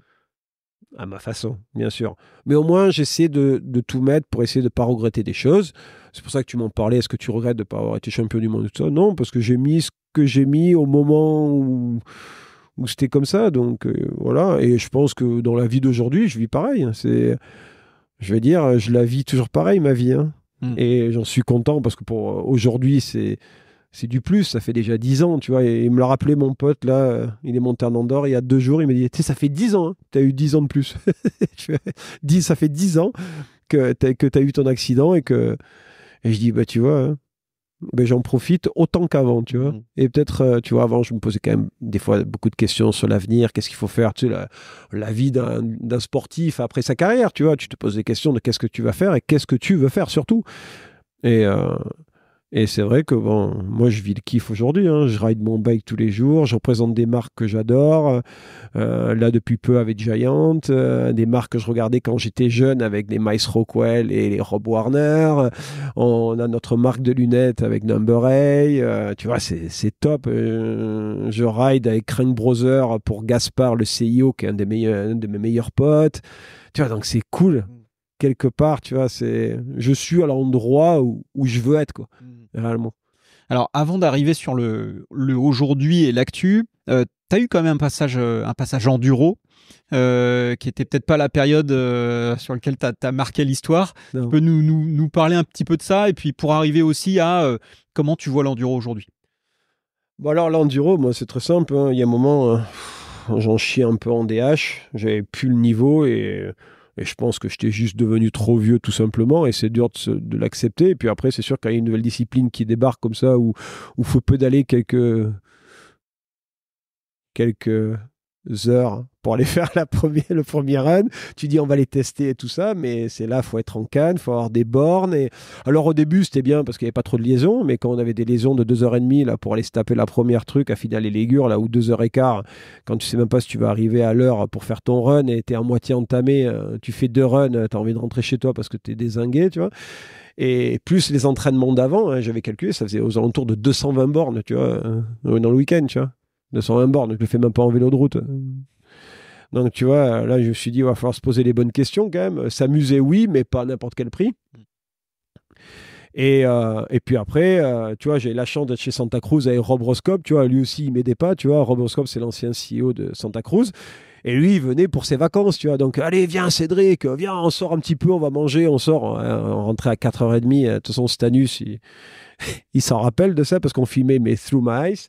à ma façon, bien sûr. Mais au moins, j'essaie de, tout mettre pour essayer de ne pas regretter des choses. C'est pour ça que tu m'en parlais. Est-ce que tu regrettes de ne pas avoir été champion du monde ou tout ça Non, parce que j'ai mis ce que j'ai mis au moment où, c'était comme ça. Donc euh, voilà, et je pense que dans la vie d'aujourd'hui, je vis pareil. Hein. C'est, je vais dire, je la vis toujours pareil ma vie. Hein. Hmm. Et j'en suis content parce que pour euh, aujourd'hui, c'est c'est du plus, ça fait déjà dix ans, tu vois. Et il me l'a rappelé, mon pote, là, euh, il est monté en Andorre il y a deux jours, il m'a dit, tu sais, ça fait dix ans, hein, t'as tu as eu dix ans de plus. ça fait dix ans que tu as, eu ton accident et que. Et je dis, bah, tu vois, ben, j'en profite autant qu'avant, tu vois. Mm. Et peut-être, euh, tu vois, avant, je me posais quand même des fois beaucoup de questions sur l'avenir, qu'est-ce qu'il faut faire, tu sais, la, vie d'un sportif après sa carrière, tu vois. Tu te poses des questions de qu'est-ce que tu vas faire et qu'est-ce que tu veux faire surtout. Et, euh, et c'est vrai que bon, moi je vis le kiff aujourd'hui. Hein. Je ride mon bike tous les jours. Je représente des marques que j'adore. Euh, là depuis peu avec Giant, euh, des marques que je regardais quand j'étais jeune avec les Mice Rockwell et les Rob Warner. On a notre marque de lunettes avec Number euh, tu vois, c'est top. Euh, je ride avec Crank Brother pour Gaspard, le CEO qui est un, des meilleurs, un de mes meilleurs potes. Tu vois, donc c'est cool quelque part, tu vois, c'est je suis à l'endroit où, je veux être, quoi, mmh. réellement. Alors, avant d'arriver sur le, le aujourd'hui et l'actu, euh, tu as eu quand même un passage, euh, un passage enduro. Euh, qui était peut-être pas la période sur laquelle tu as, marqué l'histoire. Tu peux nous, nous, parler un petit peu de ça et puis pour arriver aussi à comment tu vois l'enduro aujourd'hui Bon alors l'enduro, moi c'est très simple. Hein. Il y a un moment, j'en chie un peu en DH, j'avais plus le niveau et et je pense que j'étais juste devenu trop vieux, tout simplement, et c'est dur de, l'accepter. Et puis après, c'est sûr, qu'il y a une nouvelle discipline qui débarque comme ça, où il faut peu d'aller quelques, quelques heures pour aller faire la première, le premier run. Tu dis on va les tester et tout ça, mais c'est là, faut être en canne, faut avoir des bornes. Et... Alors au début c'était bien parce qu'il n'y avait pas trop de liaisons, mais quand on avait des liaisons de 2h30 là, pour aller se taper la première truc, à finir les légure, là, ou 2h15, quand tu sais même pas si tu vas arriver à l'heure pour faire ton run et tu es à moitié entamé, euh, tu fais deux runs, euh, tu as envie de rentrer chez toi parce que tu es dézingué, tu vois et plus les entraînements d'avant, hein, j'avais calculé, ça faisait aux alentours de 220 bornes, tu vois, euh, dans le week-end, tu vois. 220 bornes, je le fais même pas en vélo de route. Donc tu vois, là je me suis dit, il va falloir se poser les bonnes questions quand même. S'amuser, oui, mais pas à n'importe quel prix. Et, euh, puis après, euh, tu vois, j'ai la chance d'être chez Santa Cruz avec Rob tu vois, lui aussi il m'aidait pas, tu vois, Rob c'est l'ancien CEO de Santa Cruz. Et lui, il venait pour ses vacances, tu vois. Donc, allez, viens, Cédric, viens, on sort un petit peu, on va manger, on sort. Hein. on rentrait à 4h30. Euh, de toute façon, Stanus, il, il s'en rappelle de ça parce qu'on filmait mais Through My Eyes.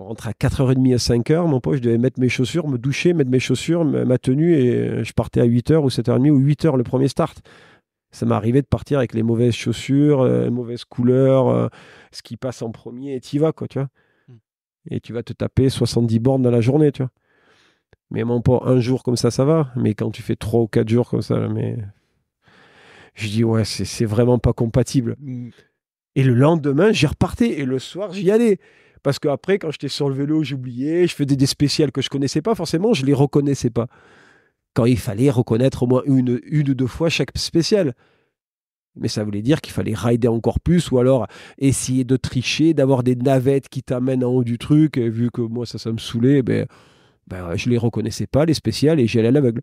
On rentre à 4h30 à 5h, mon pote je devais mettre mes chaussures, me doucher, mettre mes chaussures, ma tenue, et euh, je partais à 8h ou 7h30 ou 8h le premier start. Ça m'est arrivé de partir avec les mauvaises chaussures, euh, les mauvaises couleurs, euh, ce qui passe en premier, et y vas, quoi, tu vois. Hmm. Et tu vas te taper 70 bornes dans la journée, tu vois. Mais mon pote, un jour comme ça, ça va. Mais quand tu fais 3 ou 4 jours comme ça, mais... Je dis, ouais, c'est vraiment pas compatible. Hmm. Et le lendemain, j'y repartais. Et le soir, j'y allais. Parce qu'après, quand j'étais sur le vélo, j'oubliais, je faisais des spéciales que je connaissais pas forcément, je les reconnaissais pas. Quand il fallait reconnaître au moins une, une ou deux fois chaque spécial Mais ça voulait dire qu'il fallait rider encore plus ou alors essayer de tricher, d'avoir des navettes qui t'amènent en haut du truc. Et vu que moi, ça, ça me saoulait, ben, ben, je les reconnaissais pas, les spéciales, et j'y à l'aveugle.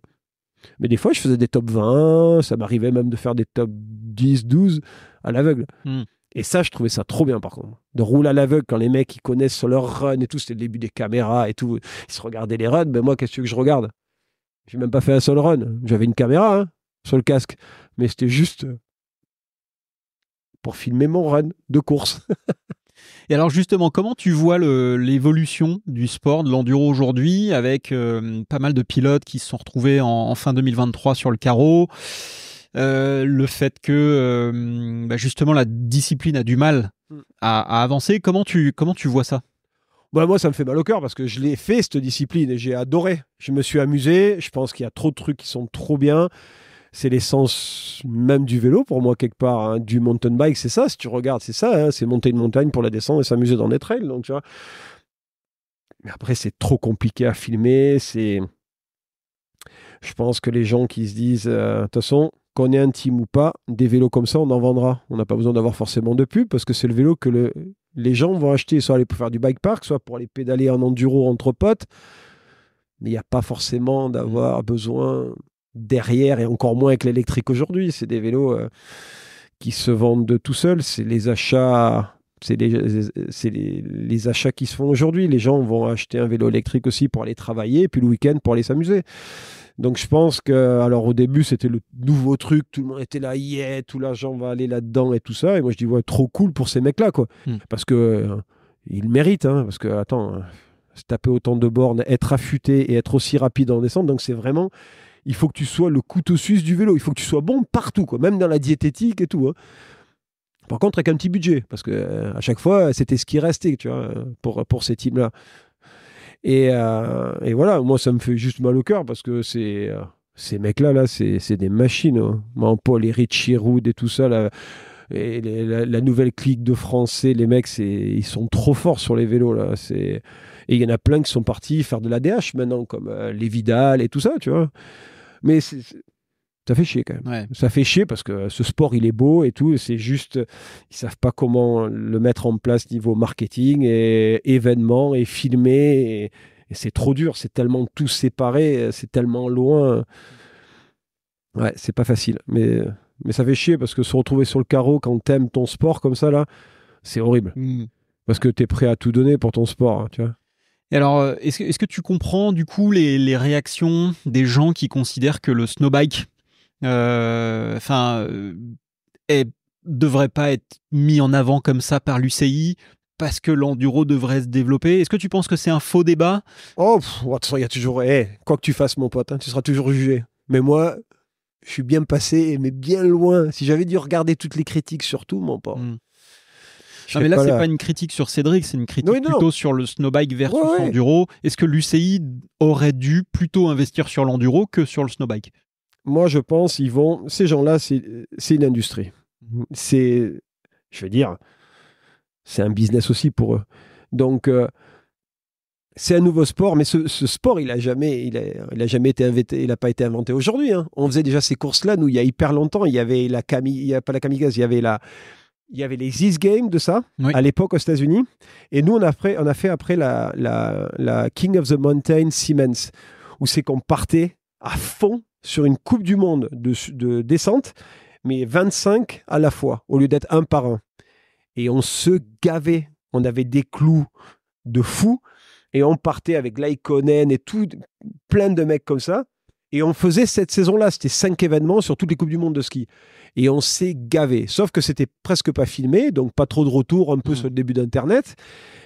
Mais des fois, je faisais des top 20, ça m'arrivait même de faire des top 10, 12 à l'aveugle. Hmm. Et ça, je trouvais ça trop bien, par contre. De rouler à l'aveugle, quand les mecs, ils connaissent leur run et tout, c'était le début des caméras et tout, ils se regardaient les runs, mais ben moi, qu'est-ce que je regarde J'ai même pas fait un seul run. J'avais une caméra hein, sur le casque, mais c'était juste euh, pour filmer mon run de course. Et alors justement, comment tu vois l'évolution du sport, de l'enduro aujourd'hui, avec euh, pas mal de pilotes qui se sont retrouvés en fin 2023 sur le carreau euh, le fait que euh, bah, justement la discipline a du mal hmm. à, avancer. Comment tu, comment tu vois ça bah moi, ça me fait mal au cœur parce que je l'ai fait, cette discipline, et j'ai adoré. Je me suis amusé. Je pense qu'il y a trop de trucs qui sont trop bien c'est l'essence même du vélo pour moi quelque part hein. du mountain bike c'est ça si tu regardes c'est ça hein. c'est monter une montagne pour la descendre et s'amuser dans les trails donc tu vois mais après c'est trop compliqué à filmer c'est je pense que les gens qui se disent euh, de toute façon qu'on ait un team ou pas, des vélos comme ça, on en vendra. On n'a pas besoin d'avoir forcément de pub parce que c'est le vélo que les gens vont acheter, soit aller pour faire du bike park, soit pour aller pédaler en enduro entre potes. Mais il n'y a pas forcément d'avoir mm. besoin derrière et encore moins avec l'électrique aujourd'hui. C'est des vélos euh, qui se vendent de tout seuls. C'est les achats. C'est les, achats qui se font aujourd'hui. Les gens vont acheter un vélo électrique aussi pour aller travailler, puis le week-end pour aller s'amuser. Donc je pense que, alors au début, c'était le nouveau truc, tout le monde était là, yeah, tout l'argent va aller là-dedans et tout ça. Et moi, je dis, ouais, trop cool pour ces mecs-là, quoi. Hmm. Parce que euh, ils méritent, hein, parce que, attends, euh, se taper autant de bornes, être affûté et être aussi rapide en descente. Donc c'est vraiment, il faut que tu sois le couteau suisse du vélo. Il faut que tu sois bon partout, quoi, même dans la diététique et tout. Hein. Par contre, avec un petit budget, parce que euh, à chaque fois, c'était ce qui restait, tu vois, pour, pour ces teams-là. Euh, et, voilà, moi, ça me fait juste mal au cœur parce que c'est. Euh, ces mecs-là, là, c'est des machines. Hein. Man, Paul et Richie Rood et tout ça, là, la, nouvelle clique de Français, les mecs, ils sont trop forts sur les vélos. Là. Et il y en a plein qui sont partis faire de l'ADH maintenant, comme euh, les Vidal et tout ça, tu vois. Mais ça fait chier quand même. Ça fait chier parce que ce sport, il est beau et tout. C'est juste, ils savent pas comment le mettre en place niveau marketing et événement et filmer. Et, c'est trop dur. C'est tellement tout séparé. C'est tellement loin. Ouais, c'est pas facile. Mais, mais ça fait chier parce que se retrouver sur le carreau quand t'aimes ton sport comme ça, là, c'est horrible. Hmm. Parce que tu es prêt à tout donner pour ton sport, hein, tu vois. alors, euh, est-ce que, tu comprends du coup les réactions des gens qui considèrent que le snowbike, euh, enfin, et euh, devrait pas être mis en avant comme ça par l'UCI parce que l'enduro devrait se développer. Est-ce que tu penses que c'est un faux débat Oh, oh il y a toujours, eh, quoi que tu fasses, mon pote, hein, tu seras toujours jugé. Mais moi, je suis bien passé, mais bien loin. Si j'avais dû regarder toutes les critiques, surtout, mon pote... Hmm. Non, mais là, c'est pas une critique sur Cédric, c'est une critique plutôt sur le snowbike versus l'enduro. Est-ce que l'UCI aurait dû plutôt investir sur l'enduro que sur le snowbike moi, je pense, ils vont. Ces gens-là, c'est une industrie. Mmh. C'est, je veux dire, c'est un business aussi pour eux. Donc, euh, c'est un nouveau sport, mais ce, sport, il n'a jamais, il, a, jamais été inventé, il n'a pas été inventé aujourd'hui. Hein. On faisait déjà ces courses-là, nous, il y a hyper longtemps. Il y avait la Camille, il y a pas la kamikaze, il y avait la, il y avait les East Games de ça, à l'époque aux États-Unis. Et nous, on a fait, on a fait après la, la, la King of the Mountain Siemens, où c'est qu'on partait à fond sur une Coupe du Monde de, descente, mais 25 à la fois, au lieu d'être un par un. Et on se gavait. On avait des clous de fou. et on partait avec Laikonen et tout, plein de mecs comme ça. Et on faisait cette saison-là, c'était cinq événements sur toutes les Coupes du Monde de ski et on s'est gavé. Sauf que c'était presque pas filmé, donc pas trop de retour un peu mm. sur le début d'Internet.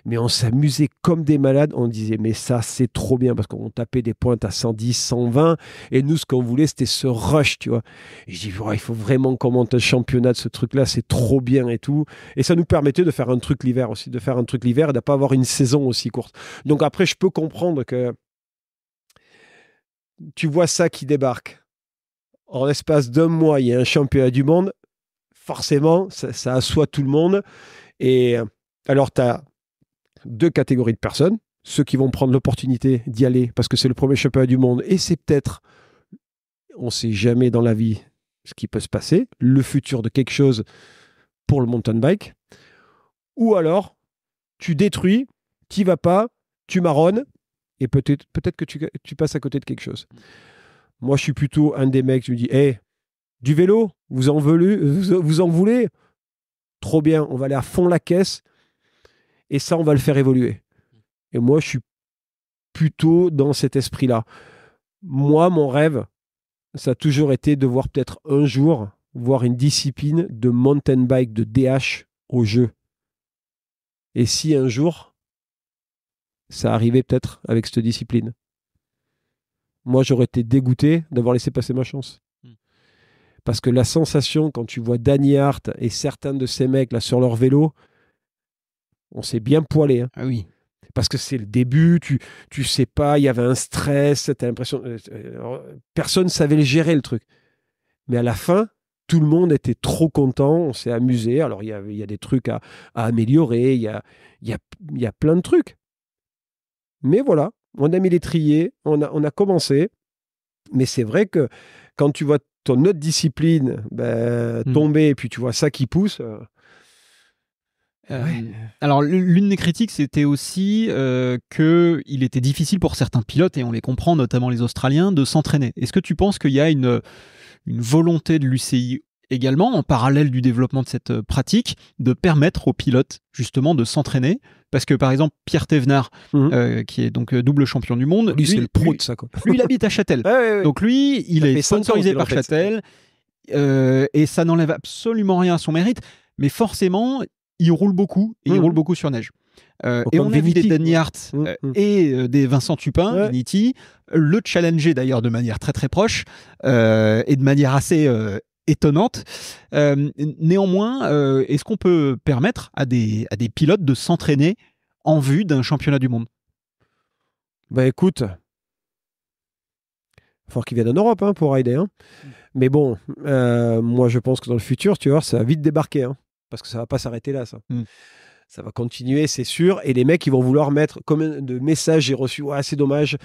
Mais on s'amusait comme des malades. On disait, mais ça, c'est trop bien parce qu'on tapait des pointes à 110, 120. Et nous, ce qu'on voulait, c'était ce rush, tu vois. Et je dis, il faut vraiment qu'on monte un championnat de ce truc-là, c'est trop bien et tout. Et ça nous permettait de faire un truc l'hiver aussi, de faire un truc l'hiver et de ne pas avoir une saison aussi courte. Donc après, je peux comprendre que tu vois ça qui débarque en l'espace d'un mois, il y a un championnat du monde, forcément, ça, assoit tout le monde. Et euh, alors, tu as deux catégories de personnes. Ceux qui vont prendre l'opportunité d'y aller parce que c'est le premier championnat du monde et c'est peut-être, on ne sait jamais dans la vie ce qui peut se passer, le futur de quelque chose pour le mountain bike. Ou alors, tu détruis, tu vas pas, tu marronnes et peut-être que tu passes à côté de quelque chose. Moi, je suis plutôt un des mecs qui me dit hey, eh, du vélo, vous en, voulez, vous en voulez Trop bien, on va aller à fond la caisse et ça, on va le faire évoluer. Et moi, je suis plutôt dans cet esprit-là. Moi, mon rêve, ça a toujours été de voir peut-être un jour voir une discipline de mountain bike, de DH au jeu. Et si un jour, ça arrivait peut-être avec cette discipline moi, j'aurais été dégoûté d'avoir laissé passer ma chance. Hmm. Parce que la sensation, quand tu vois Danny Hart et certains de ces mecs là sur leur vélo, on s'est bien poilé. Hein. Ah oui. Parce que c'est le début, tu, tu sais pas, il y avait un stress, tu as l'impression. Euh, euh, personne savait le gérer, le truc. Mais à la fin, tout le monde était trop content, on s'est amusé. Alors, il y a, y a, des trucs à, améliorer, il y a, y, a, y a, plein de trucs. Mais voilà, on a mis les on a, on a commencé. Mais c'est vrai que quand tu vois ton autre discipline ben, mmh. tomber et puis tu vois ça qui pousse. Euh, euh, alors l'une des critiques c'était aussi euh, que il était difficile pour certains pilotes et on les comprend notamment les Australiens de s'entraîner. Est-ce que tu penses qu'il y a une une volonté de l'UCI également, en parallèle du développement de cette euh, pratique, de permettre aux pilotes justement de s'entraîner. Parce que par exemple, Pierre Thévenard, mhm. euh, qui est donc euh, double champion du monde, lui, c'est le pro lui, il habite à Châtel. Donc lui, il est sponsorisé par Châtel. et ça n'enlève absolument rien à son mérite. Mais forcément, il roule beaucoup et il mhm. roule beaucoup sur neige. et on a vu des et des Vincent Tupin, le challenger d'ailleurs de manière très très proche et de manière assez étonnante. Euh, néanmoins, euh, est-ce qu'on peut permettre à des, des pilotes de s'entraîner en vue d'un championnat du monde Bah écoute, fort qu'ils viennent en Europe hein, pour rider. Hein. Mais bon, euh, moi je pense que dans le futur, tu vois, ça va vite débarquer. Hein, parce que ça va pas s'arrêter là, ça. Mm. Ça va continuer, c'est sûr. Et les mecs, ils vont vouloir mettre comme de messages j'ai reçu. c'est dommage.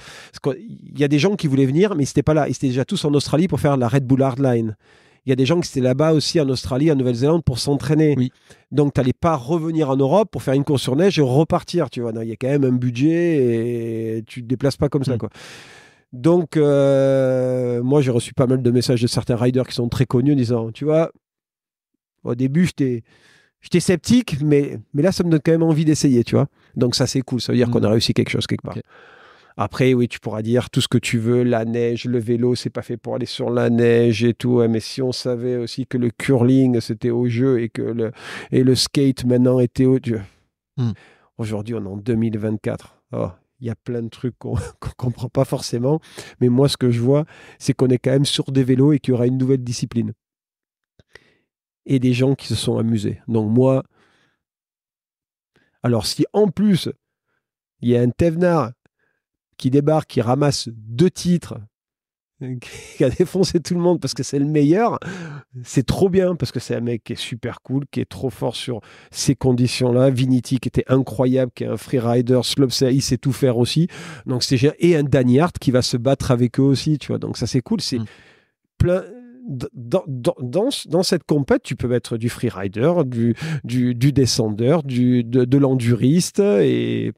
Il y a des gens qui voulaient venir, mais ils n'étaient pas là. Ils étaient déjà tous en Australie pour faire la Red Bull Hardline il y a des gens qui étaient là-bas aussi en Australie, en Nouvelle-Zélande pour s'entraîner. Oui. Donc, tu n'allais pas revenir en Europe pour faire une course sur neige et repartir. Tu vois, il y a quand même un budget et tu te déplaces pas comme ça. Mm. Quoi. Donc, euh, moi, j'ai reçu pas mal de messages de certains riders qui sont très connus en disant, tu vois, au début, j'étais... sceptique, mais, mais là, ça me donne quand même envie d'essayer, tu vois. Donc ça, c'est cool. Ça veut dire mm. qu'on a réussi quelque chose quelque part. Après, oui, tu pourras dire tout ce que tu veux, la neige, le vélo, c'est pas fait pour aller sur la neige et tout. Hein, mais si on savait aussi que le curling, c'était au jeu et que le, et le skate maintenant était au jeu. Hmm. Aujourd'hui, on est en 2024. Oh, il y a plein de trucs qu'on ne comprend pas forcément. Mais moi, ce que je vois, c'est qu'on est quand même sur des vélos et qu'il y aura une nouvelle discipline. Et des gens qui se sont amusés. Donc moi, alors si en plus, il y a un Thévenard qui débarque, qui ramasse deux titres, euh, qui a défoncé tout le monde parce que c'est le meilleur, c'est trop bien parce que c'est un mec qui est super cool, qui est trop fort sur ces conditions-là. Vinity qui était incroyable, qui est un freerider, Slopsa, il sait tout faire aussi. Donc c'est et un Danny Hart qui va se battre avec eux aussi, tu vois. Donc ça c'est cool, c'est mm. plein dans, dans, cette compète, tu peux mettre du freerider, du, du, du descendeur, du, de, de l'enduriste et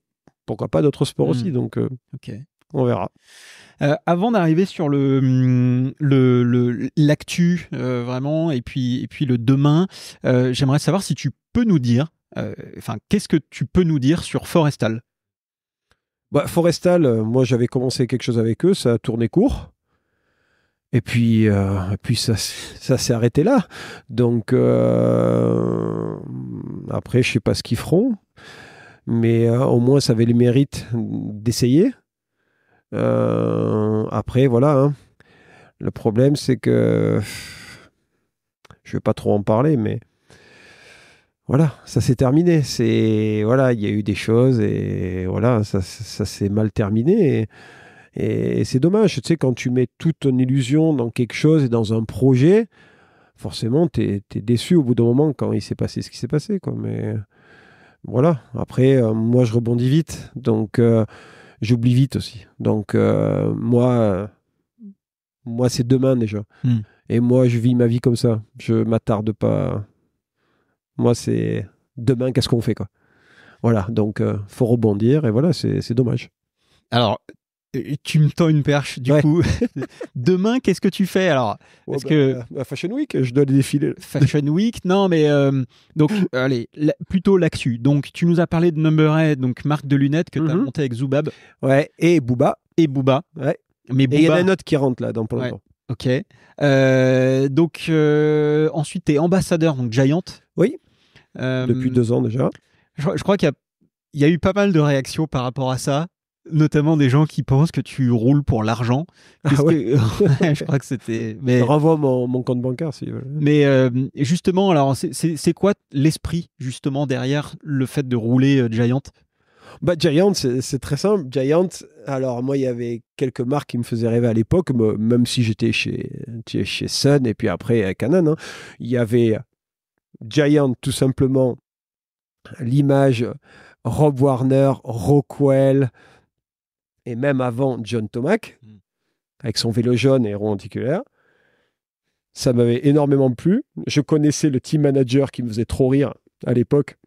pourquoi pas d'autres sports aussi. Hmm. Donc, euh, on verra. Euh, avant d'arriver sur le hmm, l'actu euh, vraiment et puis et puis le demain, j'aimerais savoir si tu peux nous dire, enfin, qu'est-ce que tu peux nous dire sur Forestal bah, Forestal, moi j'avais commencé quelque chose avec eux, ça a tourné court. Et puis, puis ça, s'est arrêté là. Donc, après, je sais pas ce qu'ils feront mais euh, au moins ça avait le mérite d'essayer. Euh, après, voilà. Hein. Le problème, c'est que. Je ne vais pas trop en parler, mais. Voilà, ça s'est terminé. C'est voilà, il y a eu des choses et voilà, ça, s'est mal terminé. Et, c'est dommage. Tu sais, quand tu mets toute ton illusion dans quelque chose et dans un projet, forcément, tu es, déçu au bout d'un moment quand il s'est passé ce qui s'est passé. Quoi. Mais voilà. Après, euh, moi, je rebondis vite, donc euh, j'oublie vite aussi. Donc, euh, moi, moi, c'est demain déjà. Hmm. Et moi, je vis ma vie comme ça. Je m'attarde pas. Moi, c'est demain, qu'est-ce qu'on fait, quoi. Voilà, donc faut rebondir et voilà, c'est dommage. Alors, tu me tends une perche, du coup. Demain, qu'est-ce que tu fais alors oh, bah, que euh, Fashion Week, je dois défiler. Fashion Week, non, mais euh, donc euh, allez, plutôt l'actu. Donc tu nous as parlé de Number donc marque de lunettes que tu as mhm. monté avec Zubab. Ouais, et Booba. Et Booba. Ouais. Mais il y a une note qui rentre là dans le plan Ok. donc ensuite, tu es ambassadeur donc Giant. Oui. Depuis deux ans déjà. Je, crois qu'il y a eu pas mal de réactions par rapport à ça notamment des gens qui pensent que tu roules pour l'argent. Ah que... je crois que c'était. Mais... Renvoie mon, compte bancaire Mais euh, justement, alors c'est quoi l'esprit justement derrière le fait de rouler euh, Giant bah, Giant, c'est très simple. Giant, alors moi, il y avait quelques marques qui me faisaient rêver à l'époque, même si j'étais chez, chez Sun et puis après euh, Canon. Hein. il y avait Giant, tout simplement, l'image Rob Warner, Rockwell, et même avant John Tomac, hmm. avec son vélo jaune et rond anticulaire. Ça m'avait énormément plu. Je connaissais le team manager qui me faisait trop rire à l'époque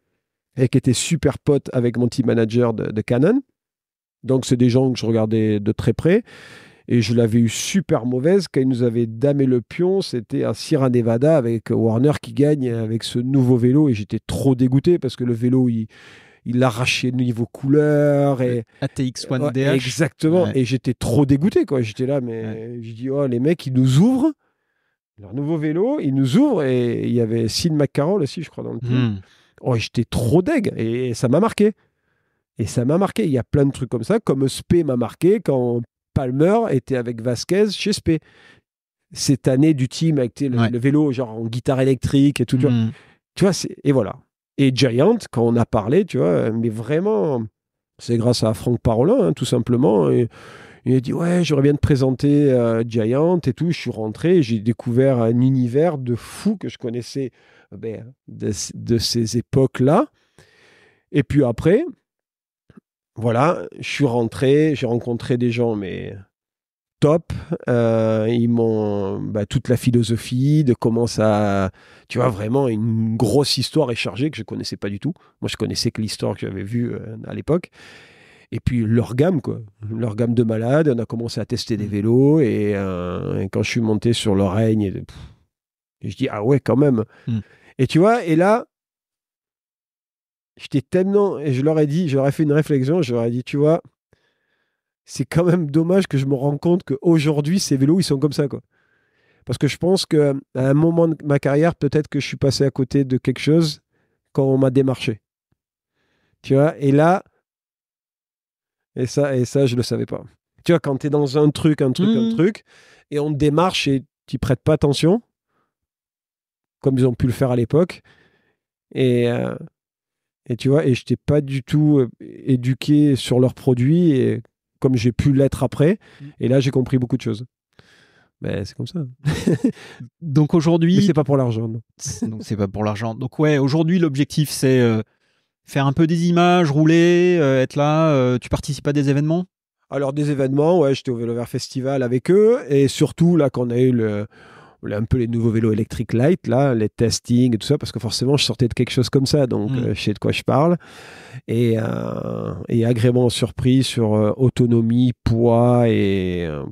et qui était super pote avec mon team manager de, Canon. Donc, c'est des gens que je regardais de très près. Et je l'avais eu super mauvaise quand il nous avait damé le pion. C'était un Sierra Nevada avec Warner qui gagne avec ce nouveau vélo. Et j'étais trop dégoûté parce que le vélo, il, il l'arrachait niveau couleur et ATX 1 DH. exactement. Et j'étais trop dégoûté quoi. J'étais là, mais je dis oh les mecs ils nous ouvrent leur nouveau vélo, ils nous ouvrent et il y avait Sid McCarroll aussi je crois dans le hmm. Oh j'étais trop deg et ça m'a marqué. Et ça m'a marqué. Il y a plein de trucs comme ça, comme Spé m'a marqué quand Palmer était avec Vasquez chez Spé. Cette année du team avec le, le, vélo genre en guitare électrique et tout. Tu vois, hmm. et voilà. Et Giant, quand on a parlé, tu vois, euh, mais vraiment, c'est grâce à Franck Parolin, hein, tout simplement. il a dit ouais, j'aurais bien te présenter euh, Giant et tout. Je suis rentré, j'ai découvert un univers de fou que je connaissais euh, ben, de, ces époques-là. Et puis après, voilà, je suis rentré, j'ai rencontré des gens mais top. Euh, ils m'ont bah, toute la philosophie de comment ça, tu vois, vraiment une grosse histoire chargée que je connaissais pas du tout. Moi, je connaissais que l'histoire que j'avais vue euh, à l'époque. Et puis leur gamme, quoi. Leur gamme de malades. On a commencé à tester des mmh. vélos. Euh, et, quand je suis monté sur le règne je dis, ah ouais, quand même. Mmh. Et tu vois, et là, j'étais tellement. Et je leur ai dit, j'aurais fait une réflexion, j'aurais dit, tu vois, c'est quand même dommage que je me rende compte qu'aujourd'hui, ces vélos, ils sont comme ça. Quoi. Parce que je pense qu'à un moment de ma carrière, peut-être que je suis passé à côté de quelque chose quand on m'a démarché. Tu vois, et là, et ça, et ça, je ne le savais pas. Tu vois, quand tu es dans un truc, un truc, un mmh. truc, et on te démarche et tu prêtes pas attention, comme ils ont pu le faire à l'époque, et, euh, et tu vois, et je n'étais pas du tout euh, éduqué sur leurs produits, et comme j'ai pu l'être après. Mm. Et là, j'ai compris beaucoup de choses. mais bah, c'est comme ça. donc aujourd'hui. c'est pas pour l'argent. donc c'est pas pour l'argent. Donc ouais, aujourd'hui, l'objectif, c'est euh, faire un peu des images, rouler, euh, être là. Euh, tu participes à des événements alors des événements, ouais, j'étais au Velover Festival avec eux et surtout là qu'on a eu le, un peu les nouveaux vélos électriques light, là, les testing et tout ça, parce que forcément, je sortais de quelque chose comme ça, donc mm. euh, je sais de quoi je parle. Et, euh, et agrément surpris sur euh, autonomie, poids, et euh,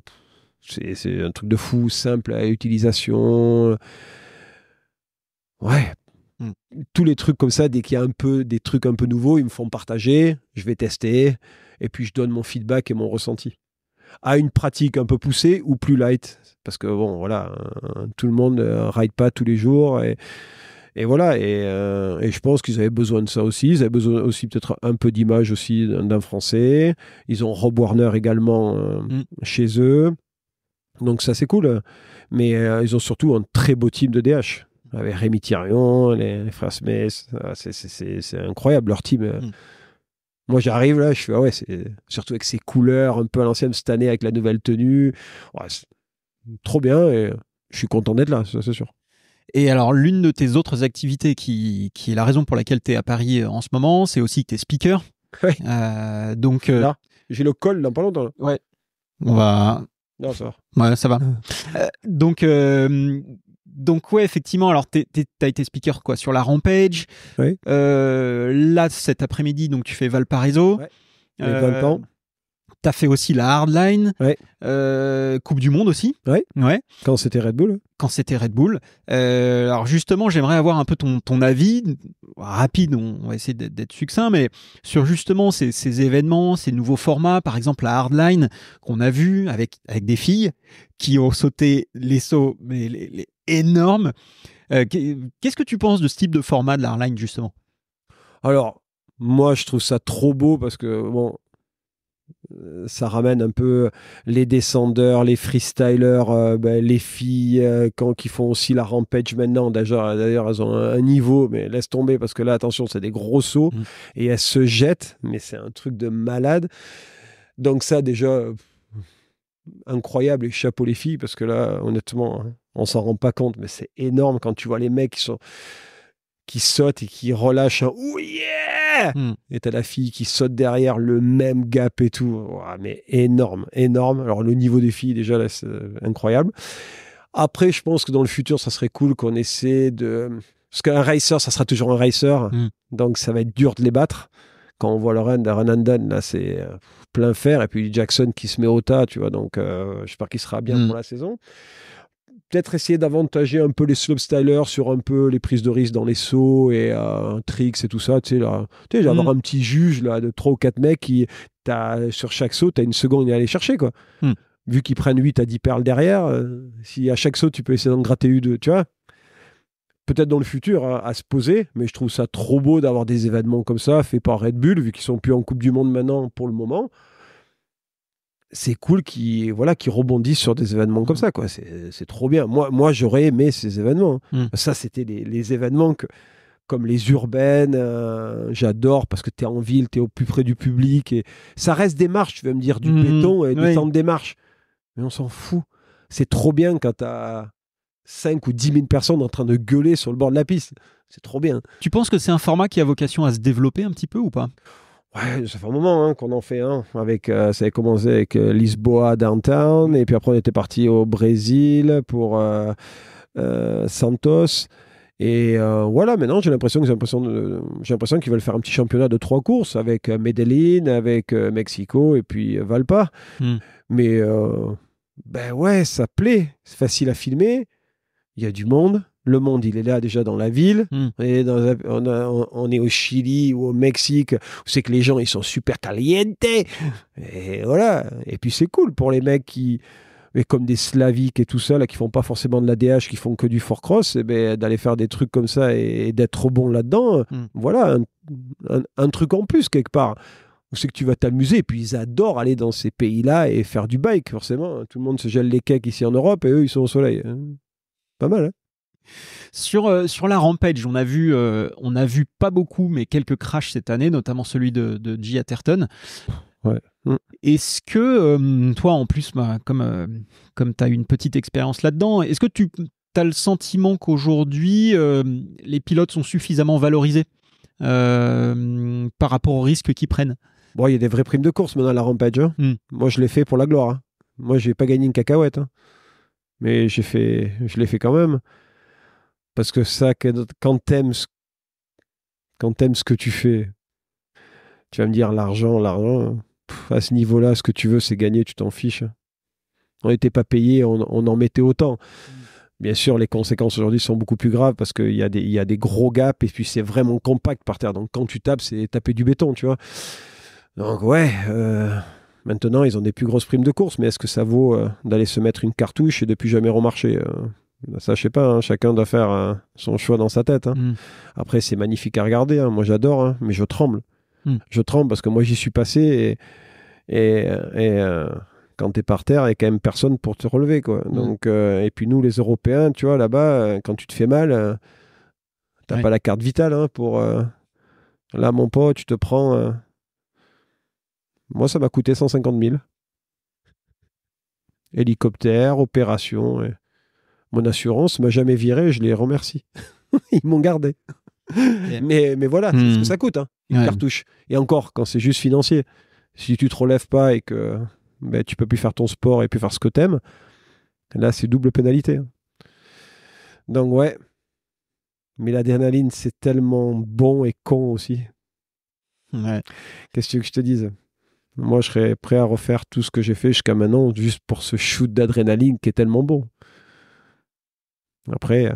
c'est un truc de fou, simple à utilisation. Ouais. Mm. Tous les trucs comme ça, dès qu'il y a un peu des trucs un peu nouveaux, ils me font partager, je vais tester, et puis je donne mon feedback et mon ressenti à une pratique un peu poussée ou plus light. Parce que bon, voilà, euh, tout le monde euh, ride pas tous les jours. Et, voilà, euh, et, je pense qu'ils avaient besoin de ça aussi. Ils avaient besoin aussi peut-être un peu d'image aussi d'un Français. Ils ont Rob Warner également mm. chez eux. Donc ça c'est cool. Mais ils ont surtout un très beau team de DH. Avec Rémi Thirion, les, frères Smith. C'est incroyable leur team. Mm. Moi, j'arrive là, je fais, ah ouais, c'est... surtout avec ces couleurs un peu à l'ancienne cette année, avec la nouvelle tenue. trop bien et je suis content d'être là, ça, c'est sûr. Et alors, l'une de tes autres activités qui, est la raison pour laquelle tu es à Paris euh, en ce moment, c'est aussi que tu es speaker. Ouais. Euh, donc. Euh, là, j'ai le col dans pas longtemps. Ouais. On va. Non, ça va. Ouais, ça va. euh, donc, donc ouais, effectivement, alors t'as été speaker quoi sur la Rampage. Euh, là, cet après-midi, donc tu fais Valparaiso. Ouais. Euh, t'as fait aussi la Hardline. Euh, coupe du Monde aussi. Ouais. ouais. Quand c'était Red Bull. Quand c'était Red Bull. alors justement, j'aimerais avoir un peu ton, ton avis rapide. On va essayer d'être succinct, mais sur justement ces, événements, ces nouveaux formats, par exemple la Hardline qu'on a vu avec avec des filles qui ont sauté les sauts, mais les énorme. Euh, qu'est-ce que tu penses de ce type de format de la justement Alors, moi, je trouve ça trop beau parce que, bon, euh, ça ramène un peu les descendeurs, les freestylers, euh, ben, les filles quand, qui font aussi la rampage maintenant. D'ailleurs, elles ont un, niveau, mais laisse tomber parce que là, attention, c'est des gros sauts mmh. et elles se jettent, mais c'est un truc de malade. Donc, ça, déjà, incroyable et chapeau les filles parce que là, honnêtement, hein, on s'en rend pas compte, mais c'est énorme quand tu vois les mecs qui sont qui sautent et qui relâchent un ouh yeah hmm. et t'as la fille qui saute derrière le même gap et tout mais énorme énorme alors le niveau des filles déjà là c'est incroyable après je pense que dans le futur ça serait cool qu'on essaie de parce qu'un racer ça sera toujours un racer hmm. donc ça va être dur de les battre quand on voit le run d'Aranandan, là, c'est euh, plein fer. Et puis Jackson qui se met au tas, tu vois. Donc, je euh, j'espère qu'il sera bien hmm. pour la saison peut-être essayer d'avantager un peu les slopestylers sur un peu les prises de risque dans les sauts et euh, un tricks et tout ça. Tu sais, là, tu mm. un petit juge là, de 3 ou 4 mecs qui, sur chaque saut, tu as une seconde à aller chercher. quoi. Mm. Vu qu'ils prennent 8 à 10 perles derrière, euh, si à chaque saut, tu peux essayer d'en gratter une, tu vois peut-être dans le futur hein, à se poser, mais je trouve ça trop beau d'avoir des événements comme ça fait par Red Bull, vu qu'ils sont plus en Coupe du Monde maintenant pour le moment c'est cool qu'ils voilà, qui rebondissent sur des événements comme ça. quoi. C'est trop bien. Moi, moi j'aurais aimé ces événements. Hein. Hmm. Ça, c'était les, événements que, comme les urbaines, euh, j'adore parce que tu es en ville, tu es au plus près du public. et Ça reste des marches, tu vas me dire, du hmm, béton et des temps de des marches. Mais on s'en fout. C'est trop bien quand tu as 5 ou 10 000 personnes en train de gueuler sur le bord de la piste. C'est trop bien. Tu penses que c'est un format qui a vocation à se développer un petit peu ou pas Ouais, ça fait un moment hein, qu'on en fait un. avec, euh, ça avait commencé avec euh, Lisboa Downtown, et puis après on était parti au Brésil pour euh, Santos. Et voilà, maintenant j'ai l'impression qu'ils l'impression qu'ils veulent faire un petit championnat de trois courses avec Medellín, avec Mexico et puis Valpa. Hmm. Mais ben ouais, ça plaît, c'est facile à filmer, il y a du monde, le monde, il est là déjà dans la ville. Hmm. Et on, est au Chili ou au Mexique, c'est que les gens, ils sont super talentés. Et voilà. Et puis c'est cool pour les mecs qui, mais comme des slaviques et tout ça, là, qui font pas forcément de l'ADH, DH, qui font que du fort cross, eh ben, d'aller faire des trucs comme ça et, d'être trop bon là-dedans, hmm. voilà, un, truc en plus quelque part. C'est que tu vas t'amuser. Et Puis ils adorent aller dans ces pays-là et faire du bike, forcément. Tout le monde se gèle les cakes ici en Europe et eux, ils sont au soleil. Hein. Pas mal, hein sur, euh, sur la Rampage, on a, vu, euh, on a vu pas beaucoup, mais quelques crashs cette année, notamment celui de, de G. Atherton. Mm. Est-ce que, euh, toi en plus, bah, comme, comme tu as une petite expérience là-dedans, est-ce que tu as le sentiment qu'aujourd'hui, les pilotes sont suffisamment valorisés par rapport aux risques qu'ils prennent Bon, il y a des vraies primes de course maintenant à la Rampage. Hein. Mm. Moi, je l'ai fait pour la gloire. Hein. Moi, je n'ai pas gagné une cacahuète. Hein. Mais j'ai fait, je l'ai fait quand même. Parce que ça, quand t'aimes ce que tu fais, tu vas me dire l'argent, l'argent. À ce niveau-là, ce que tu veux, c'est gagner, tu t'en fiches. On n'était pas payé, on, en mettait autant. Mm. Bien sûr, les conséquences aujourd'hui sont beaucoup plus graves parce qu'il y, a des, gros gaps et puis c'est vraiment compact par terre. Donc quand tu tapes, c'est taper du béton, tu vois. Donc ouais, euh, maintenant ils ont des plus grosses primes de course, mais est-ce que ça vaut euh, d'aller se mettre une cartouche et de plus jamais remarcher euh? Bah, sachez pas, hein. chacun doit faire euh, son choix dans sa tête. Hein. Mm. Après, c'est magnifique à regarder, hein. moi j'adore, mais je tremble. Mm. Je tremble parce que moi j'y suis passé et, euh, quand t'es par terre, il n'y a quand même personne pour te relever. Quoi. Mm. Donc, euh, et puis nous, les Européens, tu vois, là-bas, quand tu te fais mal, t'as pas la carte vitale pour. là, mon pote, tu te prends. Moi, ça m'a coûté 150 000. Hélicoptère, opération mon assurance m'a jamais viré, je les remercie. Ils m'ont gardé. Mais, voilà, hmm. ça coûte, hein, une cartouche. Et encore, quand c'est juste financier, si tu te relèves pas et que tu ben, tu peux plus faire ton sport et plus faire ce que t'aimes, là, c'est double pénalité. Hein. Donc, ouais. Mais l'adrénaline, c'est tellement bon et con aussi. Qu'est-ce que tu veux que je te dise Moi, je serais prêt à refaire tout ce que j'ai fait jusqu'à maintenant juste pour ce shoot d'adrénaline qui est tellement bon. Après,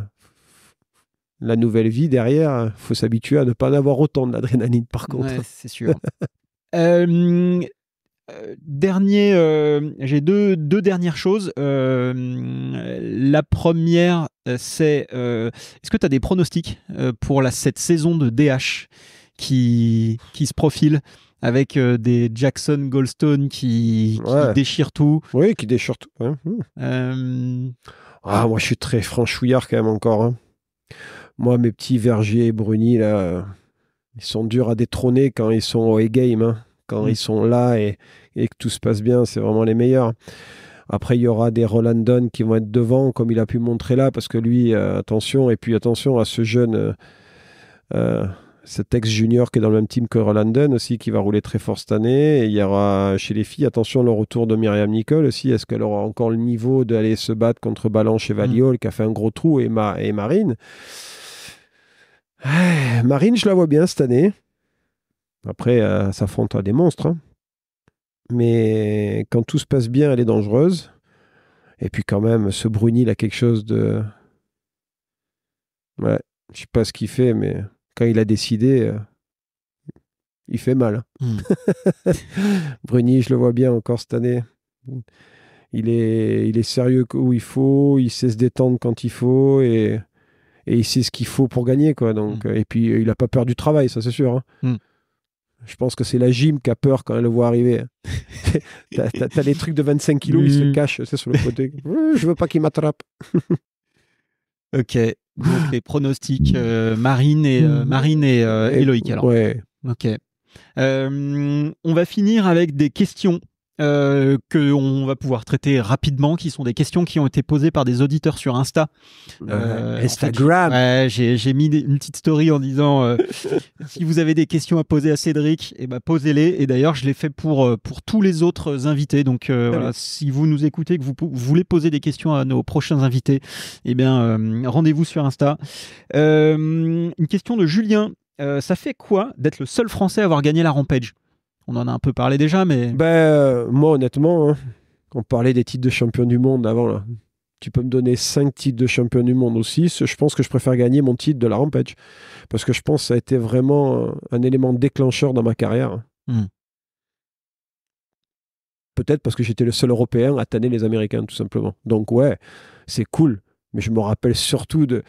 la nouvelle vie derrière, faut s'habituer à ne pas avoir autant de par contre. c'est sûr. Euh, dernier, euh, j'ai deux, deux, dernières choses. Euh, la première, c'est est-ce que tu as des pronostics pour la, cette saison de DH qui, qui se profile avec des Jackson Goldstone qui, déchirent tout Oui, qui déchirent tout. Ah, moi, je suis très franchouillard quand même encore. Hein. Moi, mes petits Vergier et Bruni, là, euh, ils sont durs à détrôner quand ils sont au A-game. Hein. Quand mm. ils sont là et, que tout se passe bien, c'est vraiment les meilleurs. Après, il y aura des Rolandon qui vont être devant, comme il a pu montrer là, parce que lui, euh, attention, et puis attention à ce jeune. Euh, cet ex-junior qui est dans le même team que Rolanden aussi, qui va rouler très fort cette année. Et il y aura chez les filles, attention, le retour de Myriam Nicole aussi. Est-ce qu'elle aura encore le niveau d'aller se battre contre Balanche et Valiole, mm. qui a fait un gros trou, et, et Marine ah, Marine, je la vois bien cette année. Après, elle euh, s'affronte à des monstres. Hein. Mais quand tout se passe bien, elle est dangereuse. Et puis quand même, ce Bruni, il a quelque chose de... Ouais, je sais pas ce qu'il fait, mais il a décidé, euh, il fait mal. Hmm. Bruni, je le vois bien encore cette année. Il est, il est sérieux où il faut, il sait se détendre quand il faut et, et il sait ce qu'il faut pour gagner. Quoi, donc. Hmm. Et puis, il n'a pas peur du travail, ça c'est sûr. Hein. Hmm. Je pense que c'est la gym qui a peur quand elle le voit arriver. t'as, as, les trucs de 25 kilos, il se cache sur le côté. je veux pas qu'il m'attrape. Ok. Donc les pronostics euh, Marine et, euh, Marine et, euh, alors. Ouais. Ok. Euh, on va finir avec des questions qu'on euh, que on va pouvoir traiter rapidement, qui sont des questions qui ont été posées par des auditeurs sur Insta. Euh, Instagram. j'ai mis une petite story en disant euh, si vous avez des questions à poser à Cédric, eh ben, posez-les. Et d'ailleurs, je l'ai fait pour pour tous les autres invités. Donc si vous nous écoutez, que vous, voulez poser des questions à nos prochains invités, eh bien rendez-vous sur Insta. une question de Julien. ça fait quoi d'être le seul Français à avoir gagné la Rampage on en a un peu parlé déjà, mais. Ben, euh, moi, honnêtement, hein, on parlait des titres de champion du monde avant, là. Tu peux me donner 5 titres de champion du monde aussi. Je pense que je préfère gagner mon titre de la Rampage. Parce que je pense que ça a été vraiment euh, un, élément déclencheur dans ma carrière. Hmm. Peut-être parce que j'étais le seul Européen à tanner les Américains, tout simplement. Donc, ouais, c'est cool. Mais je me rappelle surtout de,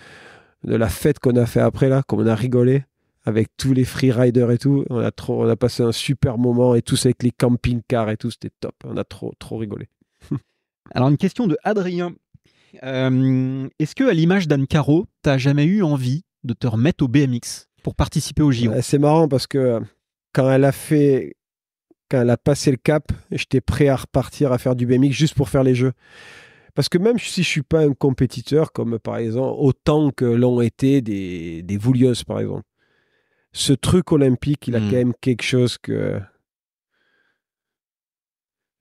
de la fête qu'on a fait après, là, comme on a rigolé avec tous les freeriders et tout. On a, trop, on a passé un super moment et tous avec les camping-cars et tout, c'était top. On a trop, trop rigolé. Alors, une question de Adrien. Euh, est-ce que, à l'image d'Anne Caro, tu as jamais eu envie de te remettre au BMX pour participer au JO C'est marrant parce que euh, quand elle a fait, quand elle a passé le cap, j'étais prêt à repartir à faire du BMX juste pour faire les jeux. Parce que même si je suis pas un compétiteur, comme par exemple autant que l'ont été des, des Voulieuses, par exemple, ce truc olympique, il a hmm. quand même quelque chose que.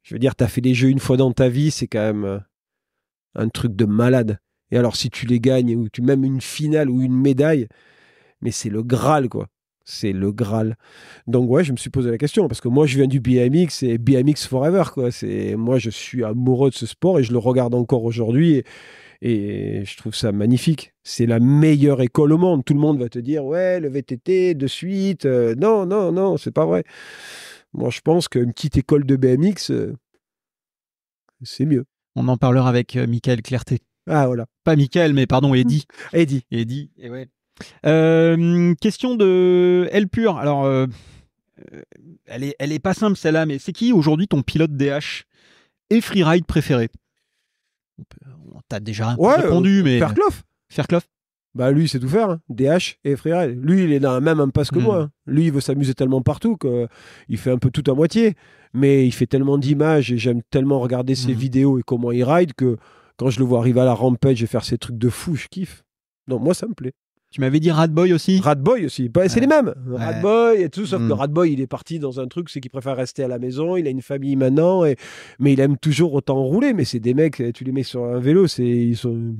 Je veux dire, tu as fait des jeux une fois dans ta vie, c'est quand même euh, un truc de malade. Et alors, si tu les gagnes, ou tu, même une finale ou une médaille, mais c'est le Graal, quoi. C'est le Graal. Donc, ouais, je me suis posé la question, parce que moi, je viens du BMX et BMX Forever, quoi. Moi, je suis amoureux de ce sport et je le regarde encore aujourd'hui. Et et je trouve ça magnifique. C'est la meilleure école au monde. Tout le monde va te dire, ouais, le VTT, de suite. Euh, non, non, non, c'est pas vrai. Moi, je pense qu'une petite école de BMX, euh, c'est mieux. On en parlera avec euh, Michael Clerté. Ah, voilà. Pas Michael, mais pardon, Eddy. Eddy. Eddy, et eh ouais. question de L Pure. Alors, elle, est, elle est pas simple celle-là, mais c'est qui aujourd'hui ton pilote DH et freeride préféré on, t'a déjà répondu, euh, mais. Fairclough Fairclough Bah lui, il sait tout faire. Hein. DH et Frère. Lui, il est dans la même impasse que hmm. moi. Hein. Lui, il veut s'amuser tellement partout qu'il fait un peu tout à moitié. Mais il fait tellement d'images et j'aime tellement regarder ses hmm. vidéos et comment il ride que quand je le vois arriver à la rampage et faire ces trucs de fou, je kiffe. Non, moi, ça me plaît. Tu m'avais dit Radboy aussi Radboy aussi. Bah, c'est les mêmes. Radboy et tout, sauf que mm. Radboy il est parti dans un truc, c'est qu'il préfère rester à la maison, il a une famille maintenant, et... mais il aime toujours autant rouler. Mais c'est des mecs, tu les mets sur un vélo, c'est ils sont...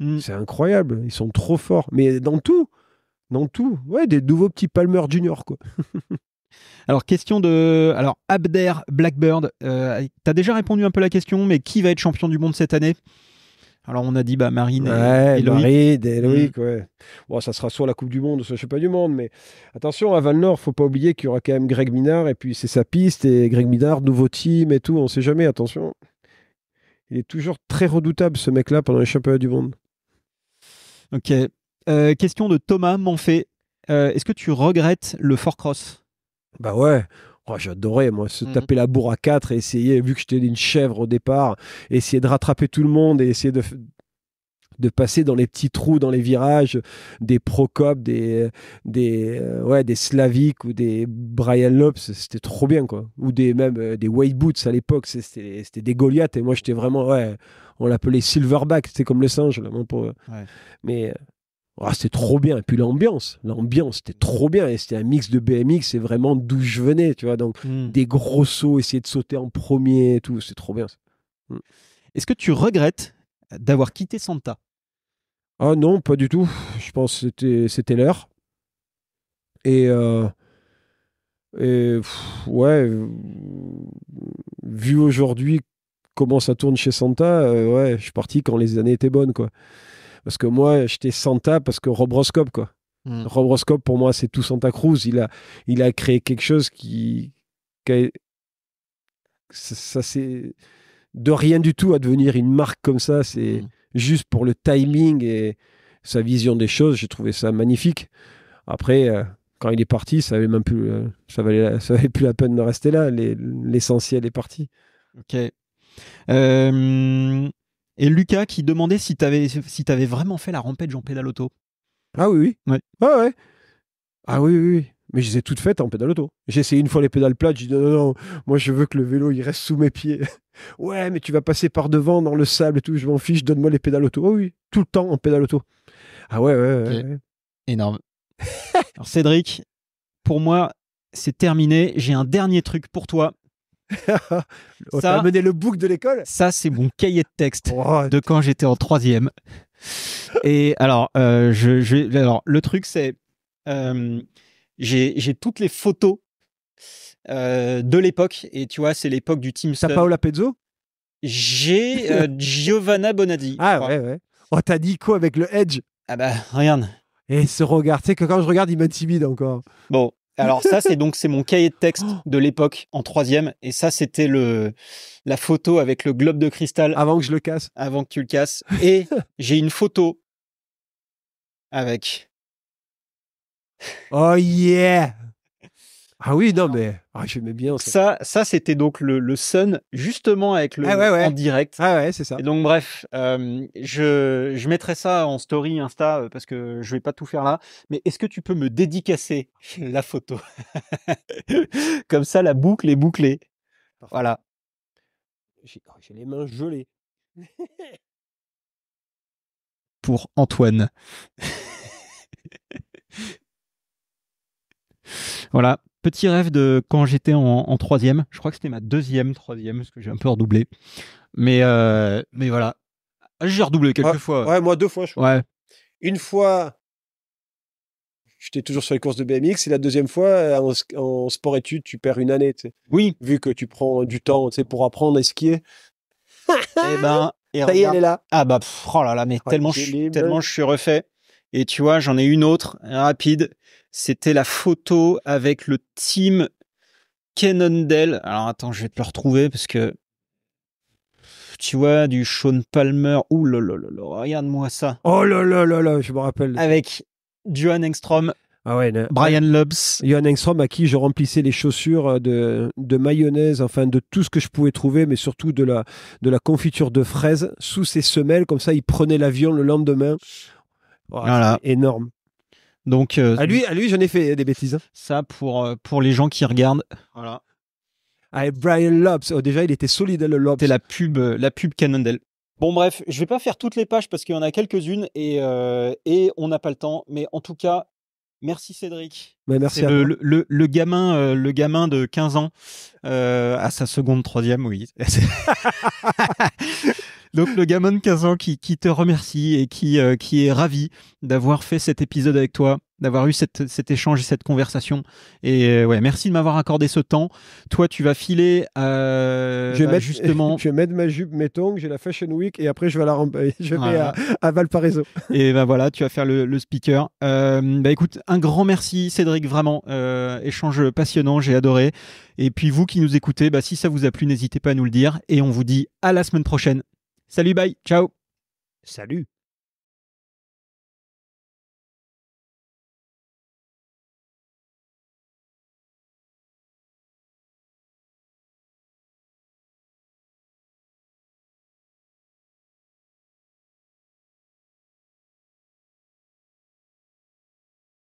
Mm. c'est incroyable, ils sont trop forts. Mais dans tout, dans tout, ouais, des nouveaux petits Palmer Junior, quoi. Alors, question de. Alors, Abder Blackbird, euh, tu as déjà répondu un peu à la question, mais qui va être champion du monde cette année alors on a dit bah, Marine et, mm. ça sera soit la Coupe du Monde, soit je sais pas du monde. Mais attention, à Val-Nord, faut pas oublier qu'il y aura quand même Greg Minard. Et puis c'est sa piste. Et Greg Minard, nouveau team et tout. On sait jamais, attention. Il est toujours très redoutable ce mec-là pendant les championnats du monde. Ok. Euh, question de Thomas Monfay. Euh, est-ce que tu regrettes le Fort Cross Bah ouais. Oh, j'adorais, moi, se mm-hmm. taper la bourre à quatre et essayer, vu que j'étais une chèvre au départ, essayer de rattraper tout le monde et essayer de, de passer dans les petits trous, dans les virages, des Procop, des, des, euh, ouais, des Slavic ou des Brian Lopes, c'était trop bien, quoi. Ou des, même euh, des White Boots à l'époque, c'était des Goliaths. Et moi, j'étais vraiment, ouais, on l'appelait Silverback, c'était comme le singe, là, Mais euh, ah, c'était trop bien. Et puis l'ambiance, l'ambiance, c'était mm. trop bien. Et c'était un mix de BMX, c'est vraiment d'où je venais, tu vois. Donc mm. des gros sauts, essayer de sauter en premier et tout, c'est trop bien. Mm. Est-ce que tu regrettes d'avoir quitté Santa Ah non, pas du tout. Je pense que c'était l'heure. Et, euh, ouais, vu aujourd'hui comment ça tourne chez Santa, euh, ouais, je suis parti quand les années étaient bonnes, quoi. Parce que moi, j'étais Santa parce que Robroscope quoi. Hmm. Robroscope pour moi, c'est tout Santa Cruz. Il a, il a créé quelque chose qui. ça, c'est. De rien du tout à devenir une marque comme ça, c'est hmm. juste pour le timing et sa vision des choses. J'ai trouvé ça magnifique. Après. Euh, quand il est parti, ça avait même plus, euh, ça valait, ça avait plus la peine de rester là. L'essentiel est parti. Ok. Euh, et Lucas qui demandait si t'avais si avais vraiment fait la rampette en auto. Ah oui, oui. Ah ouais. Ah oui, oui, Mais je les ai toutes faites en auto. J'ai essayé une fois les pédales plates, j'ai dit non, non, moi je veux que le vélo il reste sous mes pieds. ouais, mais tu vas passer par devant dans le sable et tout, je m'en fiche, donne-moi les pédales auto. Oh, oui, tout le temps en auto. Ah ouais, ouais, ouais. Énorme. Alors Cédric, pour moi, c'est terminé. J'ai un dernier truc pour toi ça ça, mené le book de l'école Ça, c'est mon cahier de texte oh, de quand j'étais en troisième. Et alors, euh, je, alors le truc, c'est. Euh, j'ai toutes les photos euh, de l'époque. Et tu vois, c'est l'époque du Team T'as Paola Pezzo J'ai euh, Giovanna Bonadi. Ah ouais, ouais. Oh, t'as quoi avec le Edge. Ah bah, regarde. Et ce regard, tu sais que quand je regarde, il m'intimide encore. Bon, alors ça, c'est donc c'est mon cahier de texte de l'époque en troisième. Et ça, c'était le la photo avec le globe de cristal. Avant que je le casse. Avant que tu le casses. Et j'ai une photo avec. Oh yeah ah oui, non, mais ah, j'aimais bien ça. Ça, c'était donc le, le Sun, justement avec le ah en direct. Ah ouais, c'est ça. donc, bref, euh, je, je mettrai ça en story Insta euh, parce que je vais pas tout faire là. Mais est-ce que tu peux me dédicacer la photo Comme ça, la boucle est bouclée. Voilà. Oh, j'ai les mains gelées. Pour Antoine. voilà petit rêve de quand j'étais en, troisième. Je crois que c'était ma deuxième, troisième, parce que j'ai un peu redoublé. Mais, euh, voilà. J'ai redoublé quelques fois. Ouais, moi deux fois, je crois. Une fois, j'étais toujours sur les courses de BMX, et la deuxième fois, euh, en, sport-études, tu perds une année. Oui. Vu que tu prends du temps pour apprendre à skier. eh ben, et ça y est, elle est là. Ah bah, oh là là, mais tellement, tellement je suis refait. Et tu vois, j'en ai une autre rapide. C'était la photo avec le team Cannondale. Alors attends, je vais te le retrouver parce que tu vois, du Sean Palmer. Ouh là regarde-moi ça. Oh là là là là, je me rappelle. Avec Johan Engstrom. Ah ouais, Brian Lobs. Johan Engstrom à qui je remplissais les chaussures euh, de, mayonnaise, enfin de tout ce que je pouvais trouver, mais surtout de la, de la confiture de fraises sous ses semelles. Comme ça, il prenait l'avion le lendemain voilà. Énorme. Donc, euh, à lui, à lui j'en ai fait des bêtises. Hein. Ça, pour, euh, pour les gens qui regardent. Voilà. Ah, Brian Lobs. Oh, déjà, il était solide, hein, le Lobs. C'était la pub, euh, la pub Cannondale. Bon, bref, je vais pas faire toutes les pages parce qu'il y en a quelques-unes et, et on n'a pas le temps. Mais en tout cas, merci Cédric. Bah, merci. le, le, le, le, gamin, le gamin de 15 ans à sa seconde, troisième, oui. Donc le gamin de 15 ans qui, te remercie et qui, euh, qui est ravi d'avoir fait cet épisode avec toi, d'avoir eu cet échange et cette conversation. Et euh, ouais, merci de m'avoir accordé ce temps. Toi, tu vas filer euh, je vais bah, mettre, justement. Je vais mettre ma jupe, mes tongs, j'ai la Fashion Week et après je vais, la je vais à, Valparaiso. Et ben voilà, tu vas faire le, le speaker. bah écoute, un grand merci Cédric, vraiment. échange passionnant, j'ai adoré. Et puis vous qui nous écoutez, bah, si ça vous a plu, n'hésitez pas à nous le dire. Et on vous dit à la semaine prochaine. Salut, bye, ciao. Salut.